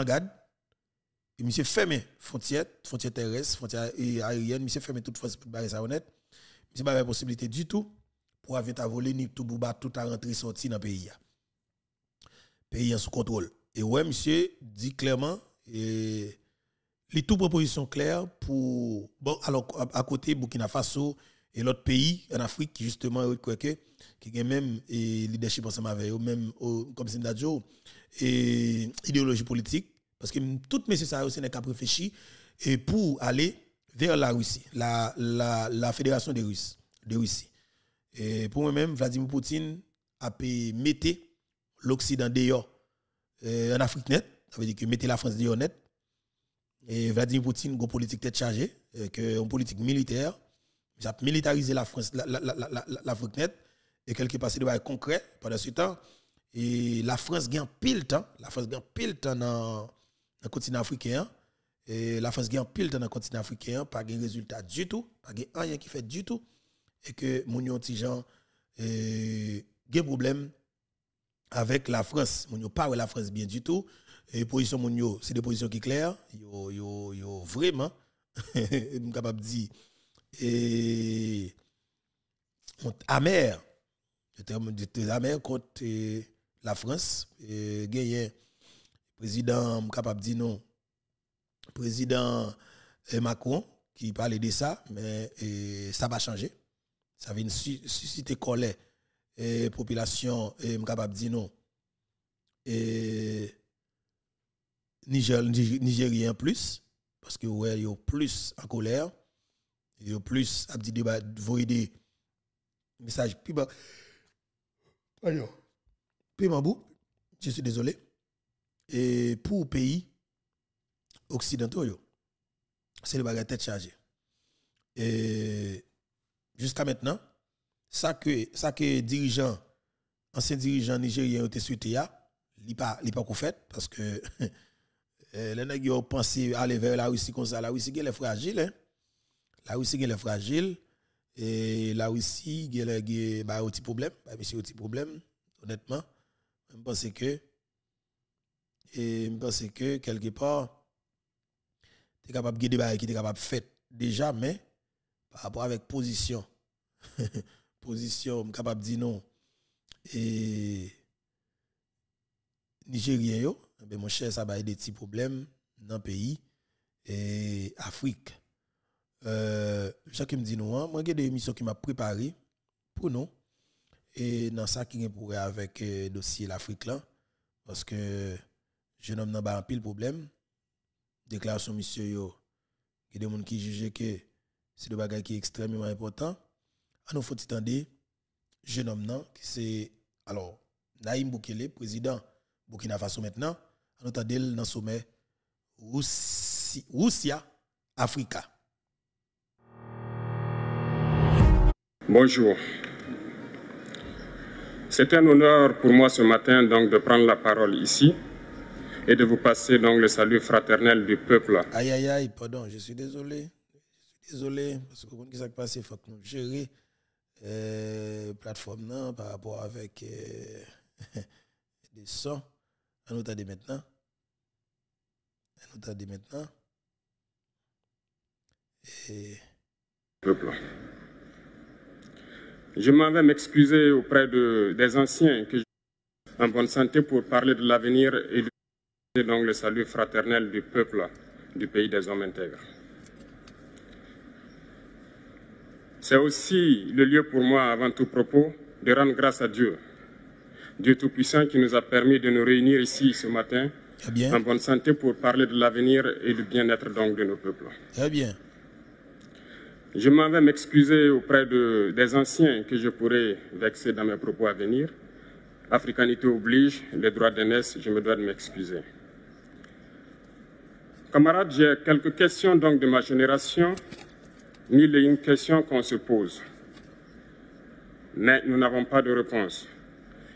[SPEAKER 1] et monsieur ferme frontière frontière terrestre frontière aérienne monsieur ferme toute force pour barrer ça honnête monsieur pas la possibilité du tout pour avoir à voler ni tout bouba tout à rentrer sortir dans le pays pays sous contrôle et ouais, monsieur dit clairement, les toutes propositions claires pour, bon, alors à, côté Burkina Faso et l'autre pays en Afrique, qui justement, qui a même et leadership ensemble avec eux, même, comme c'est et idéologie politique, parce que tout mes ça aussi n'est qu'à réfléchir, et pour aller vers la Russie, la, la, la Fédération des Russes, de Russie. Et pour moi-même, Vladimir Poutine a mettre l'Occident dehors euh, en Afrique net, ça veut dire que mettez la France de Et Vladimir Poutine, une politique tête chargée, euh, que une politique militaire, ça a militarisé la France, l'Afrique nette, et quelque part, c'est concret pendant ce temps. Et la France gagne pile temps, la France gagne pile temps dans, le continent africain. Et la France gagne pile temps dans le continent africain, pas de résultat du tout, pas de rien qui fait du tout. Et que mon gens, euh, gens, des problèmes avec la France. yo pas la France bien du tout. Et position yo, c'est des positions qui est claires. Yo, yo, yo, vraiment, capable de dire, et, amer, le terme de contre eh, la France. Et, le président, capable de dire non. Le président eh, Macron, qui parlait de ça, mais eh, ça va changer. Ça vient susciter colère et population et capable dire non et Niger, Nigérien plus parce que ouais yo plus en colère ont plus a dit débat voyer message puis bah puis bout je suis désolé et pour pays occidentaux c'est le bagage tête chargée et jusqu'à maintenant ça que ça que dirigeant ancien dirigeant nigérien ont été souhaité il pas il pas fait parce que eh, les gens ont pensé aller vers la Russie comme ça la Russie est fragile hein. la Russie est fragile et la Russie est bah, un petit problème c'est bah, monsieur petit problème honnêtement je pense que et je que quelque part tu es capable de qui capable de faire déjà mais par rapport avec position position, capable de dire non, et Nigérien, yo, ben mon cher, ça va des petits problèmes dans le pays et Afrique. Euh, me dit non, moi j'ai des émissions qui m'a préparé pour nous et dans ça qui est avec le dossier l'Afrique là parce que je n'ai pas un pile problème. Déclaration monsieur yo, il y a des gens qui jugent que c'est des bagages qui est extrêmement important à nous faut jeune homme, non, qui c'est, alors, Naïm Boukele, président Burkina Faso maintenant, à nous dans le sommet Roussia-Africa.
[SPEAKER 6] Bonjour. C'est un honneur pour moi ce matin donc de prendre la parole ici et de vous passer donc le salut fraternel du peuple.
[SPEAKER 1] Aïe aïe aïe, pardon, je suis désolé. Je suis désolé parce que ce qui s'est passé, faut que nous gérions. Euh, plateforme non par rapport avec euh, des sons. On nous dit maintenant.
[SPEAKER 6] On nous dit maintenant. Et... Peuple. Je m'en vais m'excuser auprès de, des anciens que en bonne santé pour parler de l'avenir et de donc le salut fraternel du peuple du pays des hommes intègres. C'est aussi le lieu pour moi, avant tout propos, de rendre grâce à Dieu. Dieu Tout-Puissant qui nous a permis de nous réunir ici ce matin eh en bonne santé pour parler de l'avenir et du bien-être donc de nos peuples. Très eh bien. Je m'en vais m'excuser auprès des anciens que je pourrais vexer dans mes propos à venir. Africanité oblige, les droits d'aînesse, je me dois de m'excuser. Camarades, j'ai quelques questions donc de ma génération y a une question qu'on se pose. Mais nous n'avons pas de réponse.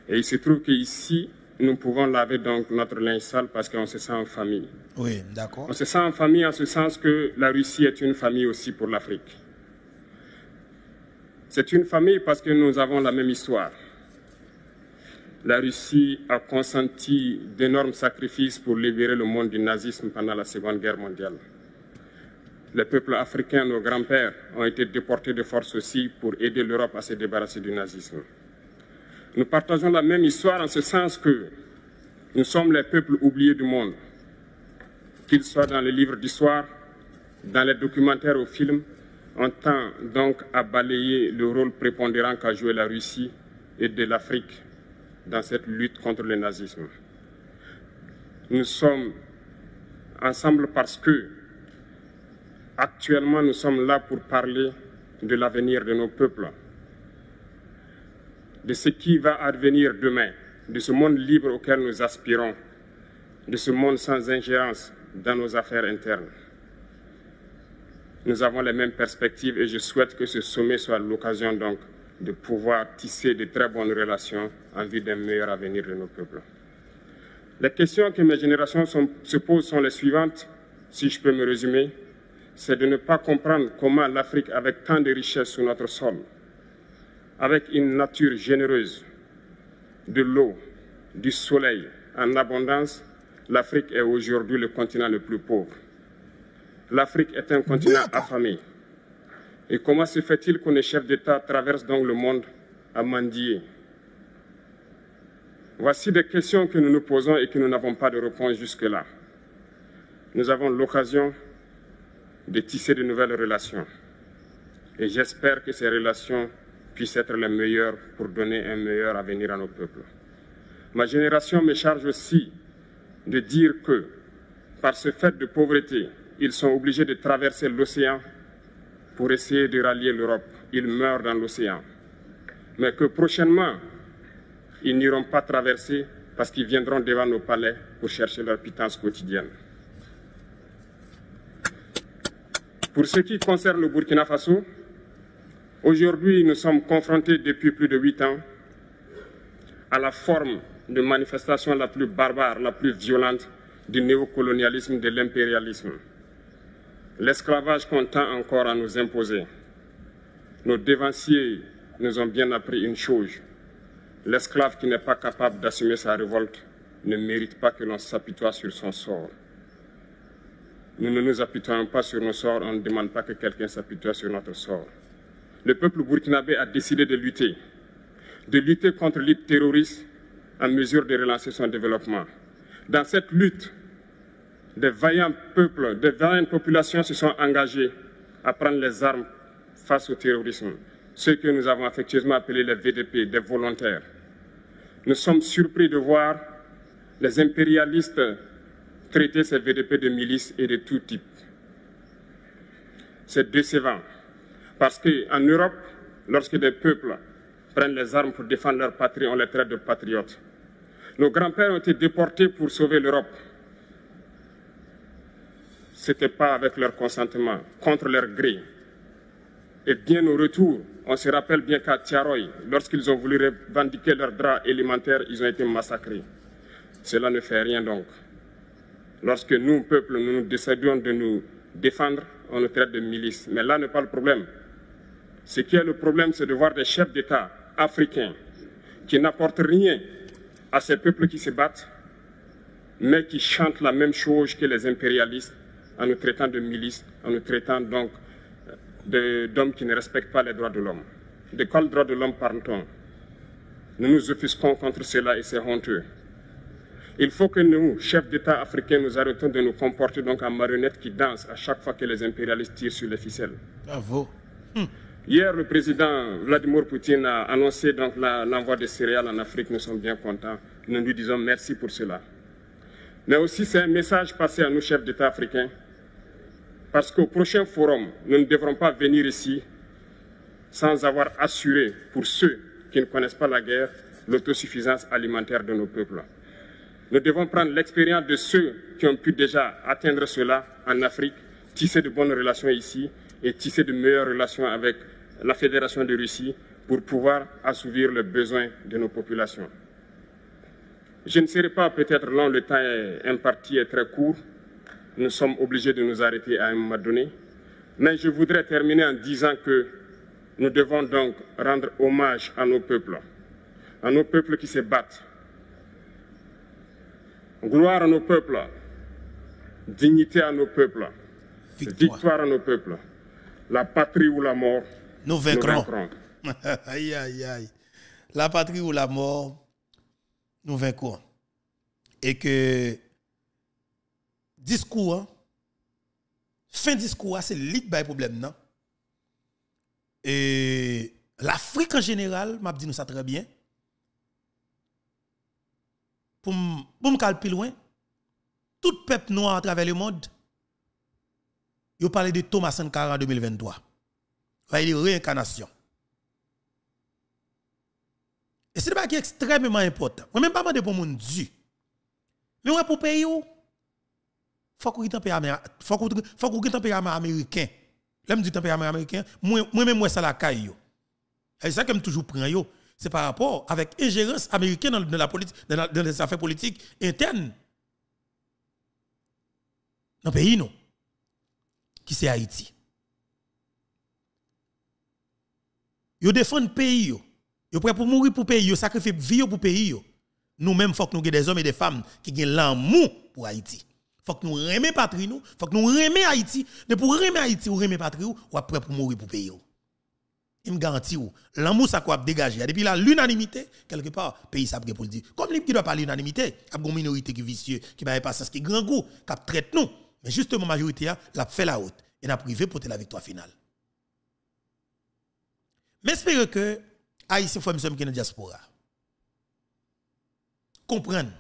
[SPEAKER 6] Et il se trouve qu'ici, nous pouvons laver donc notre linge sale parce qu'on se sent en famille.
[SPEAKER 1] Oui, d'accord. On
[SPEAKER 6] se sent en famille en ce sens que la Russie est une famille aussi pour l'Afrique. C'est une famille parce que nous avons la même histoire. La Russie a consenti d'énormes sacrifices pour libérer le monde du nazisme pendant la Seconde Guerre mondiale. Les peuples africains, nos grands-pères, ont été déportés de force aussi pour aider l'Europe à se débarrasser du nazisme. Nous partageons la même histoire en ce sens que nous sommes les peuples oubliés du monde, qu'ils soient dans les livres d'histoire, dans les documentaires ou films, on tend donc à balayer le rôle prépondérant qu'a joué la Russie et de l'Afrique dans cette lutte contre le nazisme. Nous sommes ensemble parce que Actuellement, nous sommes là pour parler de l'avenir de nos peuples, de ce qui va advenir demain, de ce monde libre auquel nous aspirons, de ce monde sans ingérence dans nos affaires internes. Nous avons les mêmes perspectives et je souhaite que ce sommet soit l'occasion donc de pouvoir tisser de très bonnes relations en vue d'un meilleur avenir de nos peuples. Les questions que mes générations se posent sont les suivantes, si je peux me résumer c'est de ne pas comprendre comment l'Afrique, avec tant de richesses sur notre sol, avec une nature généreuse, de l'eau, du soleil en abondance, l'Afrique est aujourd'hui le continent le plus pauvre. L'Afrique est un continent affamé. Et comment se fait-il que nos chefs d'État traversent donc le monde à mendier Voici des questions que nous nous posons et que nous n'avons pas de réponse jusque-là. Nous avons l'occasion de tisser de nouvelles relations. Et j'espère que ces relations puissent être les meilleures pour donner un meilleur avenir à nos peuples. Ma génération me charge aussi de dire que, par ce fait de pauvreté, ils sont obligés de traverser l'océan pour essayer de rallier l'Europe. Ils meurent dans l'océan. Mais que prochainement, ils n'iront pas traverser parce qu'ils viendront devant nos palais pour chercher leur pitance quotidienne. Pour ce qui concerne le Burkina Faso, aujourd'hui nous sommes confrontés depuis plus de huit ans à la forme de manifestation la plus barbare, la plus violente du néocolonialisme, de l'impérialisme. L'esclavage qu'on encore à nous imposer. Nos dévanciers nous ont bien appris une chose. L'esclave qui n'est pas capable d'assumer sa révolte ne mérite pas que l'on s'apitoie sur son sort. Nous ne nous appuyons pas sur nos sorts, on ne demande pas que quelqu'un s'appuie sur notre sort. Le peuple burkinabé a décidé de lutter, de lutter contre l'île terroriste en mesure de relancer son développement. Dans cette lutte, des vaillants peuples, des vaillantes populations se sont engagés à prendre les armes face au terrorisme, ce que nous avons affectueusement appelé les VDP, des volontaires. Nous sommes surpris de voir les impérialistes traiter ces VDP de milices et de tout type. C'est décevant, parce qu'en Europe, lorsque des peuples prennent les armes pour défendre leur patrie, on les traite de patriotes. Nos grands-pères ont été déportés pour sauver l'Europe. Ce n'était pas avec leur consentement, contre leur gré. Et bien au retour, on se rappelle bien qu'à Tiaroy, lorsqu'ils ont voulu revendiquer leurs droits élémentaires, ils ont été massacrés. Cela ne fait rien donc. Lorsque nous, peuple, nous nous de nous défendre, on nous traite de milices. Mais là n'est pas le problème. Ce qui est le problème, c'est de voir des chefs d'État africains qui n'apportent rien à ces peuples qui se battent, mais qui chantent la même chose que les impérialistes en nous traitant de milices, en nous traitant donc d'hommes qui ne respectent pas les droits de l'homme. De quels droits de l'homme parle-t-on Nous nous offusquons contre cela et c'est honteux. Il faut que nous, chefs d'État africains, nous arrêtons de nous comporter donc en marionnettes qui dansent à chaque fois que les impérialistes tirent sur les ficelles. Bravo. Hmm. Hier, le président Vladimir Poutine a annoncé l'envoi des céréales en Afrique. Nous sommes bien contents. Nous lui disons merci pour cela. Mais aussi, c'est un message passé à nos chefs d'État africains. Parce qu'au prochain forum, nous ne devrons pas venir ici sans avoir assuré, pour ceux qui ne connaissent pas la guerre, l'autosuffisance alimentaire de nos peuples. Nous devons prendre l'expérience de ceux qui ont pu déjà atteindre cela en Afrique, tisser de bonnes relations ici et tisser de meilleures relations avec la Fédération de Russie pour pouvoir assouvir les besoins de nos populations. Je ne serai pas peut-être long, le temps est imparti est très court. Nous sommes obligés de nous arrêter à un moment donné. Mais je voudrais terminer en disant que nous devons donc rendre hommage à nos peuples, à nos peuples qui se battent Gloire à nos peuples, dignité à nos peuples, victoire, à nos peuples. La patrie ou la mort, nous vaincrons.
[SPEAKER 1] aïe, aïe, aïe. La patrie ou la mort, nous vaincrons. Et que discours, hein, fin discours, hein, c'est lit de problème, non? Et l'Afrique en général, m'a dit nous ça très bien, pour me calper plus loin, tout peuple noir à travers le monde, yo parlé de Thomas Sankara en 2023. Il y réincarnation. Et c'est pas qui est extrêmement important. Moi même pas demander pour mon Dieu. Mais ouais pour pays où faut qu'on tempérament faut qu'on faut qu'on tempérament américain. l'homme du tempérament américain, moi même moi ça la caille. C'est ça que me toujours prend yo, c'est par rapport avec ingérence américaine dans, la dans, les affaires politiques internes dans le pays, non, qui c'est Haïti. Ils défendent le pays, ils prêt pour mourir pour le pays, ils sacrifient vie pour le pays. Nous-mêmes, il faut que nous ayons des hommes et des femmes qui ont l'amour pour Haïti. Il faut que nous remions patrie, il faut que nous remions Haïti. Mais pour remettre Haïti ou notre patrie, ou prêt pour mourir pour le pays il me garantit l'amour ça quoi dégager depuis là l'unanimité quelque part pays ça pour dire comme les qui doit pas l'unanimité a une minorité qui vicieux qui pas Ce qui grand goût qui traite nous mais justement majorité a l'a fait la haute et a privé pour la victoire finale mais espérons que Haïti femme sommes qui dans diaspora comprendre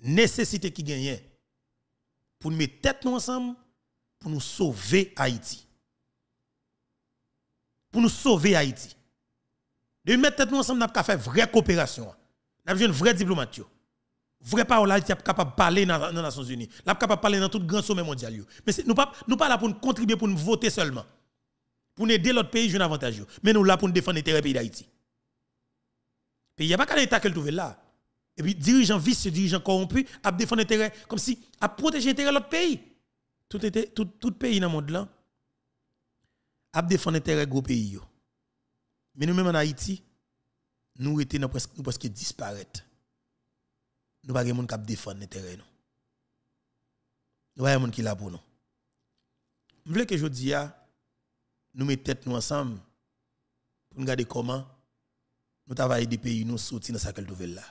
[SPEAKER 1] nécessité qui gagne pour nous mettre tête nous ensemble pour nous sauver Haïti pour nous sauver Haïti. De mettre tête ensemble, nous avons fait vraie coopération. Nous avons une vraie diplomatie. Vraie parole Haïti est capable de parler dans les Nations Unies. Nous capable de parler dans tout grand sommet mondial. Mais nous ne sommes pas là pour nous contribuer, pour nous voter seulement. Pour aider l'autre pays, un avantage. Mais nous là pour nous défendre l'intérêt pays d'Haïti. Il n'y a pas qu'un État qu'elle trouve là. Et puis, dirigeant vice, dirigeant corrompu, à défendre l'intérêt, comme si, à protéger l'intérêt de l'autre pays. Tout, le tout pays dans le monde là, ap defon nè tere go peyi yo. Men nou men men Haiti, nou rete nou preske disparet. Nou bagen moun kap defon nè tere nou. Nou bagen moun ki labou nou. Mwen vle ke jodi ya, nou men tèt nou ansam, pou mwen gade koman, nou tava yi de peyi nou soti nan sakal dovel la.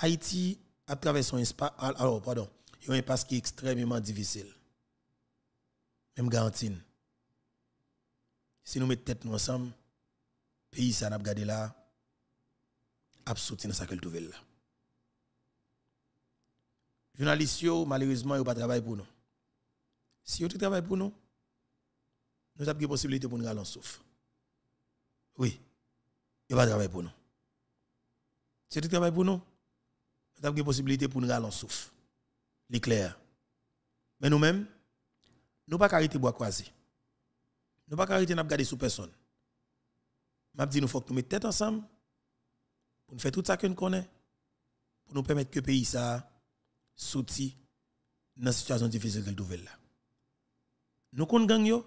[SPEAKER 1] Haiti, ap traves son ispa, ah, alo pardon, yon yon pas ki ekstrem yonman divisil. Mwen gantin, Si nous mettons tête nous ensemble, pays ça n'a pas gardé là, a soutenu ça qu'elle Les Journalistes, malheureusement, ils pas pour nous. Si ils travaillent pour nous, nous avons des possibilités pour nous aller en souffle. Oui, ils pas pour nous. Si ils travaillent pour nous, nous avons des possibilités pour nous aller en souffle. C'est clair. Mais nous-mêmes, nous ne pouvons pas arrêter de boire croiser. Nous ne pouvons pas arrêter de regarder sous personne. Je dis, nous faut que nous mettions tête ensemble pour nous faire tout ça que nous connaissons, pour nous permettre que le pays ça sorti dans situation difficile que nouvelle là. Nous connaissons gang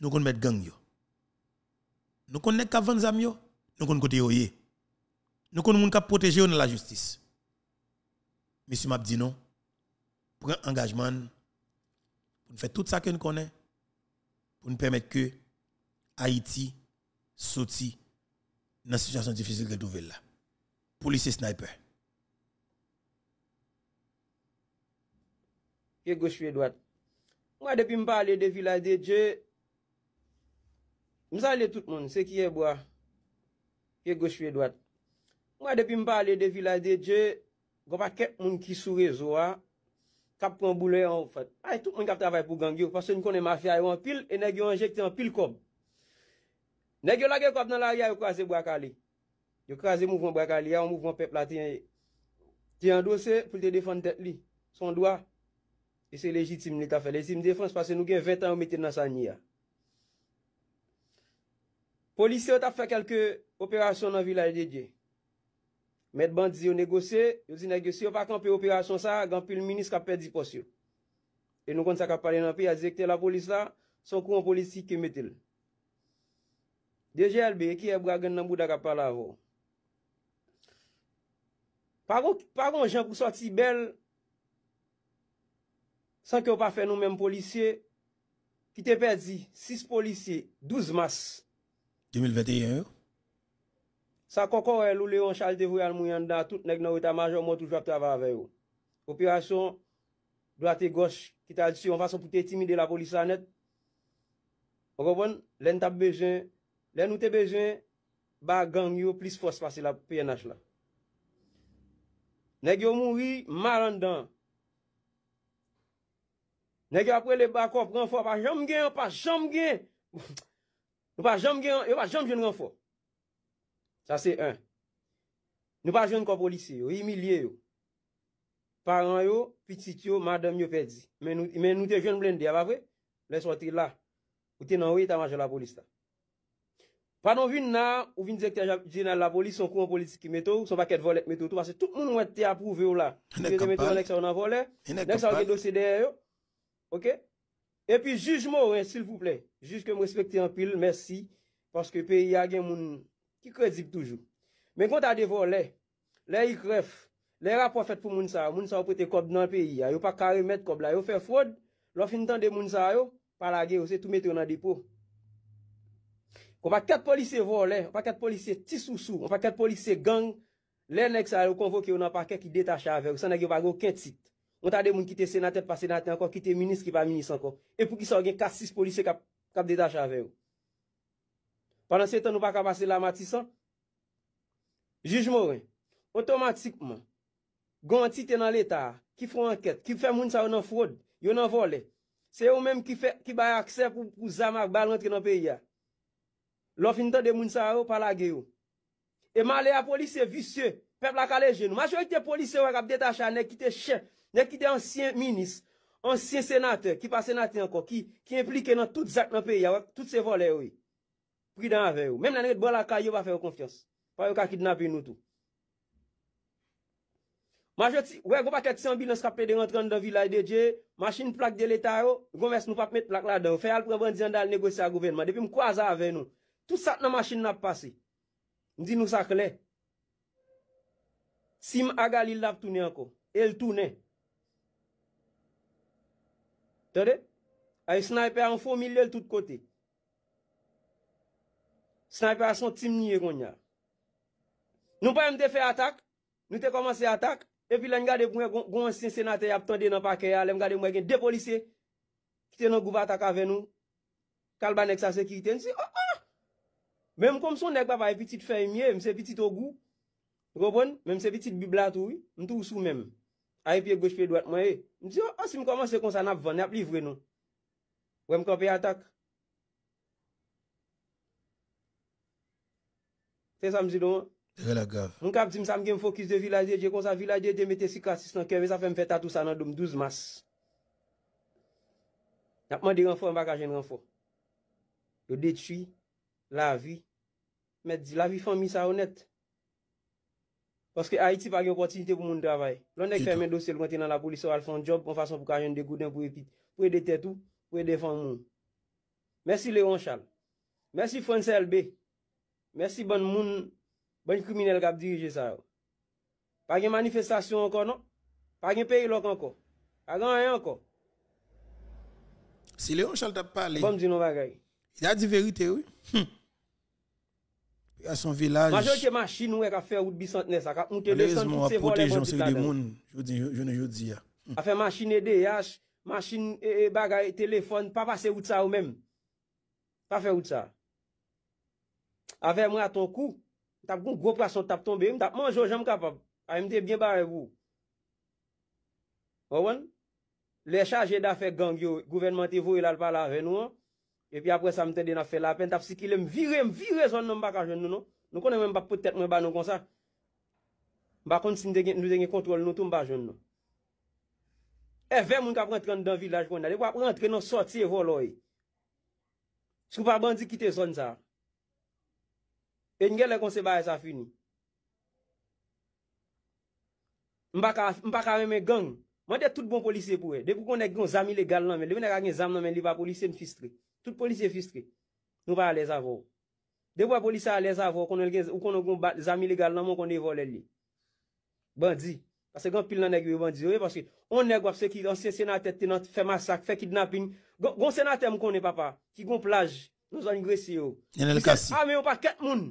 [SPEAKER 1] nous connaissons mettre gang Nous connaissons qu'avant zam yo, nous connaissons côté amis. Nous connaissons monde cap protéger dans la justice. Monsieur m'a dit non. Prends engagement pour nous faire tout ça que nous connaissons Ou n'permet ke Haiti soti nan situasyon difizil gen nouvel la. Polisi sniper.
[SPEAKER 7] Ye goswe dwat. Mwa depi mpa ale de vila de Dje. Mza ale tout moun se kiye bwa. Ye goswe dwat. Mwa depi mpa ale de vila de Dje. Gopa ket moun ki soure zowa. Kap pran boule an ou fat. Ay, ah, tout moun kap travay pou gangyo. Pase nou konen mafya yon pil, e negyo anjekte yon pil kom. Negyo la gen kop nan la ya, yo kwaze mouvan mouvan peplati. Ti yon dosè, pou te defan tet li. Son doa, e se legitime li ta fe. Litime defanse pase nou gen 20 an ou mette nan sa nye ya. Polisye ou ta fe kelke operasyon nan vilaje de diye. Met ban dizi yo negose, yo zi negose, yo pa kanpe operasyon sa, ganpe yon minis ka pedi posyo. E nou kon sa ka pale nanpe, ya zekte la polis la, son kon polis si ke metel. Deje albe, e ki ebra gen nanbou da ka pale avon. Paron jen pou soti bel, san ke yo pa fe nou menm polisye, ki te pedi 6 polisye, 12 mas.
[SPEAKER 1] 2021 yo.
[SPEAKER 7] Sa kokore lou leon chalde vwe an moun yanda, tout neg nan wita majon moun toujwa pte ava aveyo. Operasyon, blate gos, kital siyon, fason pou te timide la polis anet. Okobon, len tap bejen, len ou te bejen, ba gang yo plis fos pase la PNH la. Neg yo moun yi, maran dan. Neg yo apre le bakop, ren fwa, pa jom gen, pa jom gen. Ou pa jom gen, ou pa jom gen ren fwa. Sa se un. Nou pa joun kon polisi yo, yi mi liye yo. Paran yo, pitit yo, madame yo pedi. Men nou te joun blende ya, ba vwe? Lè sou ati la. Ou te nan wè, ta manjè la polisi ta. Padan vin nan, ou vin direktyen jenè la polisi, son kon politiki meto, son baket volet meto, tout moun wè te apouve yo la. Yenè kapan. Yenè kapan. Yenè kapan. Yenè kapan. Yenè kapan. Yenè kapan. Yenè kapan. Yenè kapan. Yenè kapan. Yenè kapan. Ki kredzik toujou. Men kon ta de vo le, le yi kref, le rap profet pou moun sa yo, moun sa yo prete kob nan peyi ya, yo pa kare met kob la, yo fe fwod, lo fin tan de moun sa yo, pala ge yo se tou met yo nan depo. Kon pa ket polise vo le, kon pa ket polise tisou sou, kon pa ket polise gang, le lek sa yo konvo ki yo nan pa kek ki detache ave yo, san na ge va go ket sit. Kon ta de moun ki te senate, pa senate anko, ki te minis ki pa minis anko, e pou ki sa gen 4-6 polise kap detache ave yo. Panan se etan nou pa kapase la matisan, juj mouwen, otomatikman, gantite nan l'Etat, ki fè moun sa ou nan fwod, yo nan vole, se ou menm ki bay akse pou zamak bal rentre nan peyi ya, lò finitan de moun sa ou pala geyo, e male a polise visye, peplak ale genou, mas yo ite polise wak ap detachan, ne ki te chen, ne ki te ansyen minis, ansyen senate, ki pa senate anko, ki implike nan tout zak nan peyi ya, wak tout se vole woye, Pridan ave yo. Mem nan e get bo la ka yo pa fe yo konfiyans. Pa yo ka kidnapin nou tou. Ma jote si. Ou e go pa 400 bilans kape de rentran da vilay de dje. Masin plak de letaro. Go mes nou pa pmet plak la do. Fe al pou reban diyan dal negosya govenman. Depi m kwa za ave nou. Tout sat nan masin nap pase. M di nou sakle. Sim aga li lap toune anko. El toune. Tade. Ay sniper anfo mili el tout kote. Ok. Snay pa son tim niye gwen ya. Nou pa yon te fe atak. Nou te komanse atak. Epi la yon gade gwen gwen sin senate ya ptande yon pake ya. Le yon gade mwen gen depolise. Kite yon gouba atak ave nou. Kalba nek sa sekirite. Nse oh oh. Mem kon son nek pa pa epi tit fermye. Mse epi tit ogou. Robon. Mem se epi tit bibla tou. Mte ou sou mem. A epi e goche pe doat mwen e. Mse yo oh, oh si m komanse kon sa nap ven. Nap livwe nou. Wè m kon pe atak. Tè sa mzi don? Tè ve la gav. Moun kap di m sam gen fokus de vilaje, je kon sa vilaje de mette si kastis nan kè, ve sa fèm fè tatou sa nan doum douz mas. Napman de renfò, m baka jen renfò. Yo detri la vi, met di la vi fòm mi sa honet. Poske Haiti pa gen potinite pou moun travay. Lòn dek fèm en dosye, lòn te nan la polisò al fòm job, kon fason pou kajen de gouden pou epit. Pou e dete tout, pou e defon moun. Mèsi Leonchal. Mèsi Fransel B. Mersi bon moun, bon kouminele gap dirije sa yo. Pa gen manifestasyon anko, non? Pa gen peri lok anko? A gan anko? Si leon chal tap pale, yad di verite yo.
[SPEAKER 1] Yad son vilaj... Majon te
[SPEAKER 7] maschine we ka fe wout bisantne sa, ka unte desantne... Lez moun wapote jonsen di moun,
[SPEAKER 1] jounen joun di ya.
[SPEAKER 7] A fe maschine de, yash, maschine bagay, telefon, pa vase wout sa yo men. Pa fe wout sa yo. Ave mwen a ton kou, tap goun gwo prason tap tombe, mwen tap manjou jan m kapab. Ay m te bie barevou. Owen, le chaje da fe gangyo, gouvenmante vou ilal pala re nou an. E pi apre sa m te de na fe la pen, tap si ki le m virem, virem son nou m baka joun nou nou. Nou konen m bak potet mwen ban nou kon sa. Bakon si nou denge kontrol nou, tou m baka joun nou. E ve mwen kap rentren dan vilaj kon nan, e wap rentren nan soti e voloy. Sko pa bandi ki te zon sa a. E nge lè kon se ba e zafi nou. M baka reme gang. M an de tout bon polise pou e. Dè pou kon ek goun zami legal nanmen. Dè pou kon ek goun zami legal nanmen. Li ba polise m fistre. Tout polise fistre. Nou pa alez avou. Dè pou a polise alez avou. Kon nou goun bat zami legal nanmen. Kon nou vole li. Bandi. Ase goun pil nan ek goun e bandi. Ou e paske. On ek wap se ki. On se senate te nan fe masak. Fe kidnap in. Gon senate m kon ne papa. Ki goun plaj. Nou zan ingresi yo. Yen el kasi. Ame ah, yon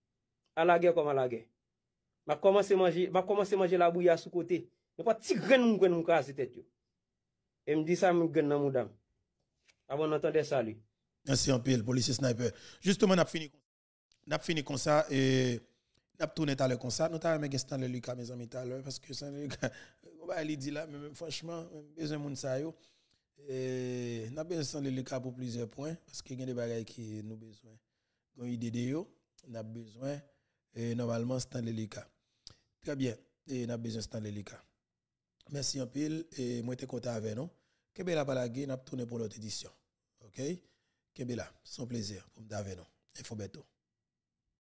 [SPEAKER 7] Alage kom alage. Ma komanse manje la bou ya sou kote. Nè pa ti gren mwen mwen mwen kwa se tet yo. E mdi sa mwen mwen mwen nan mwen dam. Avan ah bon, nantande sali.
[SPEAKER 1] Nansi anpil, polisi sniper. Juste mwen ap fini konsa. E ap toune taler konsa. Nota mwen gestan lelika mwen zanmi taler. Paske san lelika. Mwen ba li di la mwen mwen franchman. Mwen bezen moun sa yo. E nap bezen lelika pou plizier poin. Paske gen de bagay ki nou bezwen. Gon ide de yo. Nap bezwen. Et normalement, Stan Lelika. Très bien. Et on a besoin de Stan Lelika. Merci en pile. Et moi, je suis content avec nous. la Balagé, a tourné pour l'autre édition. OK? c'est son plaisir pour me avec nous. Et faut bientôt.